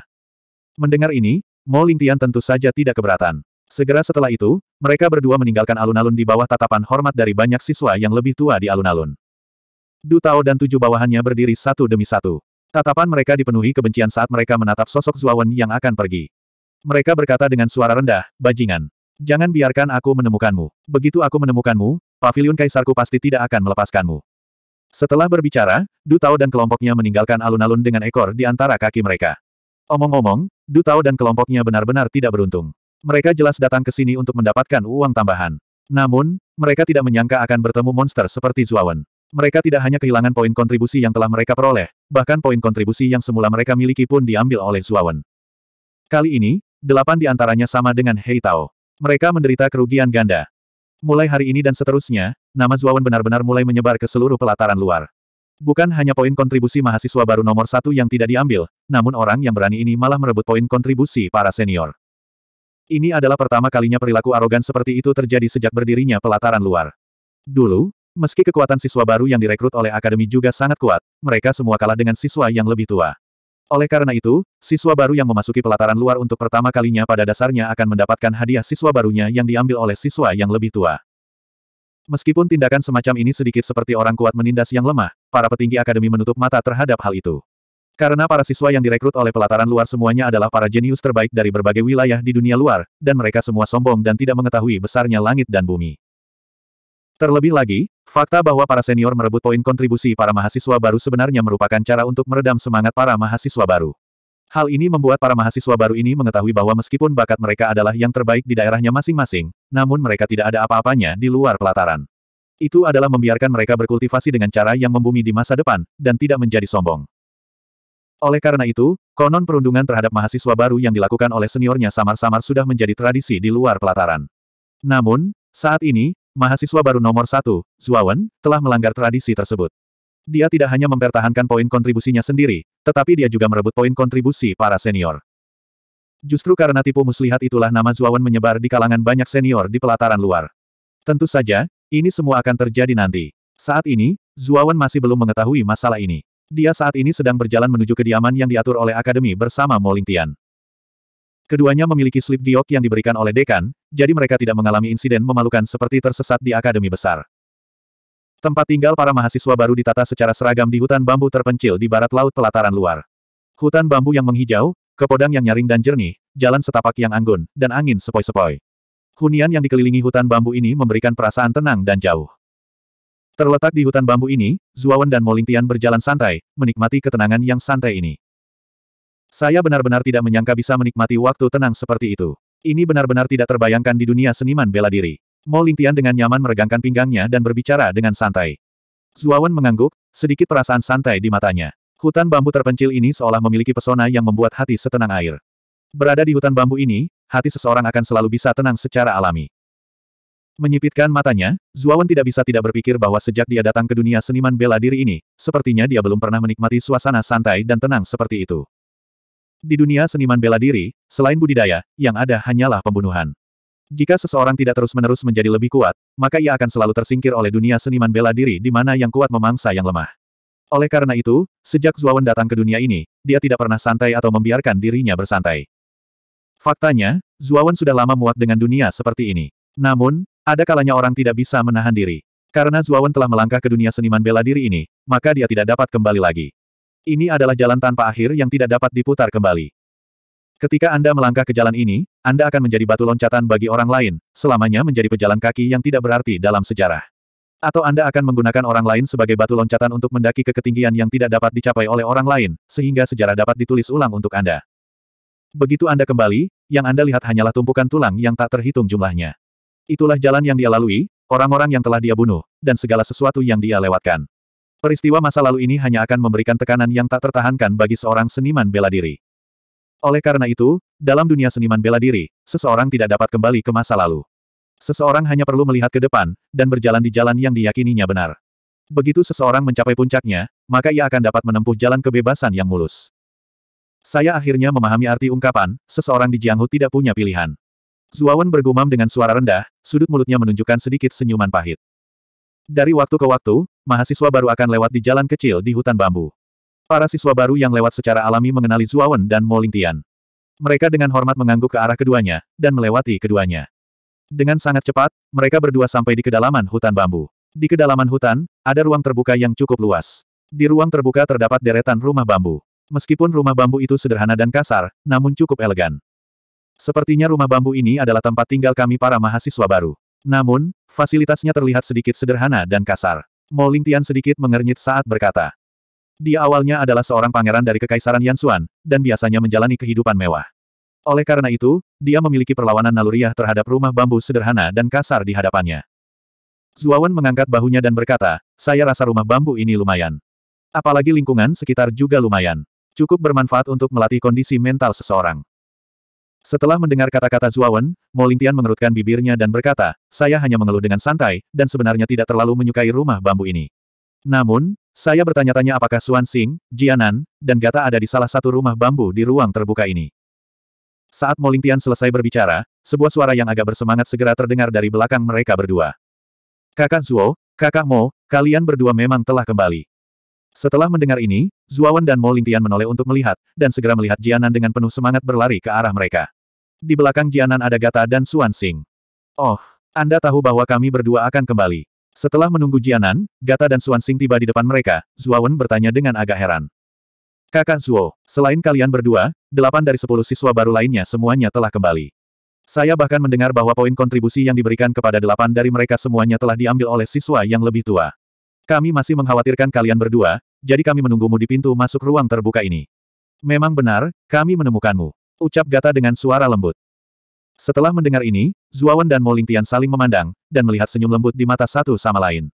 Mendengar ini, Mo Lingtian tentu saja tidak keberatan. Segera setelah itu, mereka berdua meninggalkan alun-alun di bawah tatapan hormat dari banyak siswa yang lebih tua di alun-alun. Du Tao dan tujuh bawahannya berdiri satu demi satu. Tatapan mereka dipenuhi kebencian saat mereka menatap sosok Zuawan yang akan pergi. Mereka berkata dengan suara rendah, bajingan. Jangan biarkan aku menemukanmu. Begitu aku menemukanmu, Paviliun Kaisarku pasti tidak akan melepaskanmu. Setelah berbicara, Du Tao dan kelompoknya meninggalkan alun-alun dengan ekor di antara kaki mereka. Omong-omong, Du Tao dan kelompoknya benar-benar tidak beruntung. Mereka jelas datang ke sini untuk mendapatkan uang tambahan. Namun, mereka tidak menyangka akan bertemu monster seperti Zuawan. Mereka tidak hanya kehilangan poin kontribusi yang telah mereka peroleh, bahkan poin kontribusi yang semula mereka miliki pun diambil oleh Zuawan. Kali ini, delapan di antaranya sama dengan Hei Tao. Mereka menderita kerugian ganda. Mulai hari ini dan seterusnya, nama Zuawan benar-benar mulai menyebar ke seluruh pelataran luar. Bukan hanya poin kontribusi mahasiswa baru nomor satu yang tidak diambil, namun orang yang berani ini malah merebut poin kontribusi para senior. Ini adalah pertama kalinya perilaku arogan seperti itu terjadi sejak berdirinya pelataran luar. Dulu, meski kekuatan siswa baru yang direkrut oleh akademi juga sangat kuat, mereka semua kalah dengan siswa yang lebih tua. Oleh karena itu, siswa baru yang memasuki pelataran luar untuk pertama kalinya pada dasarnya akan mendapatkan hadiah siswa barunya yang diambil oleh siswa yang lebih tua. Meskipun tindakan semacam ini sedikit seperti orang kuat menindas yang lemah, para petinggi akademi menutup mata terhadap hal itu. Karena para siswa yang direkrut oleh pelataran luar semuanya adalah para jenius terbaik dari berbagai wilayah di dunia luar, dan mereka semua sombong dan tidak mengetahui besarnya langit dan bumi. Terlebih lagi, Fakta bahwa para senior merebut poin kontribusi para mahasiswa baru sebenarnya merupakan cara untuk meredam semangat para mahasiswa baru. Hal ini membuat para mahasiswa baru ini mengetahui bahwa meskipun bakat mereka adalah yang terbaik di daerahnya masing-masing, namun mereka tidak ada apa-apanya di luar pelataran. Itu adalah membiarkan mereka berkultivasi dengan cara yang membumi di masa depan, dan tidak menjadi sombong. Oleh karena itu, konon perundungan terhadap mahasiswa baru yang dilakukan oleh seniornya samar-samar sudah menjadi tradisi di luar pelataran. Namun, saat ini, mahasiswa baru nomor satu, Zuawan, telah melanggar tradisi tersebut. Dia tidak hanya mempertahankan poin kontribusinya sendiri, tetapi dia juga merebut poin kontribusi para senior. Justru karena tipu muslihat itulah nama Zuawan menyebar di kalangan banyak senior di pelataran luar. Tentu saja, ini semua akan terjadi nanti. Saat ini, Zuawan masih belum mengetahui masalah ini. Dia saat ini sedang berjalan menuju kediaman yang diatur oleh akademi bersama Moling Keduanya memiliki slip giok yang diberikan oleh dekan, jadi mereka tidak mengalami insiden memalukan seperti tersesat di akademi besar. Tempat tinggal para mahasiswa baru ditata secara seragam di hutan bambu terpencil di barat laut pelataran luar. Hutan bambu yang menghijau, kepodang yang nyaring dan jernih, jalan setapak yang anggun, dan angin sepoi-sepoi. Hunian yang dikelilingi hutan bambu ini memberikan perasaan tenang dan jauh. Terletak di hutan bambu ini, Zuawan dan Molintian berjalan santai, menikmati ketenangan yang santai ini. Saya benar-benar tidak menyangka bisa menikmati waktu tenang seperti itu. Ini benar-benar tidak terbayangkan di dunia seniman bela diri. Mo Lingtian dengan nyaman meregangkan pinggangnya dan berbicara dengan santai. Zuawan mengangguk, sedikit perasaan santai di matanya. Hutan bambu terpencil ini seolah memiliki pesona yang membuat hati setenang air. Berada di hutan bambu ini, hati seseorang akan selalu bisa tenang secara alami. Menyipitkan matanya, Zuawan tidak bisa tidak berpikir bahwa sejak dia datang ke dunia seniman bela diri ini, sepertinya dia belum pernah menikmati suasana santai dan tenang seperti itu. Di dunia seniman bela diri, selain budidaya, yang ada hanyalah pembunuhan. Jika seseorang tidak terus-menerus menjadi lebih kuat, maka ia akan selalu tersingkir oleh dunia seniman bela diri di mana yang kuat memangsa yang lemah. Oleh karena itu, sejak Zuawan datang ke dunia ini, dia tidak pernah santai atau membiarkan dirinya bersantai. Faktanya, Zuawan sudah lama muak dengan dunia seperti ini. Namun, ada kalanya orang tidak bisa menahan diri. Karena Zuawan telah melangkah ke dunia seniman bela diri ini, maka dia tidak dapat kembali lagi. Ini adalah jalan tanpa akhir yang tidak dapat diputar kembali. Ketika Anda melangkah ke jalan ini, Anda akan menjadi batu loncatan bagi orang lain, selamanya menjadi pejalan kaki yang tidak berarti dalam sejarah. Atau Anda akan menggunakan orang lain sebagai batu loncatan untuk mendaki ke ketinggian yang tidak dapat dicapai oleh orang lain, sehingga sejarah dapat ditulis ulang untuk Anda. Begitu Anda kembali, yang Anda lihat hanyalah tumpukan tulang yang tak terhitung jumlahnya. Itulah jalan yang dia lalui, orang-orang yang telah dia bunuh, dan segala sesuatu yang dia lewatkan. Peristiwa masa lalu ini hanya akan memberikan tekanan yang tak tertahankan bagi seorang seniman bela diri. Oleh karena itu, dalam dunia seniman bela diri, seseorang tidak dapat kembali ke masa lalu. Seseorang hanya perlu melihat ke depan, dan berjalan di jalan yang diyakininya benar. Begitu seseorang mencapai puncaknya, maka ia akan dapat menempuh jalan kebebasan yang mulus. Saya akhirnya memahami arti ungkapan, seseorang di Jianghu tidak punya pilihan. Zuawan bergumam dengan suara rendah, sudut mulutnya menunjukkan sedikit senyuman pahit. Dari waktu ke waktu, mahasiswa baru akan lewat di jalan kecil di hutan bambu. Para siswa baru yang lewat secara alami mengenali Zuawan dan Mo Lingtian. Mereka dengan hormat mengangguk ke arah keduanya, dan melewati keduanya. Dengan sangat cepat, mereka berdua sampai di kedalaman hutan bambu. Di kedalaman hutan, ada ruang terbuka yang cukup luas. Di ruang terbuka terdapat deretan rumah bambu. Meskipun rumah bambu itu sederhana dan kasar, namun cukup elegan. Sepertinya rumah bambu ini adalah tempat tinggal kami para mahasiswa baru. Namun, fasilitasnya terlihat sedikit sederhana dan kasar. Mo Lingtian sedikit mengernyit saat berkata. Dia awalnya adalah seorang pangeran dari Kekaisaran Yansuan, dan biasanya menjalani kehidupan mewah. Oleh karena itu, dia memiliki perlawanan naluriah terhadap rumah bambu sederhana dan kasar di hadapannya. Zuawan mengangkat bahunya dan berkata, saya rasa rumah bambu ini lumayan. Apalagi lingkungan sekitar juga lumayan. Cukup bermanfaat untuk melatih kondisi mental seseorang. Setelah mendengar kata-kata Zuawan, Mo Lingtian mengerutkan bibirnya dan berkata, saya hanya mengeluh dengan santai, dan sebenarnya tidak terlalu menyukai rumah bambu ini. Namun, saya bertanya-tanya apakah Xuan Xing, Jianan, dan Gata ada di salah satu rumah bambu di ruang terbuka ini. Saat Mo Lingtian selesai berbicara, sebuah suara yang agak bersemangat segera terdengar dari belakang mereka berdua. Kakak Zuo, kakak Mo, kalian berdua memang telah kembali. Setelah mendengar ini, Zuawan dan Mo Lingtian menoleh untuk melihat, dan segera melihat Jianan dengan penuh semangat berlari ke arah mereka. Di belakang Jianan ada Gata dan Xuan Xing. Oh, Anda tahu bahwa kami berdua akan kembali. Setelah menunggu Jianan, Gata dan Xuan Xing tiba di depan mereka, Zuawan bertanya dengan agak heran. Kakak Zuo, selain kalian berdua, delapan dari sepuluh siswa baru lainnya semuanya telah kembali. Saya bahkan mendengar bahwa poin kontribusi yang diberikan kepada delapan dari mereka semuanya telah diambil oleh siswa yang lebih tua. Kami masih mengkhawatirkan kalian berdua, jadi kami menunggumu di pintu masuk ruang terbuka ini. Memang benar, kami menemukanmu. Ucap Gata dengan suara lembut. Setelah mendengar ini, Zuawan dan Mo Lingtian saling memandang, dan melihat senyum lembut di mata satu sama lain.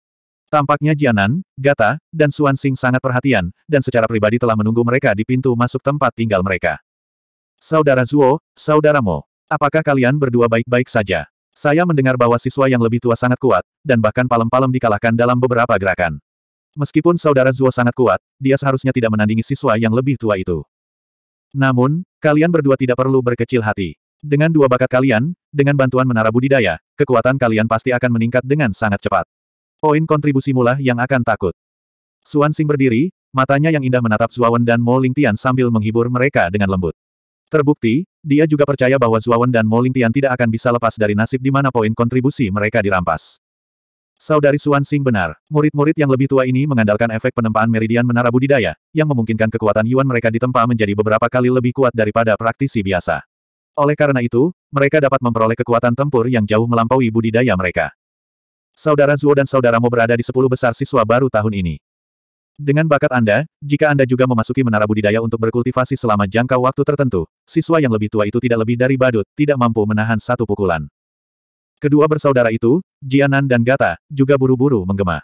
Tampaknya Jianan, Gata, dan Suan Xing sangat perhatian, dan secara pribadi telah menunggu mereka di pintu masuk tempat tinggal mereka. Saudara Zuo, Saudara Mo, apakah kalian berdua baik-baik saja? Saya mendengar bahwa siswa yang lebih tua sangat kuat, dan bahkan palem-palem dikalahkan dalam beberapa gerakan. Meskipun saudara Zuo sangat kuat, dia seharusnya tidak menandingi siswa yang lebih tua itu. Namun, kalian berdua tidak perlu berkecil hati. Dengan dua bakat kalian, dengan bantuan menara budidaya, kekuatan kalian pasti akan meningkat dengan sangat cepat. Poin kontribusi mula yang akan takut. Suan Sing berdiri, matanya yang indah menatap Wen dan Mo Lingtian sambil menghibur mereka dengan lembut. Terbukti, dia juga percaya bahwa Zuawan dan Mo Lingtian tidak akan bisa lepas dari nasib di mana poin kontribusi mereka dirampas. Saudari Suan Sing benar, murid-murid yang lebih tua ini mengandalkan efek penempaan meridian menara budidaya, yang memungkinkan kekuatan Yuan mereka ditempa menjadi beberapa kali lebih kuat daripada praktisi biasa. Oleh karena itu, mereka dapat memperoleh kekuatan tempur yang jauh melampaui budidaya mereka. Saudara Zuo dan saudara Mo berada di sepuluh besar siswa baru tahun ini. Dengan bakat Anda, jika Anda juga memasuki menara budidaya untuk berkultivasi selama jangka waktu tertentu, siswa yang lebih tua itu tidak lebih dari badut, tidak mampu menahan satu pukulan. Kedua bersaudara itu, Jianan dan Gata, juga buru-buru menggema.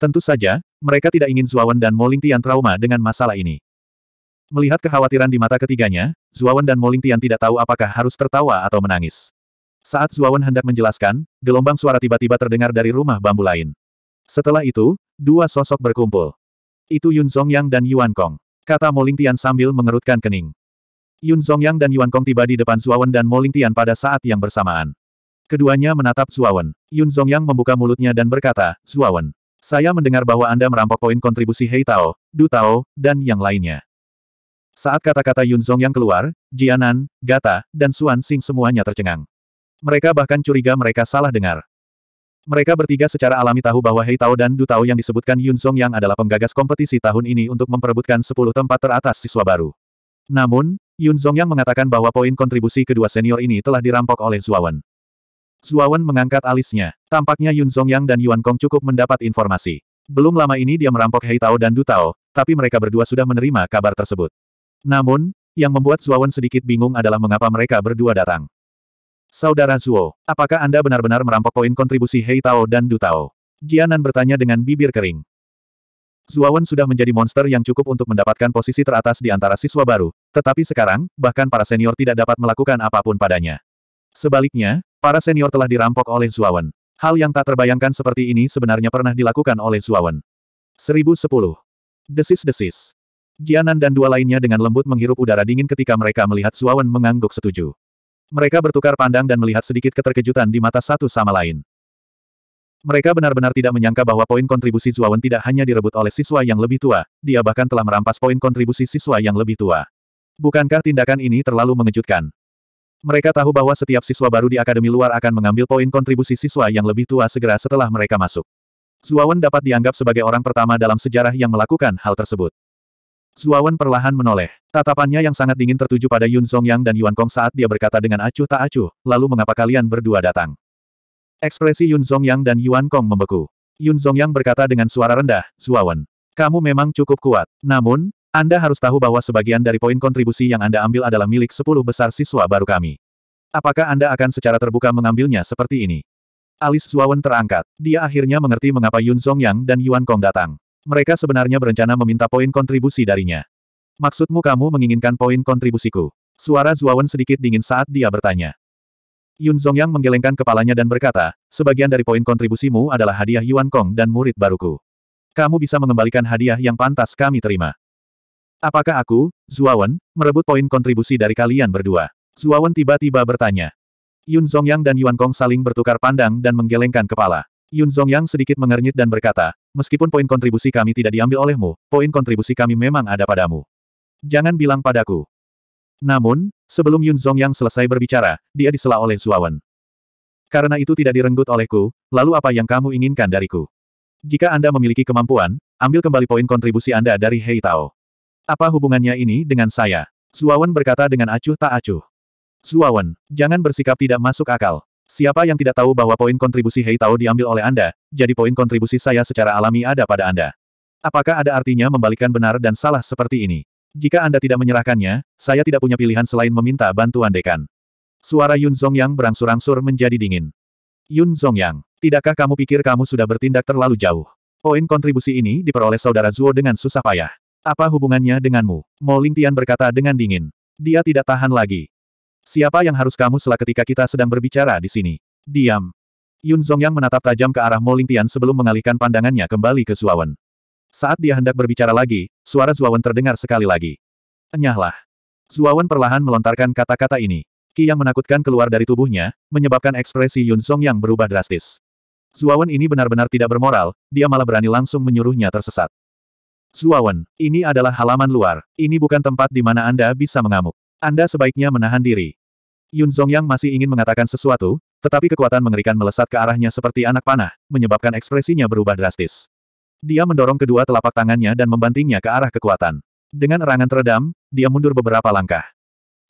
Tentu saja, mereka tidak ingin Zuawan dan Moling Tian trauma dengan masalah ini. Melihat kekhawatiran di mata ketiganya, Zuawan dan Moling Tian tidak tahu apakah harus tertawa atau menangis. Saat Zuawan hendak menjelaskan, gelombang suara tiba-tiba terdengar dari rumah bambu lain. Setelah itu, dua sosok berkumpul. Itu Yun Zongyang dan Yuan Kong. Kata Moling Tian sambil mengerutkan kening. Yun Zongyang dan Yuan Kong tiba di depan Zuawan dan Moling Tian pada saat yang bersamaan. Keduanya menatap Zuawan. Yun Zongyang membuka mulutnya dan berkata, Zuawan, saya mendengar bahwa Anda merampok poin kontribusi Hei Tao, Du Tao, dan yang lainnya. Saat kata-kata Yun Zongyang keluar, Jianan, Gata, dan Xuan Xing semuanya tercengang. Mereka bahkan curiga mereka salah dengar. Mereka bertiga secara alami tahu bahwa Hei Tao dan Du Tao yang disebutkan Yun Song yang adalah penggagas kompetisi tahun ini untuk memperebutkan 10 tempat teratas siswa baru. Namun, Yun Song yang mengatakan bahwa poin kontribusi kedua senior ini telah dirampok oleh Zuawan. Zuawan mengangkat alisnya. Tampaknya Yun Song yang dan Yuan Kong cukup mendapat informasi. Belum lama ini dia merampok Hei Tao dan Du Tao, tapi mereka berdua sudah menerima kabar tersebut. Namun, yang membuat Zuawan sedikit bingung adalah mengapa mereka berdua datang. Saudara Zuo, apakah Anda benar-benar merampok poin kontribusi Hei Tao dan Du Tao? Jianan bertanya dengan bibir kering. Zuawan sudah menjadi monster yang cukup untuk mendapatkan posisi teratas di antara siswa baru, tetapi sekarang, bahkan para senior tidak dapat melakukan apapun padanya. Sebaliknya, para senior telah dirampok oleh Zuawan. Hal yang tak terbayangkan seperti ini sebenarnya pernah dilakukan oleh Zuawan. 1010. Desis-desis. Jianan dan dua lainnya dengan lembut menghirup udara dingin ketika mereka melihat Zuawan mengangguk setuju. Mereka bertukar pandang dan melihat sedikit keterkejutan di mata satu sama lain. Mereka benar-benar tidak menyangka bahwa poin kontribusi Zuawan tidak hanya direbut oleh siswa yang lebih tua, dia bahkan telah merampas poin kontribusi siswa yang lebih tua. Bukankah tindakan ini terlalu mengejutkan? Mereka tahu bahwa setiap siswa baru di Akademi Luar akan mengambil poin kontribusi siswa yang lebih tua segera setelah mereka masuk. Zuawan dapat dianggap sebagai orang pertama dalam sejarah yang melakukan hal tersebut. Zuawan perlahan menoleh. Tatapannya yang sangat dingin tertuju pada Yun Yang dan Yuan Kong saat dia berkata dengan acuh tak acuh, lalu mengapa kalian berdua datang? Ekspresi Yun Yang dan Yuan Kong membeku. Yun Yang berkata dengan suara rendah, Zuawan, kamu memang cukup kuat. Namun, Anda harus tahu bahwa sebagian dari poin kontribusi yang Anda ambil adalah milik sepuluh besar siswa baru kami. Apakah Anda akan secara terbuka mengambilnya seperti ini? Alis Zuawan terangkat. Dia akhirnya mengerti mengapa Yun Yang dan Yuan Kong datang. Mereka sebenarnya berencana meminta poin kontribusi darinya. Maksudmu kamu menginginkan poin kontribusiku? Suara Zuawan sedikit dingin saat dia bertanya. Yun Zhongyang menggelengkan kepalanya dan berkata, sebagian dari poin kontribusimu adalah hadiah Yuan Kong dan murid baruku. Kamu bisa mengembalikan hadiah yang pantas kami terima. Apakah aku, Zuawan, merebut poin kontribusi dari kalian berdua? Zuawan tiba-tiba bertanya. Yun Zhongyang dan Yuan Kong saling bertukar pandang dan menggelengkan kepala. Yun Zhongyang sedikit mengernyit dan berkata, meskipun poin kontribusi kami tidak diambil olehmu, poin kontribusi kami memang ada padamu. Jangan bilang padaku. Namun, sebelum Yun Zong yang selesai berbicara, dia disela oleh Zuawan. Karena itu tidak direnggut olehku, lalu apa yang kamu inginkan dariku? Jika Anda memiliki kemampuan, ambil kembali poin kontribusi Anda dari Hei Tao. Apa hubungannya ini dengan saya? Zuawan berkata dengan acuh tak acuh. Zuawan, jangan bersikap tidak masuk akal. Siapa yang tidak tahu bahwa poin kontribusi Hei Tao diambil oleh Anda, jadi poin kontribusi saya secara alami ada pada Anda. Apakah ada artinya membalikkan benar dan salah seperti ini? Jika Anda tidak menyerahkannya, saya tidak punya pilihan selain meminta bantuan dekan. Suara Yun Zhongyang berangsur-angsur menjadi dingin. Yun Zhongyang, tidakkah kamu pikir kamu sudah bertindak terlalu jauh? Poin kontribusi ini diperoleh saudara Zuo dengan susah payah. Apa hubungannya denganmu? Mo Lingtian berkata dengan dingin. Dia tidak tahan lagi. Siapa yang harus kamu sela ketika kita sedang berbicara di sini? Diam. Yun Zhongyang menatap tajam ke arah Mo Lingtian sebelum mengalihkan pandangannya kembali ke Zuawan. Saat dia hendak berbicara lagi, suara Zuawan terdengar sekali lagi. Enyahlah. Zuawan perlahan melontarkan kata-kata ini. Ki yang menakutkan keluar dari tubuhnya, menyebabkan ekspresi Yun Zhongyang berubah drastis. Zuawan ini benar-benar tidak bermoral, dia malah berani langsung menyuruhnya tersesat. Zuawan, ini adalah halaman luar. Ini bukan tempat di mana Anda bisa mengamuk. Anda sebaiknya menahan diri. Yun Zhongyang masih ingin mengatakan sesuatu, tetapi kekuatan mengerikan melesat ke arahnya seperti anak panah, menyebabkan ekspresinya berubah drastis. Dia mendorong kedua telapak tangannya dan membantingnya ke arah kekuatan. Dengan erangan teredam, dia mundur beberapa langkah.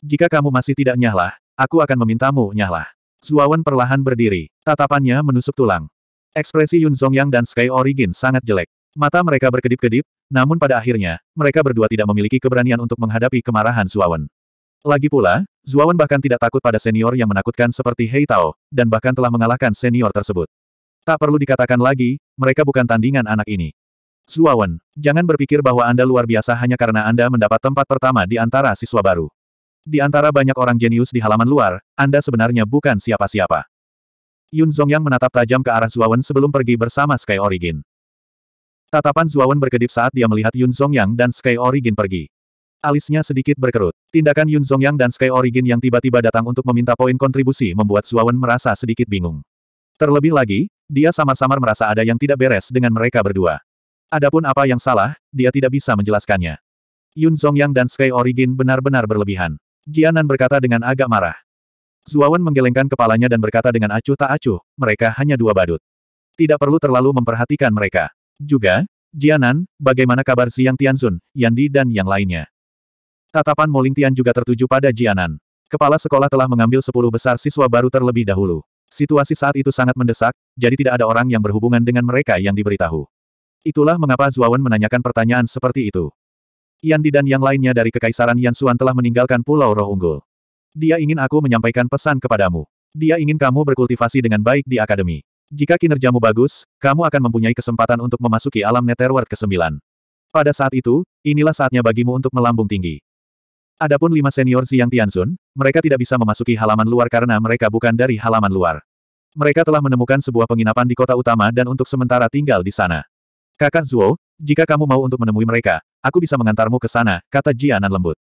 Jika kamu masih tidak nyahlah, aku akan memintamu nyahlah. Zuawan perlahan berdiri, tatapannya menusuk tulang. Ekspresi Yun Zhongyang dan Sky Origin sangat jelek. Mata mereka berkedip-kedip, namun pada akhirnya, mereka berdua tidak memiliki keberanian untuk menghadapi kemarahan Zuawan. Lagi pula, Zuawan bahkan tidak takut pada senior yang menakutkan seperti Hei Tao, dan bahkan telah mengalahkan senior tersebut. Tak perlu dikatakan lagi, mereka bukan tandingan anak ini. Zuawan, jangan berpikir bahwa Anda luar biasa hanya karena Anda mendapat tempat pertama di antara siswa baru. Di antara banyak orang jenius di halaman luar, Anda sebenarnya bukan siapa-siapa. Yun Zongyang menatap tajam ke arah Zuawan sebelum pergi bersama Sky Origin. Tatapan Zuawan berkedip saat dia melihat Yun Zongyang dan Sky Origin pergi. Alisnya sedikit berkerut. Tindakan Yun Zhongyang dan Sky Origin yang tiba-tiba datang untuk meminta poin kontribusi membuat Zuawan merasa sedikit bingung. Terlebih lagi, dia samar-samar merasa ada yang tidak beres dengan mereka berdua. Adapun apa yang salah, dia tidak bisa menjelaskannya. Yun Zhongyang dan Sky Origin benar-benar berlebihan. Jianan berkata dengan agak marah. Zuawan menggelengkan kepalanya dan berkata dengan acuh tak acuh, mereka hanya dua badut. Tidak perlu terlalu memperhatikan mereka. Juga, Jianan, bagaimana kabar siang Tianzun, Yandi dan yang lainnya? Tatapan Moling Tian juga tertuju pada Jianan. Kepala sekolah telah mengambil sepuluh besar siswa baru terlebih dahulu. Situasi saat itu sangat mendesak, jadi tidak ada orang yang berhubungan dengan mereka yang diberitahu. Itulah mengapa Zuawan menanyakan pertanyaan seperti itu. Yan Di dan yang lainnya dari Kekaisaran Yan Xuan telah meninggalkan Pulau Roh Unggul. Dia ingin aku menyampaikan pesan kepadamu. Dia ingin kamu berkultivasi dengan baik di akademi. Jika kinerjamu bagus, kamu akan mempunyai kesempatan untuk memasuki alam Netherworld ke-9. Pada saat itu, inilah saatnya bagimu untuk melambung tinggi. Adapun lima senior siang Tianzun, mereka tidak bisa memasuki halaman luar karena mereka bukan dari halaman luar. Mereka telah menemukan sebuah penginapan di kota utama dan untuk sementara tinggal di sana. Kakak Zuo, jika kamu mau untuk menemui mereka, aku bisa mengantarmu ke sana, kata Jianan lembut.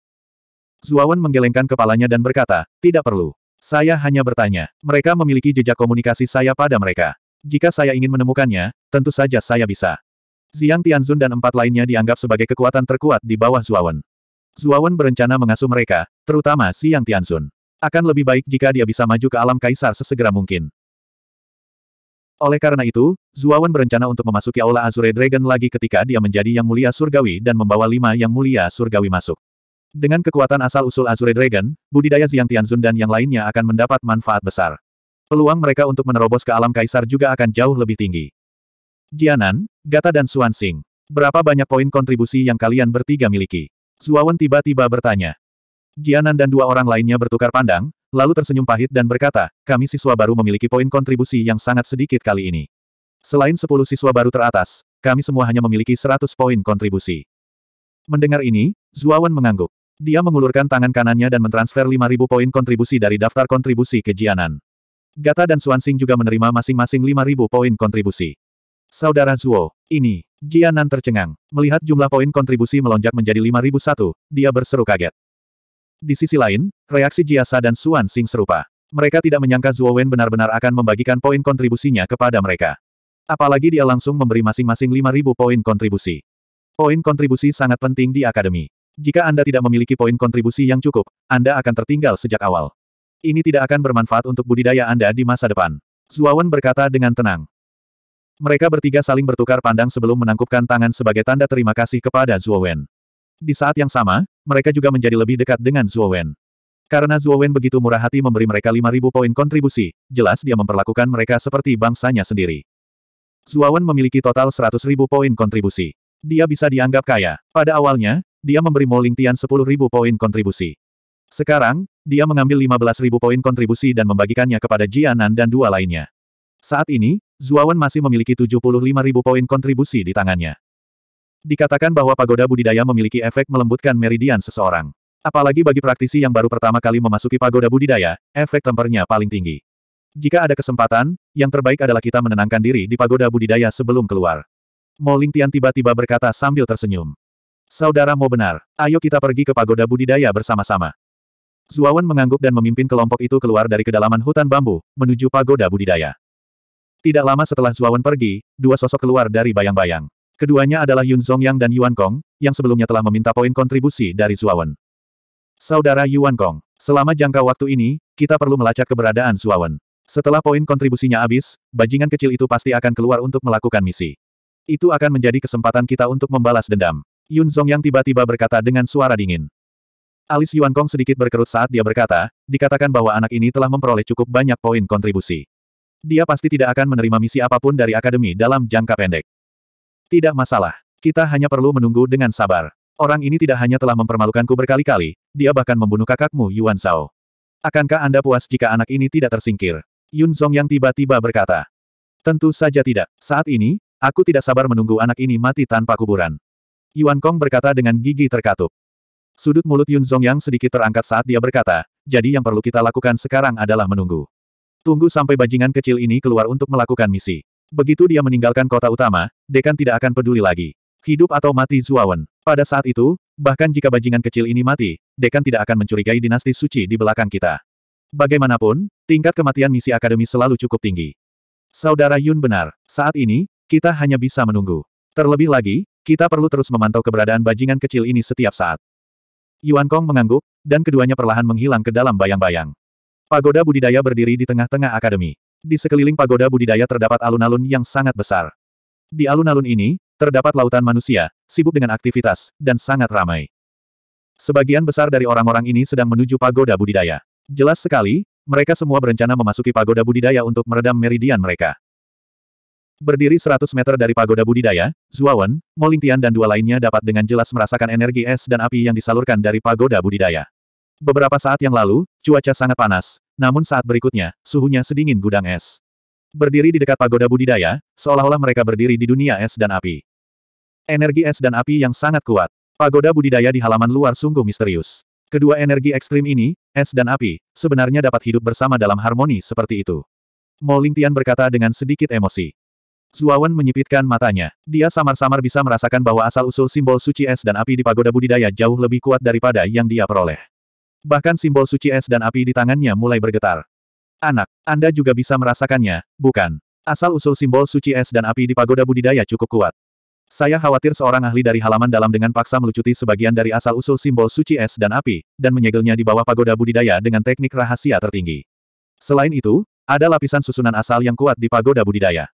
Zuawan menggelengkan kepalanya dan berkata, tidak perlu. Saya hanya bertanya, mereka memiliki jejak komunikasi saya pada mereka. Jika saya ingin menemukannya, tentu saja saya bisa. Ziang Tianzun dan empat lainnya dianggap sebagai kekuatan terkuat di bawah Zuawan. Zuawan berencana mengasuh mereka, terutama si Yang Tiansun. Akan lebih baik jika dia bisa maju ke alam kaisar sesegera mungkin. Oleh karena itu, Zuawan berencana untuk memasuki Aula Azure Dragon lagi ketika dia menjadi Yang Mulia Surgawi dan membawa lima Yang Mulia Surgawi masuk. Dengan kekuatan asal-usul Azure Dragon, budidaya Ziang Tianzun dan yang lainnya akan mendapat manfaat besar. Peluang mereka untuk menerobos ke alam kaisar juga akan jauh lebih tinggi. Jianan, Gata dan Xuan Xing. Berapa banyak poin kontribusi yang kalian bertiga miliki? Zuawan tiba-tiba bertanya. Jianan dan dua orang lainnya bertukar pandang, lalu tersenyum pahit dan berkata, kami siswa baru memiliki poin kontribusi yang sangat sedikit kali ini. Selain 10 siswa baru teratas, kami semua hanya memiliki 100 poin kontribusi. Mendengar ini, Zuawan mengangguk. Dia mengulurkan tangan kanannya dan mentransfer 5.000 poin kontribusi dari daftar kontribusi ke Jianan. Gata dan Suansing juga menerima masing-masing 5.000 poin kontribusi. Saudara Zuo, ini, Jianan tercengang. Melihat jumlah poin kontribusi melonjak menjadi 5001, dia berseru kaget. Di sisi lain, reaksi Jiasa dan Suan Sing serupa. Mereka tidak menyangka Zhuo Wen benar-benar akan membagikan poin kontribusinya kepada mereka. Apalagi dia langsung memberi masing-masing 5000 poin kontribusi. Poin kontribusi sangat penting di akademi. Jika Anda tidak memiliki poin kontribusi yang cukup, Anda akan tertinggal sejak awal. Ini tidak akan bermanfaat untuk budidaya Anda di masa depan. Wen berkata dengan tenang. Mereka bertiga saling bertukar pandang sebelum menangkupkan tangan sebagai tanda terima kasih kepada Zhuo Wen. Di saat yang sama, mereka juga menjadi lebih dekat dengan Zhuo Wen. Karena Zhuo Wen begitu murah hati memberi mereka 5.000 poin kontribusi, jelas dia memperlakukan mereka seperti bangsanya sendiri. Zhuo Wen memiliki total 100.000 poin kontribusi. Dia bisa dianggap kaya. Pada awalnya, dia memberi Mo Lingtian 10.000 poin kontribusi. Sekarang, dia mengambil 15.000 poin kontribusi dan membagikannya kepada Jianan dan dua lainnya. Saat ini, Zuawan masih memiliki 75.000 poin kontribusi di tangannya. Dikatakan bahwa pagoda budidaya memiliki efek melembutkan meridian seseorang. Apalagi bagi praktisi yang baru pertama kali memasuki pagoda budidaya, efek tempernya paling tinggi. Jika ada kesempatan, yang terbaik adalah kita menenangkan diri di pagoda budidaya sebelum keluar. Mo Lingtian tiba-tiba berkata sambil tersenyum. Saudara Mo benar, ayo kita pergi ke pagoda budidaya bersama-sama. Zuawan mengangguk dan memimpin kelompok itu keluar dari kedalaman hutan bambu, menuju pagoda budidaya. Tidak lama setelah Zuawan pergi, dua sosok keluar dari bayang-bayang. Keduanya adalah Yun Zhong Yang dan Yuan Kong, yang sebelumnya telah meminta poin kontribusi dari Zuawan. Saudara Yuan Kong, selama jangka waktu ini, kita perlu melacak keberadaan Zuawan. Setelah poin kontribusinya habis, bajingan kecil itu pasti akan keluar untuk melakukan misi. Itu akan menjadi kesempatan kita untuk membalas dendam. Yun Zhong Yang tiba-tiba berkata dengan suara dingin. Alis Yuan Kong sedikit berkerut saat dia berkata, dikatakan bahwa anak ini telah memperoleh cukup banyak poin kontribusi. Dia pasti tidak akan menerima misi apapun dari akademi dalam jangka pendek. Tidak masalah. Kita hanya perlu menunggu dengan sabar. Orang ini tidak hanya telah mempermalukanku berkali-kali, dia bahkan membunuh kakakmu Yuan Zhao. Akankah Anda puas jika anak ini tidak tersingkir? Yun Zong yang tiba-tiba berkata. Tentu saja tidak. Saat ini, aku tidak sabar menunggu anak ini mati tanpa kuburan. Yuan Kong berkata dengan gigi terkatup. Sudut mulut Yun Zong yang sedikit terangkat saat dia berkata, jadi yang perlu kita lakukan sekarang adalah menunggu. Tunggu sampai bajingan kecil ini keluar untuk melakukan misi. Begitu dia meninggalkan kota utama, Dekan tidak akan peduli lagi. Hidup atau mati Zuawan. Pada saat itu, bahkan jika bajingan kecil ini mati, Dekan tidak akan mencurigai dinasti suci di belakang kita. Bagaimanapun, tingkat kematian misi akademi selalu cukup tinggi. Saudara Yun benar, saat ini, kita hanya bisa menunggu. Terlebih lagi, kita perlu terus memantau keberadaan bajingan kecil ini setiap saat. Yuan Kong mengangguk, dan keduanya perlahan menghilang ke dalam bayang-bayang. Pagoda budidaya berdiri di tengah-tengah akademi. Di sekeliling pagoda budidaya terdapat alun-alun yang sangat besar. Di alun-alun ini, terdapat lautan manusia, sibuk dengan aktivitas, dan sangat ramai. Sebagian besar dari orang-orang ini sedang menuju pagoda budidaya. Jelas sekali, mereka semua berencana memasuki pagoda budidaya untuk meredam meridian mereka. Berdiri 100 meter dari pagoda budidaya, Zuawan, Molintian dan dua lainnya dapat dengan jelas merasakan energi es dan api yang disalurkan dari pagoda budidaya. Beberapa saat yang lalu, cuaca sangat panas, namun saat berikutnya, suhunya sedingin gudang es. Berdiri di dekat pagoda budidaya, seolah-olah mereka berdiri di dunia es dan api. Energi es dan api yang sangat kuat. Pagoda budidaya di halaman luar sungguh misterius. Kedua energi ekstrim ini, es dan api, sebenarnya dapat hidup bersama dalam harmoni seperti itu. Mo Lingtian berkata dengan sedikit emosi. Zuawan menyipitkan matanya. Dia samar-samar bisa merasakan bahwa asal-usul simbol suci es dan api di pagoda budidaya jauh lebih kuat daripada yang dia peroleh. Bahkan simbol suci es dan api di tangannya mulai bergetar. Anak, Anda juga bisa merasakannya, bukan? Asal-usul simbol suci es dan api di pagoda budidaya cukup kuat. Saya khawatir seorang ahli dari halaman dalam dengan paksa melucuti sebagian dari asal-usul simbol suci es dan api, dan menyegelnya di bawah pagoda budidaya dengan teknik rahasia tertinggi. Selain itu, ada lapisan susunan asal yang kuat di pagoda budidaya.